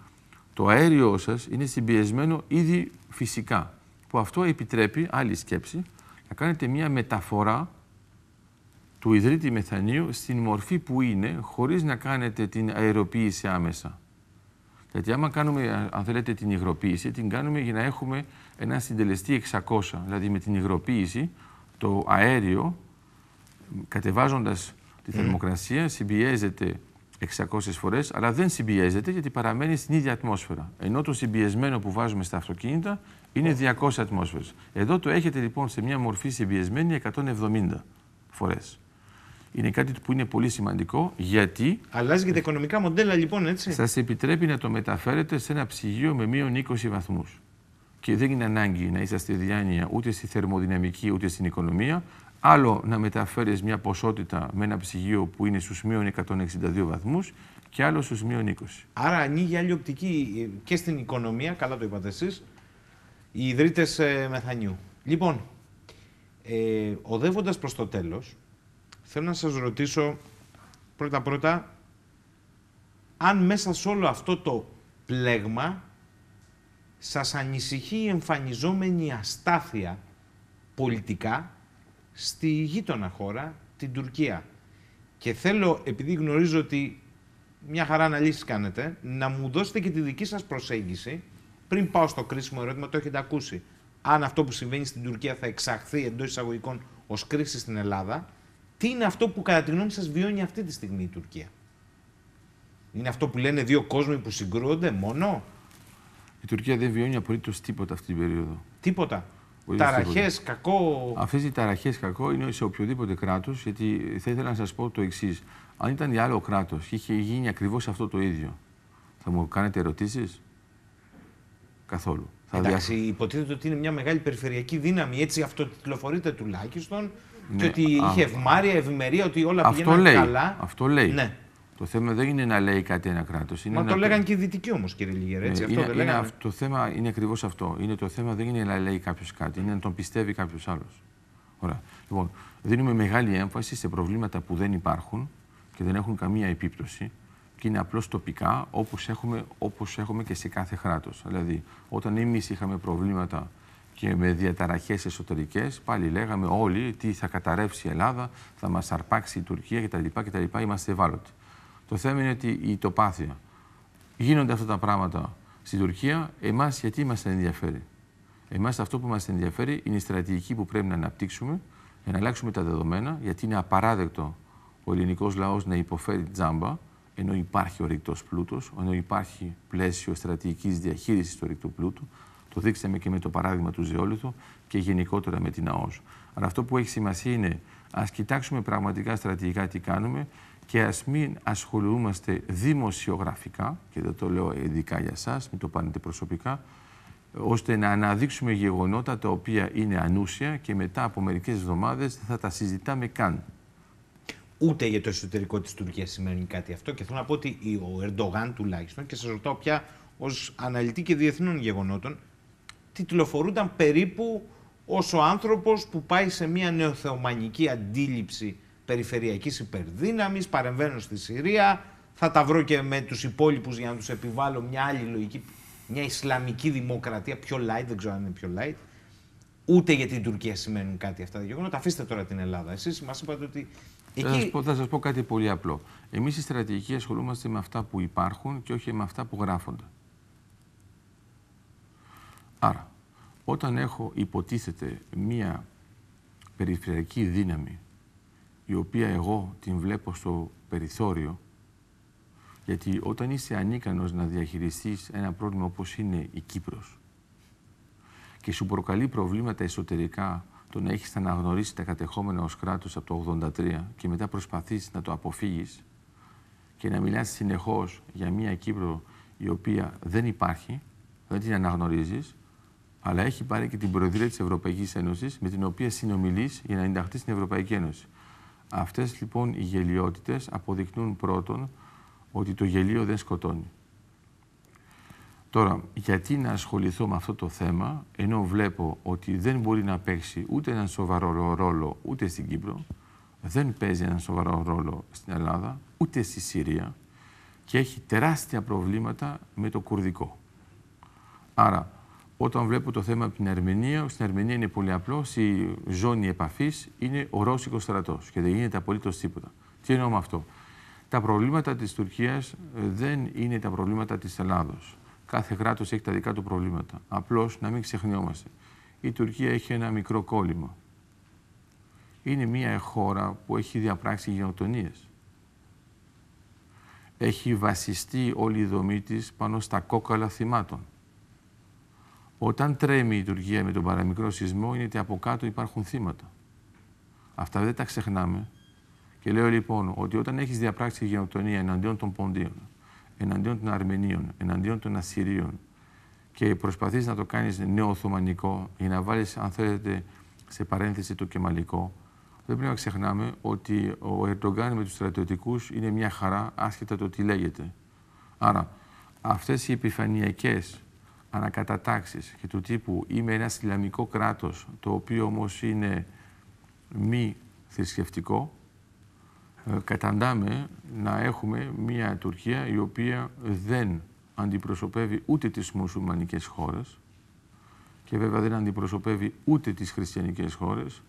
το αέριό σας είναι συμπιεσμένο ήδη φυσικά, που αυτό επιτρέπει, άλλη σκέψη, να κάνετε μια μεταφορά του ιδρύτη μεθανίου στην μορφή που είναι, χωρίς να κάνετε την αεροποίηση άμεσα. Γιατί άμα κάνουμε, αν θέλετε, την υγροποίηση, την κάνουμε για να έχουμε ένα συντελεστή 600. Δηλαδή με την υγροποίηση, το αέριο, κατεβάζοντας τη θερμοκρασία, συμπιέζεται 600 φορές, αλλά δεν συμπιέζεται γιατί παραμένει στην ίδια ατμόσφαιρα. Ενώ το συμπιεσμένο που βάζουμε στα αυτοκίνητα είναι 200 ατμόσφαιρες. Εδώ το έχετε λοιπόν σε μια μορφή συμπιεσμένη 170 φορές. Είναι κάτι που είναι πολύ σημαντικό γιατί. Αλλάζει και τα οικονομικά μοντέλα, λοιπόν, έτσι. Σας επιτρέπει να το μεταφέρετε σε ένα ψυγείο με μείον 20 βαθμούς. Και δεν είναι ανάγκη να είσαστε διάνοια ούτε στη θερμοδυναμική ούτε στην οικονομία, Άλλο να μεταφέρεις μια ποσότητα με ένα ψυγείο που είναι στους μείον 162 βαθμούς και άλλο στους μείον 20. Άρα ανοίγει άλλη οπτική ε, και στην οικονομία, καλά το είπατε εσείς, οι ιδρύτες ε, μεθανιού. Λοιπόν, ε, οδεύοντας προς το τέλος, θέλω να σας ρωτήσω πρώτα-πρώτα αν μέσα σε όλο αυτό το πλέγμα σας ανησυχεί η εμφανιζόμενη αστάθεια πολιτικά στη γείτονα χώρα, την Τουρκία. Και θέλω, επειδή γνωρίζω ότι μια χαρά αναλύσεις κάνετε, να μου δώσετε και τη δική σας προσέγγιση, πριν πάω στο κρίσιμο ερώτημα, το έχετε ακούσει, αν αυτό που συμβαίνει στην Τουρκία θα εξαχθεί εντός εισαγωγικών ως κρίση στην Ελλάδα, τι είναι αυτό που κατά τη γνώμη σας βιώνει αυτή τη στιγμή η Τουρκία. Είναι αυτό που λένε δύο κόσμοι που συγκρούονται μόνο. Η Τουρκία δεν βιώνει απολύτως τίποτα αυτή την περίοδο. Τίποτα. Ταραχέ, κακό. Αυτέ οι ταραχές, κακό είναι σε οποιοδήποτε κράτος. Γιατί θα ήθελα να σας πω το εξής. Αν ήταν άλλο κράτος και είχε γίνει ακριβώς αυτό το ίδιο, θα μου κάνετε ερωτήσεις. Καθόλου. Εντάξει, υποτίθεται ότι είναι μια μεγάλη περιφερειακή δύναμη. Έτσι αυτοτιτλοφορείται τουλάχιστον. Και ναι, ότι είχε ευμάρεια, ευημερία, ότι όλα αυτό καλά. Αυτό λέει. Ναι. Το θέμα δεν είναι να λέει κάτι ένα κράτος. Μα το λέγανε και οι δυτικοί όμως, κύριε Λιγερέ. Ναι, αυτό το θέμα είναι ακριβώς αυτό. Είναι το θέμα δεν είναι να λέει κάποιος κάτι, είναι να τον πιστεύει κάποιος άλλος. Ωραία. Λοιπόν, δίνουμε μεγάλη έμφαση σε προβλήματα που δεν υπάρχουν και δεν έχουν καμία επίπτωση και είναι απλώς τοπικά όπως έχουμε, όπως έχουμε και σε κάθε κράτος. Δηλαδή, όταν εμείς είχαμε προβλήματα και με διαταραχές εσωτερικές, πάλι λέγαμε όλοι τι θα καταρρεύσει η Ελλάδα, θα μας αρπάξει η Τουρκία κτλ. κτλ. Είμαστε ευάλωτοι. Το θέμα είναι ότι η τοπάθεια. Γίνονται αυτά τα πράγματα στην Τουρκία. Εμάς γιατί μας ενδιαφέρει. Εμάς αυτό που μας ενδιαφέρει είναι η στρατηγική που πρέπει να αναπτύξουμε να αλλάξουμε τα δεδομένα, γιατί είναι απαράδεκτο ο ελληνικός λαός να υποφέρει τζάμπα, ενώ υπάρχει ο ρηκτός πλούτος, ενώ υπάρχει πλαίσιο στρατηγικής διαχείρισης του ρηκτού πλούτου. Το δείξαμε και με το παράδειγμα του Ζεόλιθου και γενικότερα με την ΑΟΣ. Αλλά αυτό που έχει σημασία είναι ας κοιτάξουμε πραγματικά στρατηγικά τι κάνουμε και ας μην ασχολούμαστε δημοσιογραφικά, και δεν το λέω ειδικά για σας, μην το πάνετε προσωπικά, ώστε να αναδείξουμε γεγονότα τα οποία είναι ανούσια και μετά από μερικές εβδομάδες θα τα συζητάμε καν. Ούτε για το εσωτερικό της Τουρκίας σημαίνει κάτι αυτό και θέλω να πω ότι ο Ερντογάν τουλάχιστον και σας ρωτάω πια ως αναλυτή και διεθνών γεγονότων τιτλοφορούνταν περίπου ως ο άνθρωπος που πάει σε μια νεοθεωμανική αντίληψη περιφερειακής υπερδυναμη, παρεμβαίνω στη Συρία, θα τα βρω και με τους υπόλοιπους για να τους επιβάλλω μια άλλη λογική, μια Ισλαμική δημοκρατία, πιο light, δεν ξέρω αν είναι πιο light. Ούτε για την Τουρκία σημαίνουν κάτι αυτά τα γεγονότα. Αφήστε τώρα την Ελλάδα. εσείς. Μας είπατε ότι Εκεί... Θα, σας πω, πω κάτι πολύ απλό. Εμείς οι στρατηγικοί ασχολούμαστε με αυτά που υπάρχουν και όχι με αυτά που γράφονται. Άρα, όταν έχω υποτίθεται μία περιφερειακή δύναμη η οποία εγώ την βλέπω στο περιθώριο, γιατί όταν είσαι ανίκανος να διαχειριστείς ένα πρόβλημα όπως είναι η Κύπρος και σου προκαλεί προβλήματα εσωτερικά το να έχεις αναγνωρίσει τα κατεχόμενα ως κράτος από το 83 και μετά προσπαθείς να το αποφύγεις και να μιλάς συνεχώς για μια Κύπρο η οποία δεν υπάρχει, δεν την αναγνωρίζεις, αλλά έχει πάρει και την Προεδρία της Ευρωπαϊκής Ένωσης με την οποία συνομιλείς για να ενταχθεί στην Ευρωπαϊκή Ένωση. Αυτές λοιπόν οι γελιότητες αποδεικνύουν πρώτον ότι το γελίο δεν σκοτώνει. Τώρα, γιατί να ασχοληθώ με αυτό το θέμα, ενώ βλέπω ότι δεν μπορεί να παίξει ούτε έναν σοβαρό ρόλο ούτε στην Κύπρο, δεν παίζει έναν σοβαρό ρόλο στην Ελλάδα, ούτε στη Συρία και έχει τεράστια προβλήματα με το κουρδικό. Άρα, όταν βλέπω το θέμα από την Αρμενία, στην Αρμενία είναι πολύ απλός. Η ζώνη επαφής είναι ο Ρώσικος στρατός και δεν γίνεται απολύτως τίποτα. Τι εννοώ με αυτό. Τα προβλήματα της Τουρκίας ε, δεν είναι τα προβλήματα της Ελλάδος. Κάθε κράτος έχει τα δικά του προβλήματα. Απλώς να μην ξεχνιόμαστε. Η Τουρκία έχει ένα μικρό κόλλημα. Είναι μια χώρα που έχει διαπράξει γενοκτονίες. Έχει βασιστεί όλη η δομή της πάνω στα κόκαλα θυμάτων. Όταν τρέμει η Τουρκία με τον παραμικρό σεισμό είναι ότι από κάτω υπάρχουν θύματα. Αυτά δεν τα ξεχνάμε. Και λέω λοιπόν ότι όταν έχεις διαπράξει γενοκτονία εναντίον των Ποντίων, εναντίον των Αρμενίων, εναντίον των Ασσυρίων και προσπαθείς να το κάνεις νεοοθωμανικό ή να βάλεις αν θέλετε, σε παρένθεση το κεμαλικό, δεν πρέπει να ξεχνάμε ότι ο Ερντογκάν με τους στρατιωτικούς είναι μια χαρά άσχετα το τι λέγεται. Άρα, αυτές οι επιφανειακές ανακατατάξεις και του τύπου είμαι ένας Ισλαμικό κράτος, το οποίο όμως είναι μη θρησκευτικό, ε, καταντάμε να έχουμε μια Τουρκία η οποία δεν αντιπροσωπεύει ούτε τις μουσουλμανικές χώρες και βέβαια δεν αντιπροσωπεύει ούτε τις χριστιανικές χώρες,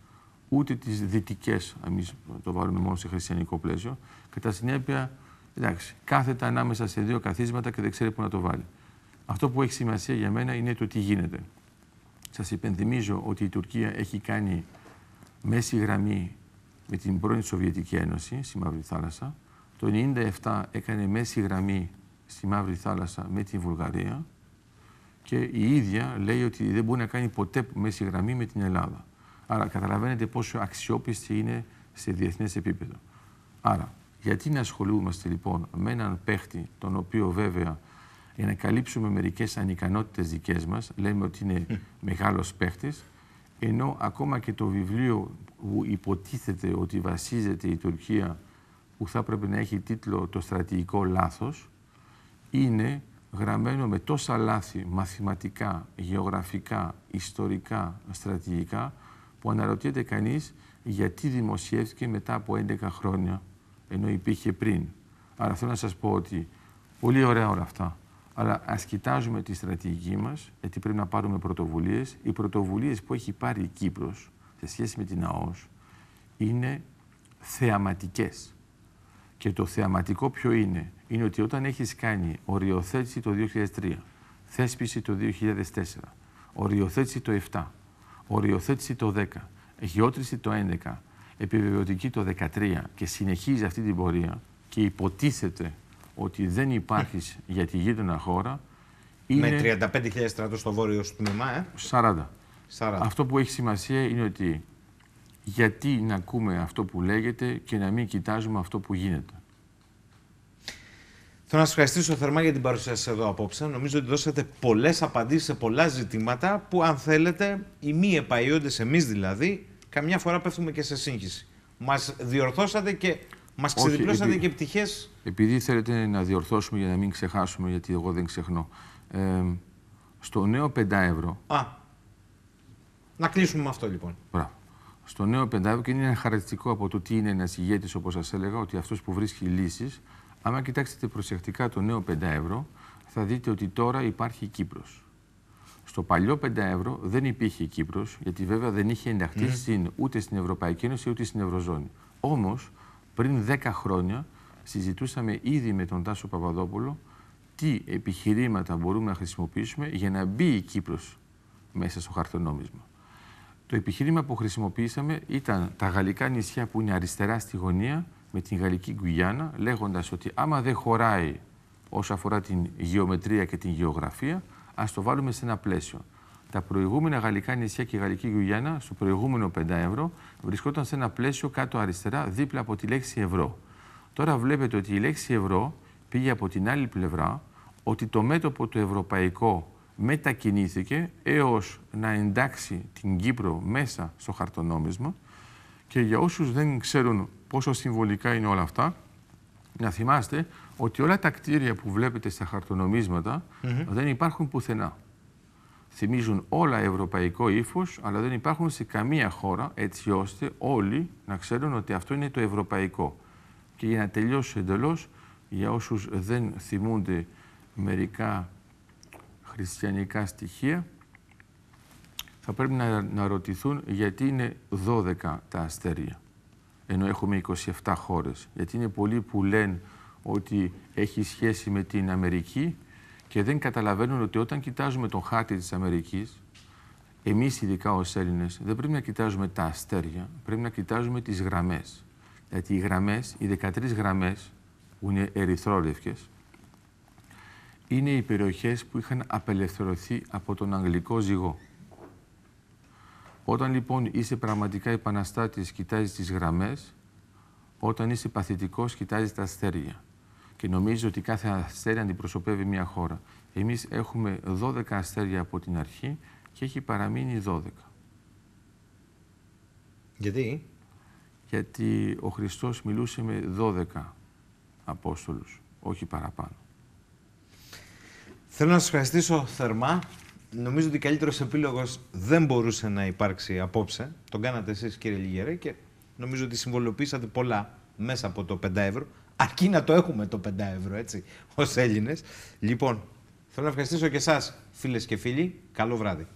ούτε τις δυτικές, εμείς το βάλουμε μόνο σε χριστιανικό πλαίσιο, κατά συνέπεια, εντάξει, κάθεται ανάμεσα σε δύο καθίσματα και δεν ξέρει πού να το βάλει. Αυτό που έχει σημασία για μένα είναι το τι γίνεται. Σας υπενθυμίζω ότι η Τουρκία έχει κάνει μέση γραμμή με την πρώην Σοβιετική Ένωση στη Μαύρη Θάλασσα. Το 1997 έκανε μέση γραμμή στη Μαύρη Θάλασσα με τη Βουλγαρία και η ίδια λέει ότι δεν μπορεί να κάνει ποτέ μέση γραμμή με την Ελλάδα. Άρα καταλαβαίνετε πόσο αξιόπιστη είναι σε διεθνές επίπεδο. Άρα, γιατί να ασχολούμαστε λοιπόν με έναν παίχτη, τον οποίο βέβαια για να καλύψουμε μερικές ανικανότητες δικές μας. Λέμε ότι είναι μεγάλος παίχτης, ενώ ακόμα και το βιβλίο που υποτίθεται ότι βασίζεται η Τουρκία, που θα έπρεπε να έχει τίτλο Το στρατηγικό λάθος, είναι γραμμένο με τόσα λάθη μαθηματικά, γεωγραφικά, ιστορικά, στρατηγικά, που αναρωτιέται κανείς γιατί δημοσιεύτηκε μετά από 11 χρόνια, ενώ υπήρχε πριν. Άρα θέλω να σας πω ότι πολύ ωραία όλα αυτά. Αλλά ας κοιτάζουμε τη στρατηγική μας, γιατί πρέπει να πάρουμε πρωτοβουλίες. Οι πρωτοβουλίες που έχει πάρει η Κύπρος σε σχέση με την ΑΟΣ είναι θεαματικές. Και το θεαματικό ποιο είναι, είναι ότι όταν έχεις κάνει οριοθέτηση το 2003, θέσπιση το 2004, οριοθέτηση το 7, οριοθέτηση το 10, γεώτρηση το 11, επιβεβαιωτική το 13 και συνεχίζει αυτή την πορεία και υποτίθεται ότι δεν υπάρχεις για τη γείτονα χώρα. Είναι... Με 35.000 στρατό στο βόρειο τμήμα, ε. 40. 40. Αυτό που έχει σημασία είναι ότι γιατί να ακούμε αυτό που λέγεται και να μην κοιτάζουμε αυτό που γίνεται. Θέλω να σας ευχαριστήσω θερμά για την παρουσία σας εδώ απόψε. Νομίζω ότι δώσατε πολλές απαντήσεις σε πολλά ζητήματα που, αν θέλετε, οι μη επαϊόντες, εμείς δηλαδή, καμιά φορά πέφτουμε και σε σύγχυση. Μας διορθώσατε και Μας ξεδιπλώσατε επει... και πτυχές. Επειδή θέλετε να διορθώσουμε για να μην ξεχάσουμε, γιατί εγώ δεν ξεχνώ. Ε, στο νέο 5 ευρώ. Α. Να κλείσουμε με αυτό λοιπόν. Μπράβο. Στο νέο 5 ευρώ και είναι ένα χαρακτηριστικό από το τι είναι ένας ηγέτης, όπως σας έλεγα, ότι αυτός που βρίσκει λύσεις. Άμα κοιτάξετε προσεκτικά το νέο 5 ευρώ, θα δείτε ότι τώρα υπάρχει Κύπρος. Στο παλιό 5 ευρώ δεν υπήρχε η Κύπρος, γιατί βέβαια δεν είχε ενταχθεί mm. ούτε στην Ευρωπαϊκή Ένωση ούτε στην Ευρωζώνη. Όμως, πριν 10 χρόνια συζητούσαμε ήδη με τον Τάσο Παπαδόπουλο τι επιχειρήματα μπορούμε να χρησιμοποιήσουμε για να μπει η Κύπρος μέσα στο χαρτονόμισμα. Το επιχείρημα που χρησιμοποιήσαμε ήταν τα γαλλικά νησιά που είναι αριστερά στη γωνία με την γαλλική Γκουγιάννα, λέγοντας ότι άμα δεν χωράει όσο αφορά την γεωμετρία και την γεωγραφία, ας το βάλουμε σε ένα πλαίσιο τα προηγούμενα γαλλικά νησιά και η γαλλική Γιουγιάννα, στο προηγούμενο 5 ευρώ βρισκόταν σε ένα πλαίσιο κάτω αριστερά δίπλα από τη λέξη ευρώ. Τώρα βλέπετε ότι η λέξη ευρώ πήγε από την άλλη πλευρά, ότι το μέτωπο το ευρωπαϊκό μετακινήθηκε έως να εντάξει την Κύπρο μέσα στο χαρτονόμισμα και για όσους δεν ξέρουν πόσο συμβολικά είναι όλα αυτά, να θυμάστε ότι όλα τα κτίρια που βλέπετε στα χαρτονομίσματα δεν υπάρχουν πουθενά θυμίζουν όλα ευρωπαϊκό ύφος, αλλά δεν υπάρχουν σε καμία χώρα έτσι ώστε όλοι να ξέρουν ότι αυτό είναι το ευρωπαϊκό. Και για να τελειώσω εντελώς, για όσους δεν θυμούνται μερικά χριστιανικά στοιχεία, θα πρέπει να, να ρωτηθούν γιατί είναι 12 τα αστέρια, ενώ έχουμε 27 χώρες. Γιατί είναι πολλοί που λένε ότι έχει σχέση με την Αμερική, και δεν καταλαβαίνουν ότι όταν κοιτάζουμε τον χάρτη της Αμερικής, εμείς ειδικά ως Έλληνες, δεν πρέπει να κοιτάζουμε τα αστέρια, πρέπει να κοιτάζουμε τις γραμμές. Γιατί οι γραμμές, οι 13 γραμμές που είναι ερυθρόλευκες, είναι οι περιοχές που είχαν απελευθερωθεί από τον Αγγλικό ζυγό. Όταν λοιπόν είσαι πραγματικά επαναστάτης, κοιτάζεις τις γραμμές, όταν είσαι παθητικός, κοιτάζεις τα αστέρια και νομίζω ότι κάθε αστέρι αντιπροσωπεύει μια χώρα. Εμείς έχουμε 12 αστέρια από την αρχή και έχει παραμείνει 12. Γιατί? Γιατί ο Χριστός μιλούσε με 12 Απόστολους, όχι παραπάνω. Θέλω να σας ευχαριστήσω θερμά. Νομίζω ότι καλύτερος επίλογος δεν μπορούσε να υπάρξει απόψε. Τον κάνατε εσείς κύριε Λιγερέ και νομίζω ότι συμβολοποιήσατε πολλά μέσα από το 5 ευρώ αρκεί να το έχουμε το 5 ευρώ, έτσι, ως Έλληνες. Λοιπόν, θέλω να ευχαριστήσω και εσάς, φίλες και φίλοι. Καλό βράδυ.